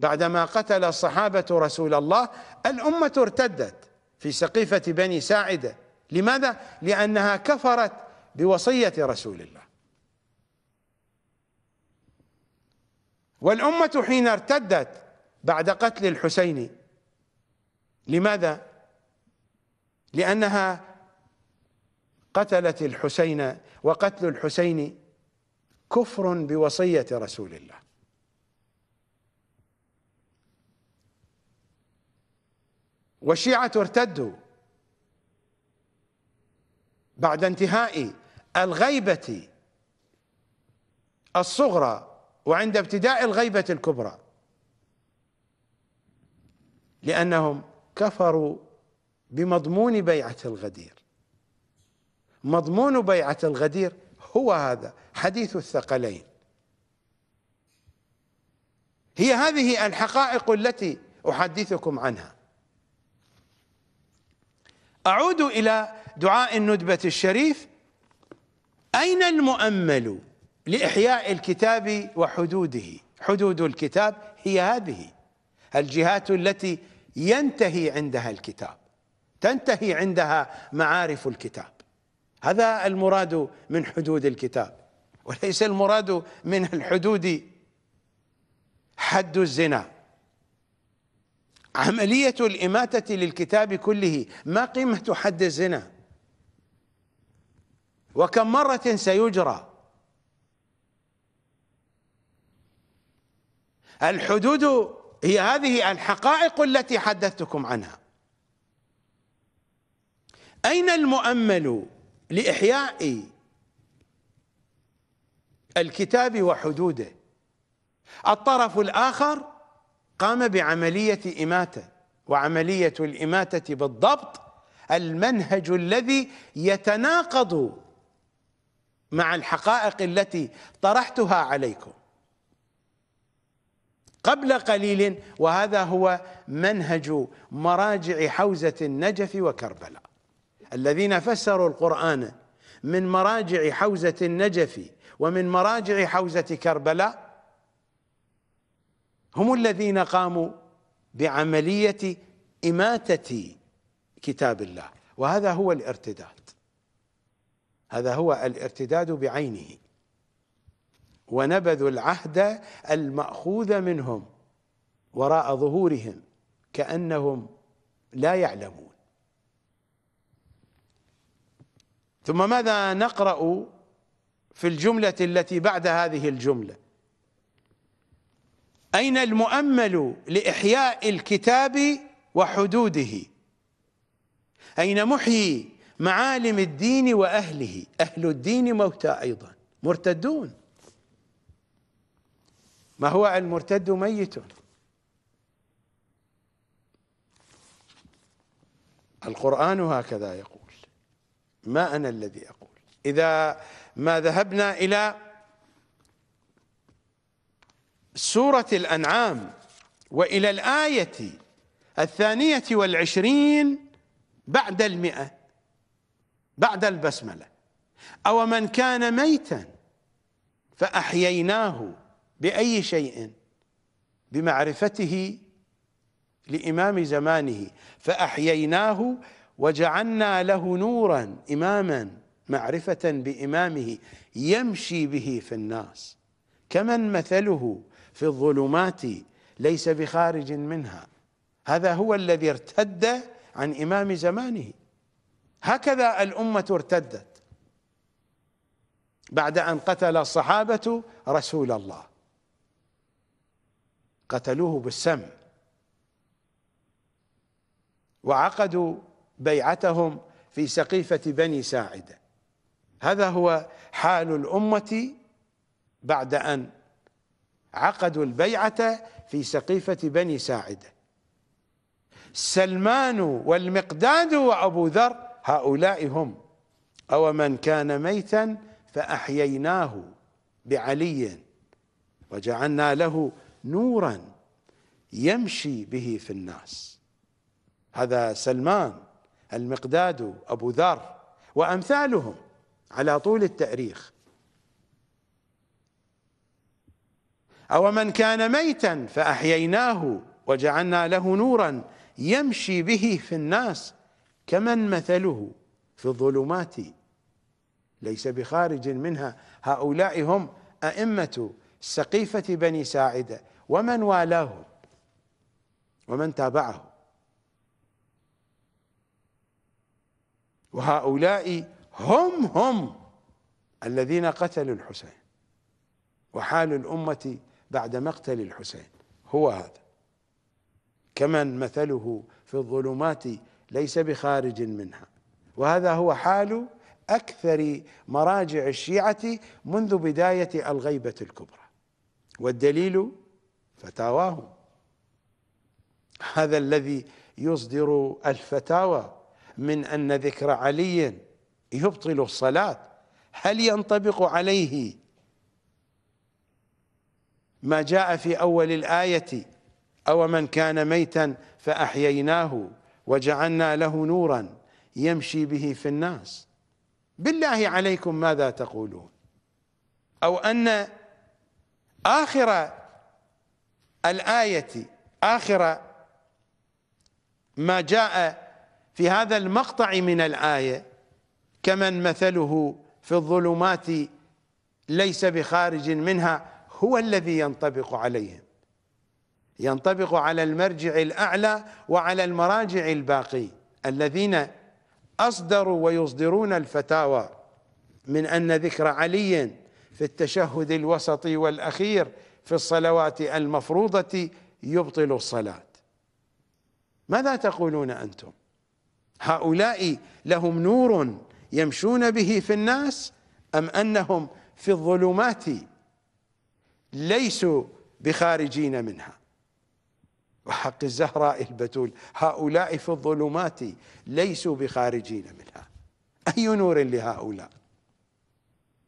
بعدما قتل الصحابة رسول الله الأمة ارتدت في سقيفة بني ساعدة لماذا؟ لأنها كفرت بوصية رسول الله والأمة حين ارتدت بعد قتل الحسين لماذا؟ لأنها قتلت الحسين وقتل الحسين كفر بوصية رسول الله والشيعة ارتدوا بعد انتهاء الغيبة الصغرى وعند ابتداء الغيبة الكبرى لأنهم كفروا بمضمون بيعة الغدير مضمون بيعة الغدير هو هذا حديث الثقلين هي هذه الحقائق التي أحدثكم عنها أعود إلى دعاء الندبة الشريف أين المؤمل لإحياء الكتاب وحدوده حدود الكتاب هي هذه الجهات التي ينتهي عندها الكتاب تنتهي عندها معارف الكتاب هذا المراد من حدود الكتاب وليس المراد من الحدود حد الزنا عملية الإماتة للكتاب كله ما قيمة حد الزنا وكم مرة سيجرى الحدود هي هذه الحقائق التي حدثتكم عنها أين المؤمل لإحياء الكتاب وحدوده الطرف الآخر قام بعملية إماتة وعملية الإماتة بالضبط المنهج الذي يتناقض مع الحقائق التي طرحتها عليكم قبل قليل وهذا هو منهج مراجع حوزة النجف وكربلاء الذين فسروا القرآن من مراجع حوزة النجف ومن مراجع حوزة كربلاء هم الذين قاموا بعملية إماتة كتاب الله وهذا هو الارتداد هذا هو الارتداد بعينه ونبذوا العهد المأخوذ منهم وراء ظهورهم كأنهم لا يعلمون ثم ماذا نقرأ في الجملة التي بعد هذه الجملة أين المؤمل لإحياء الكتاب وحدوده أين محيي معالم الدين وأهله أهل الدين موتى أيضا مرتدون ما هو المرتد ميت القرآن هكذا يقول ما أنا الذي أقول إذا ما ذهبنا إلى سورة الأنعام وإلى الآية الثانية والعشرين بعد المئة بعد البسملة أو من كان ميتا فأحييناه بأي شيء بمعرفته لإمام زمانه فأحييناه وجعلنا له نورا إماما معرفة بإمامه يمشي به في الناس كمن مثله في الظلمات ليس بخارج منها هذا هو الذي ارتد عن إمام زمانه هكذا الأمة ارتدت بعد أن قتل الصحابة رسول الله قتلوه بالسم وعقدوا بيعتهم في سقيفة بني ساعدة هذا هو حال الأمة بعد أن عقدوا البيعة في سقيفة بني ساعدة سلمان والمقداد وأبو ذر هؤلاء هم أو من كان ميتا فأحييناه بعلي وجعلنا له نورا يمشي به في الناس هذا سلمان المقداد أبو ذر وأمثالهم على طول التاريخ أو من كان ميتا فأحييناه وجعلنا له نورا يمشي به في الناس كمن مثله في الظلمات ليس بخارج منها هؤلاء هم أئمة سقيفة بني ساعدة ومن والاهم ومن تابعهم وهؤلاء هم هم الذين قتلوا الحسين وحال الأمة بعد مقتل الحسين هو هذا كمن مثله في الظلمات ليس بخارج منها وهذا هو حال أكثر مراجع الشيعة منذ بداية الغيبة الكبرى والدليل فتاواهم هذا الذي يصدر الفتاوى من أن ذكر علي يبطل الصلاة هل ينطبق عليه ما جاء في أول الآية أو من كان ميتا فأحييناه وجعلنا له نورا يمشي به في الناس بالله عليكم ماذا تقولون أو أن آخر الآية آخر ما جاء في هذا المقطع من الآية كمن مثله في الظلمات ليس بخارج منها هو الذي ينطبق عليهم ينطبق على المرجع الأعلى وعلى المراجع الباقي الذين أصدروا ويصدرون الفتاوى من أن ذكر علي في التشهد الوسطي والأخير في الصلوات المفروضة يبطل الصلاة ماذا تقولون أنتم؟ هؤلاء لهم نور يمشون به في الناس أم أنهم في الظلمات ليسوا بخارجين منها وحق الزهراء البتول هؤلاء في الظلمات ليسوا بخارجين منها أي نور لهؤلاء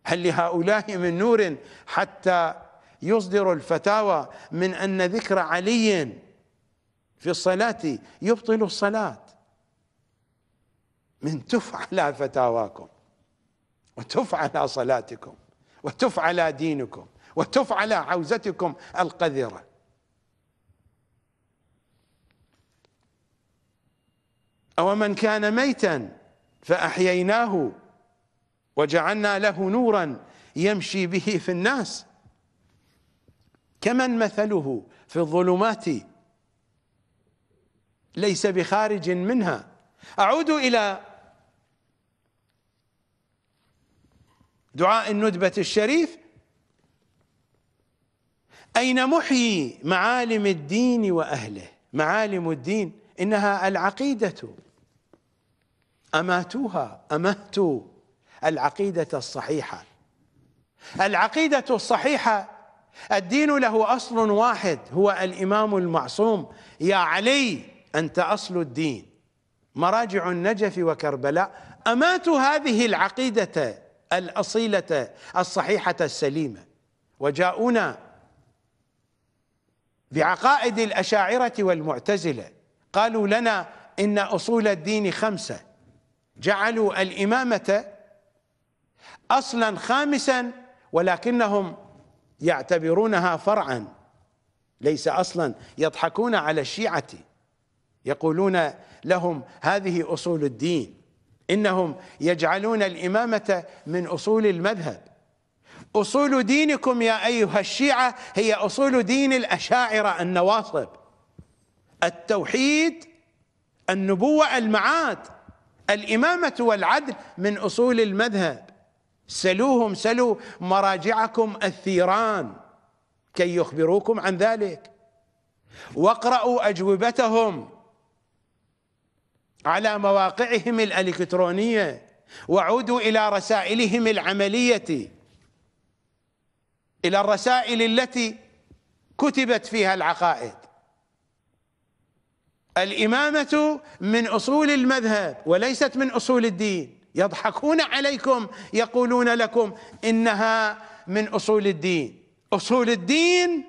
هل لهؤلاء من نور حتى يصدر الفتاوى من أن ذكر علي في الصلاة يبطل الصلاة من تفعل فتاواكم وتفعل صلاتكم وتفعل دينكم وتفعل عوزتكم القذره أو من كان ميتا فأحييناه وجعلنا له نورا يمشي به في الناس كمن مثله في الظلمات ليس بخارج منها أعود إلى دعاء الندبة الشريف أين محيي معالم الدين وأهله معالم الدين إنها العقيدة أماتوها أماتوا العقيدة الصحيحة العقيدة الصحيحة الدين له أصل واحد هو الإمام المعصوم يا علي أنت أصل الدين مراجع النجف وكربلاء أماتوا هذه العقيدة الأصيلة الصحيحة السليمة وجاءونا بعقائد الأشاعرة والمعتزلة قالوا لنا إن أصول الدين خمسة جعلوا الإمامة أصلا خامسا ولكنهم يعتبرونها فرعا ليس أصلا يضحكون على الشيعة يقولون لهم هذه أصول الدين انهم يجعلون الامامه من اصول المذهب اصول دينكم يا ايها الشيعه هي اصول دين الاشاعره النواصب التوحيد النبوه المعاد الامامه والعدل من اصول المذهب سلوهم سلوا مراجعكم الثيران كي يخبروكم عن ذلك واقرأوا أجوبتهم على مواقعهم الالكترونيه وعودوا الى رسائلهم العمليه الى الرسائل التي كتبت فيها العقائد الامامه من اصول المذهب وليست من اصول الدين يضحكون عليكم يقولون لكم انها من اصول الدين اصول الدين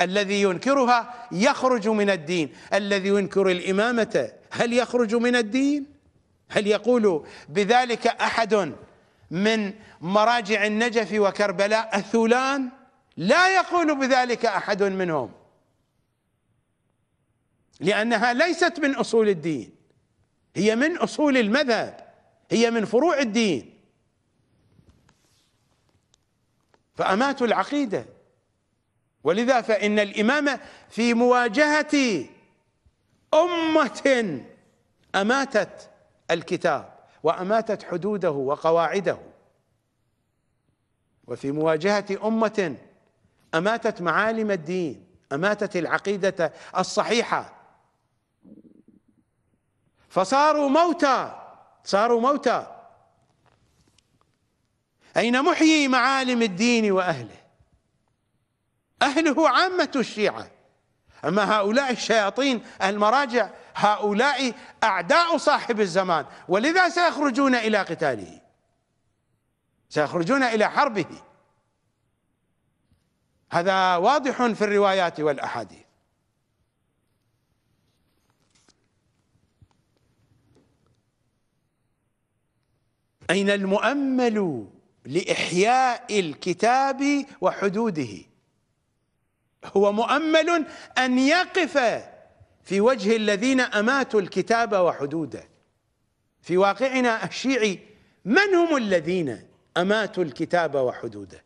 الذي ينكرها يخرج من الدين الذي ينكر الامامه هل يخرج من الدين هل يقول بذلك احد من مراجع النجف وكربلاء الثولان لا يقول بذلك احد منهم لانها ليست من اصول الدين هي من اصول المذهب هي من فروع الدين فاماتوا العقيده ولذا فان الامام في مواجهه أمة أماتت الكتاب وأماتت حدوده وقواعده وفي مواجهة أمة أماتت معالم الدين أماتت العقيدة الصحيحة فصاروا موتى صاروا موتى أين محيي معالم الدين وأهله أهله عامة الشيعة أما هؤلاء الشياطين المراجع هؤلاء أعداء صاحب الزمان ولذا سيخرجون إلى قتاله سيخرجون إلى حربه هذا واضح في الروايات والأحاديث أين المؤمل لإحياء الكتاب وحدوده هو مؤمل أن يقف في وجه الذين أماتوا الكتاب وحدوده في واقعنا الشيعي من هم الذين أماتوا الكتاب وحدوده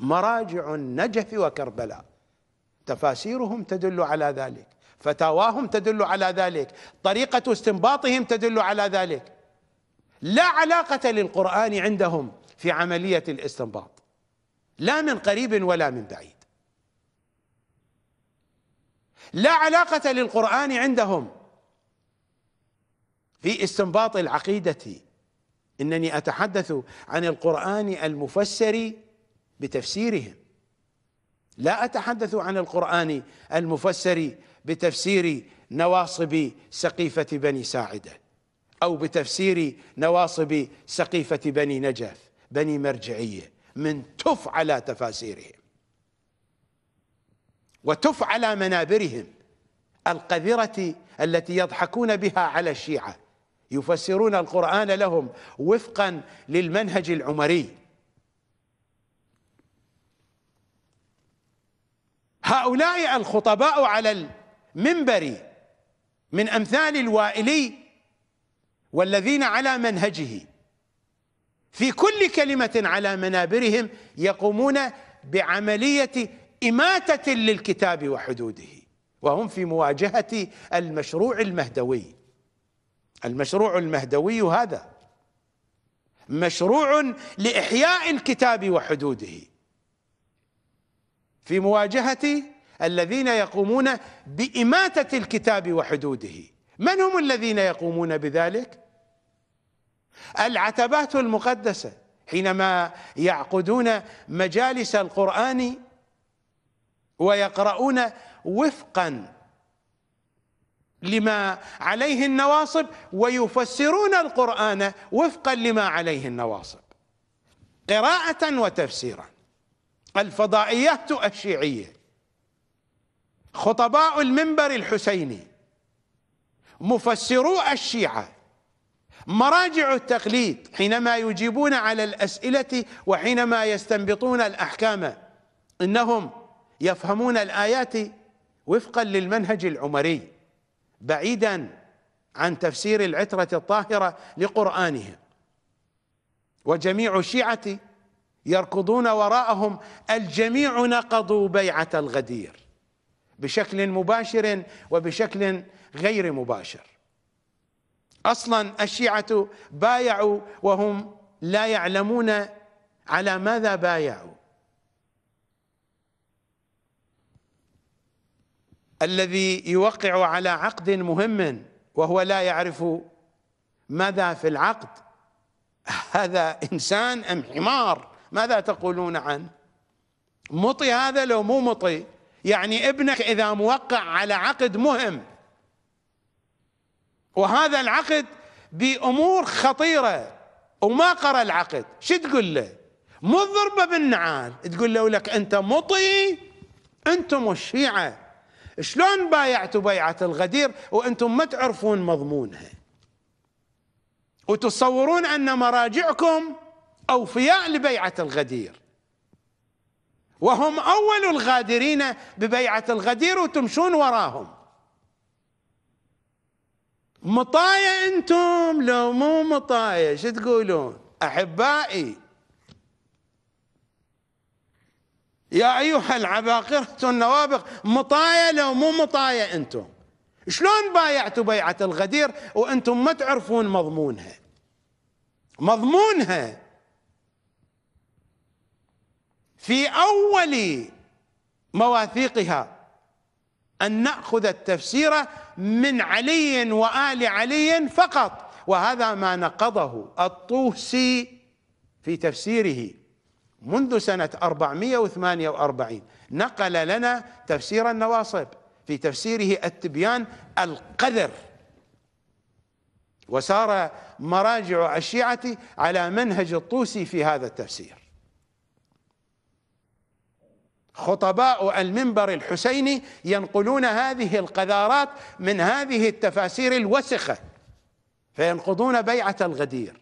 مراجع النجف وكربلاء تفاسيرهم تدل على ذلك فتاواهم تدل على ذلك طريقة استنباطهم تدل على ذلك لا علاقة للقرآن عندهم في عملية الاستنباط لا من قريب ولا من بعيد لا علاقة للقرآن عندهم في استنباط العقيدة إنني أتحدث عن القرآن المفسر بتفسيرهم لا أتحدث عن القرآن المفسر بتفسير نواصب سقيفة بني ساعدة أو بتفسير نواصب سقيفة بني نجف بني مرجعية من تف على تفاسيرهم وتف على منابرهم القذرة التي يضحكون بها على الشيعة يفسرون القرآن لهم وفقا للمنهج العمري هؤلاء الخطباء على المنبر من أمثال الوائلي والذين على منهجه في كل كلمة على منابرهم يقومون بعملية إماتة للكتاب وحدوده وهم في مواجهة المشروع المهدوي المشروع المهدوي هذا مشروع لإحياء الكتاب وحدوده في مواجهة الذين يقومون بإماتة الكتاب وحدوده من هم الذين يقومون بذلك؟ العتبات المقدسة حينما يعقدون مجالس القرآن ويقرؤون وفقا لما عليه النواصب ويفسرون القرآن وفقا لما عليه النواصب قراءة وتفسيرا الفضائيات الشيعية خطباء المنبر الحسيني مفسرو الشيعة مراجع التقليد حينما يجيبون على الأسئلة وحينما يستنبطون الأحكام إنهم يفهمون الآيات وفقا للمنهج العمري بعيدا عن تفسير العترة الطاهرة لقرآنهم وجميع الشيعة يركضون وراءهم الجميع نقضوا بيعة الغدير بشكل مباشر وبشكل غير مباشر اصلا الشيعة بايعوا وهم لا يعلمون على ماذا بايعوا الذي يوقع على عقد مهم وهو لا يعرف ماذا في العقد هذا إنسان أم حمار ماذا تقولون عنه مطي هذا لو مو مطي يعني ابنك إذا موقع على عقد مهم وهذا العقد بأمور خطيرة وما قرأ العقد شو تقول له مو ضربة بالنعال تقول له لك أنت مطي أنتم الشيعة شلون بايعتوا بيعة الغدير وانتم ما تعرفون مضمونها وتصورون ان مراجعكم اوفياء لبيعة الغدير وهم اول الغادرين ببيعة الغدير وتمشون وراهم مطايا انتم لو مو مطايا شو تقولون احبائي يا أيها العباقرة النوابق مطايا لو مو مطايا أنتم شلون بايعتوا بيعة الغدير وأنتم ما تعرفون مضمونها مضمونها في أول مواثيقها أن نأخذ التفسير من علي وآل علي فقط وهذا ما نقضه الطوسي في تفسيره منذ سنة 448 نقل لنا تفسير النواصب في تفسيره التبيان القذر وسار مراجع الشيعة على منهج الطوسي في هذا التفسير خطباء المنبر الحسيني ينقلون هذه القذارات من هذه التفاسير الوسخة فينقضون بيعة الغدير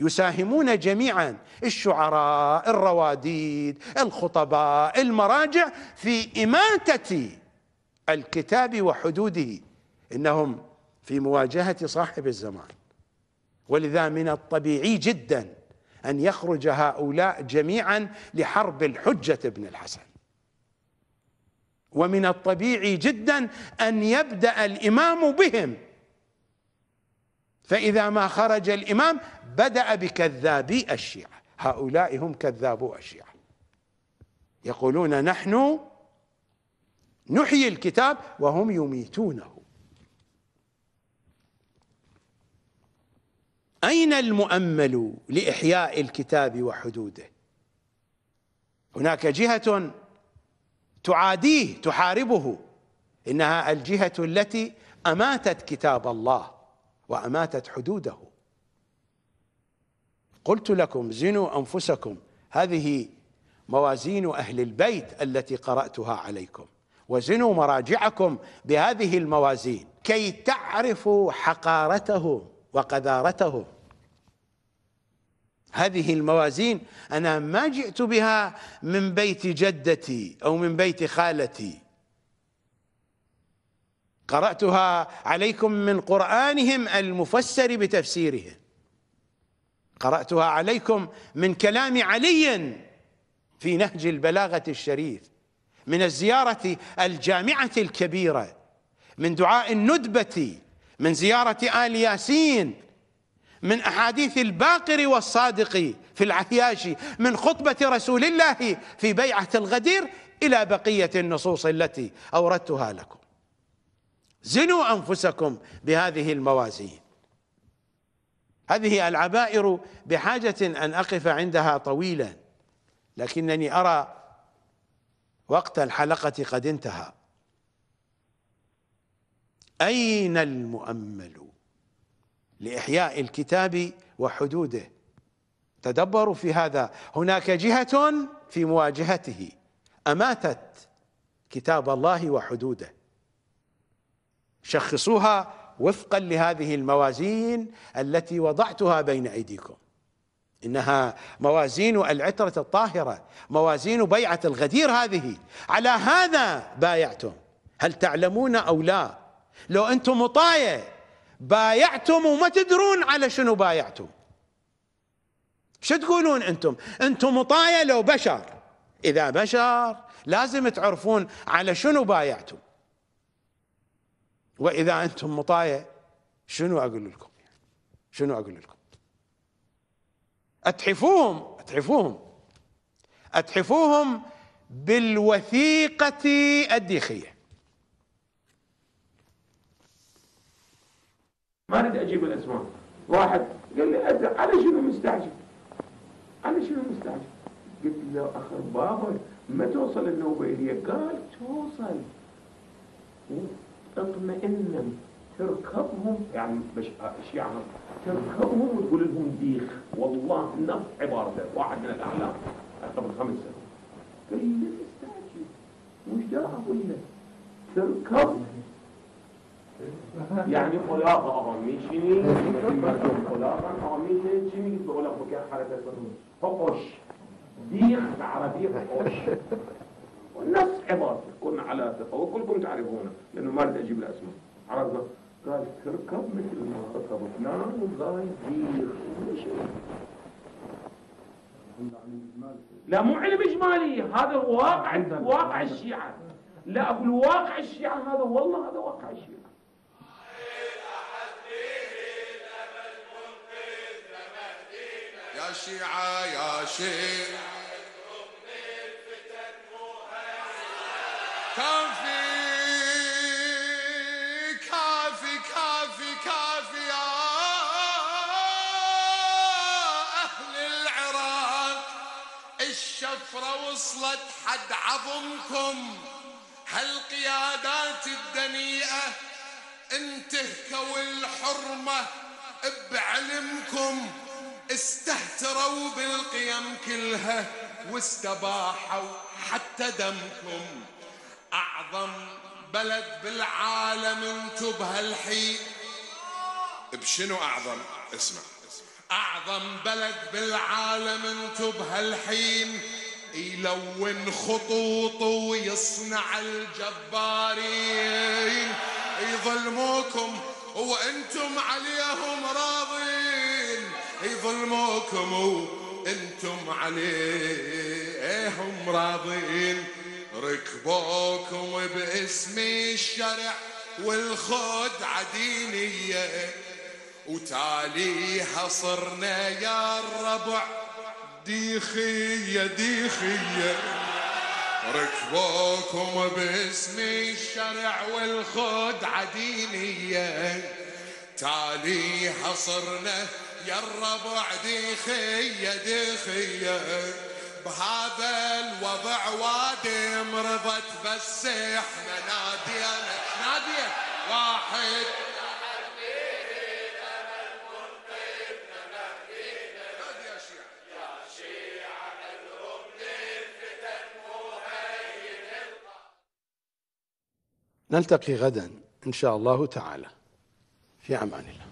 يساهمون جميعا الشعراء الرواديد الخطباء المراجع في إماتة الكتاب وحدوده إنهم في مواجهة صاحب الزمان ولذا من الطبيعي جدا أن يخرج هؤلاء جميعا لحرب الحجة ابن الحسن ومن الطبيعي جدا أن يبدأ الإمام بهم فإذا ما خرج الإمام بدأ بكذابي الشيعة هؤلاء هم كذابو الشيعة يقولون نحن نحيي الكتاب وهم يميتونه أين المؤمل لإحياء الكتاب وحدوده هناك جهة تعاديه تحاربه إنها الجهة التي أماتت كتاب الله وأماتت حدوده قلت لكم زنوا أنفسكم هذه موازين أهل البيت التي قرأتها عليكم وزنوا مراجعكم بهذه الموازين كي تعرفوا حقارته وقذارته هذه الموازين أنا ما جئت بها من بيت جدتي أو من بيت خالتي قرأتها عليكم من قرآنهم المفسر بتفسيره قرأتها عليكم من كلام علي في نهج البلاغة الشريف من الزيارة الجامعة الكبيرة من دعاء الندبة من زيارة آل ياسين من أحاديث الباقر والصادق في العياشي من خطبة رسول الله في بيعة الغدير إلى بقية النصوص التي أوردتها لكم زنوا أنفسكم بهذه الموازين هذه العبائر بحاجة أن أقف عندها طويلا لكنني أرى وقت الحلقة قد انتهى أين المؤمل لإحياء الكتاب وحدوده تدبروا في هذا هناك جهة في مواجهته أماتت كتاب الله وحدوده شخصوها وفقا لهذه الموازين التي وضعتها بين ايديكم انها موازين العتره الطاهره موازين بيعه الغدير هذه على هذا بايعتم هل تعلمون او لا لو انتم مطايع بايعتم وما تدرون على شنو بايعتم شو تقولون انتم انتم مطايع لو بشر اذا بشر لازم تعرفون على شنو بايعتم واذا انتم مطايع شنو اقول لكم شنو اقول لكم اتحفوهم اتحفوهم اتحفوهم بالوثيقه الديخيه ما اريد اجيب الاسماء واحد قال لي ازرق على شنو مستعجل على شنو مستعجل قلت له اخر بابا ما توصل النوبه اليك قال توصل تطمئن تركبهم يعني مش الشيعة يعني؟ تركبهم وتقول لهم ديخ والله نفس عبارته واحد من الاعلام قبل خمس سنوات قال لي لا تستعجل مش ده اقول لك تركب يعني خلاقة أراميشني خلاقة أراميشني جيمي بقول لك بكاء حالة تسلم فقش ديخ عربي فقش والنص عبارة كن على ثقة وكلكم تعرفونه لأنه ما بدي أجيب الأسماء عرفنا قال تركب مثل ما ركب فلان والله يطير لا مو علم إجمالي هذا واقع واقع الشيعة لا أقول واقع الشيعة هذا والله هذا واقع الشيعة يا شيعة يا شيعة كافي كافي كافي كافي يا أهل العراق الشفرة وصلت حد عظمكم هالقيادات الدنيئة انتهكوا الحرمة بعلمكم استهتروا بالقيم كلها واستباحوا حتى دمكم أعظم بلد بالعالم انتو بهالحين بشنو أعظم اسمع أعظم بلد بالعالم انتو بهالحين يلون خطوطه ويصنع الجبارين يظلموكم وانتم عليهم راضين يظلموكم وانتم عليهم راضين ركبوكم باسم الشرع والخدعة عدينية وتاليها صرنا يا الربع ديخية ديخية ركبوكم باسم الشرع والخدعة عدينية تاليها صرنا يا الربع ديخية ديخية بهذا الوضع وادم رضت بس احنا نادي ناديه واحد نلتقي غدا ان شاء الله تعالى في امان الله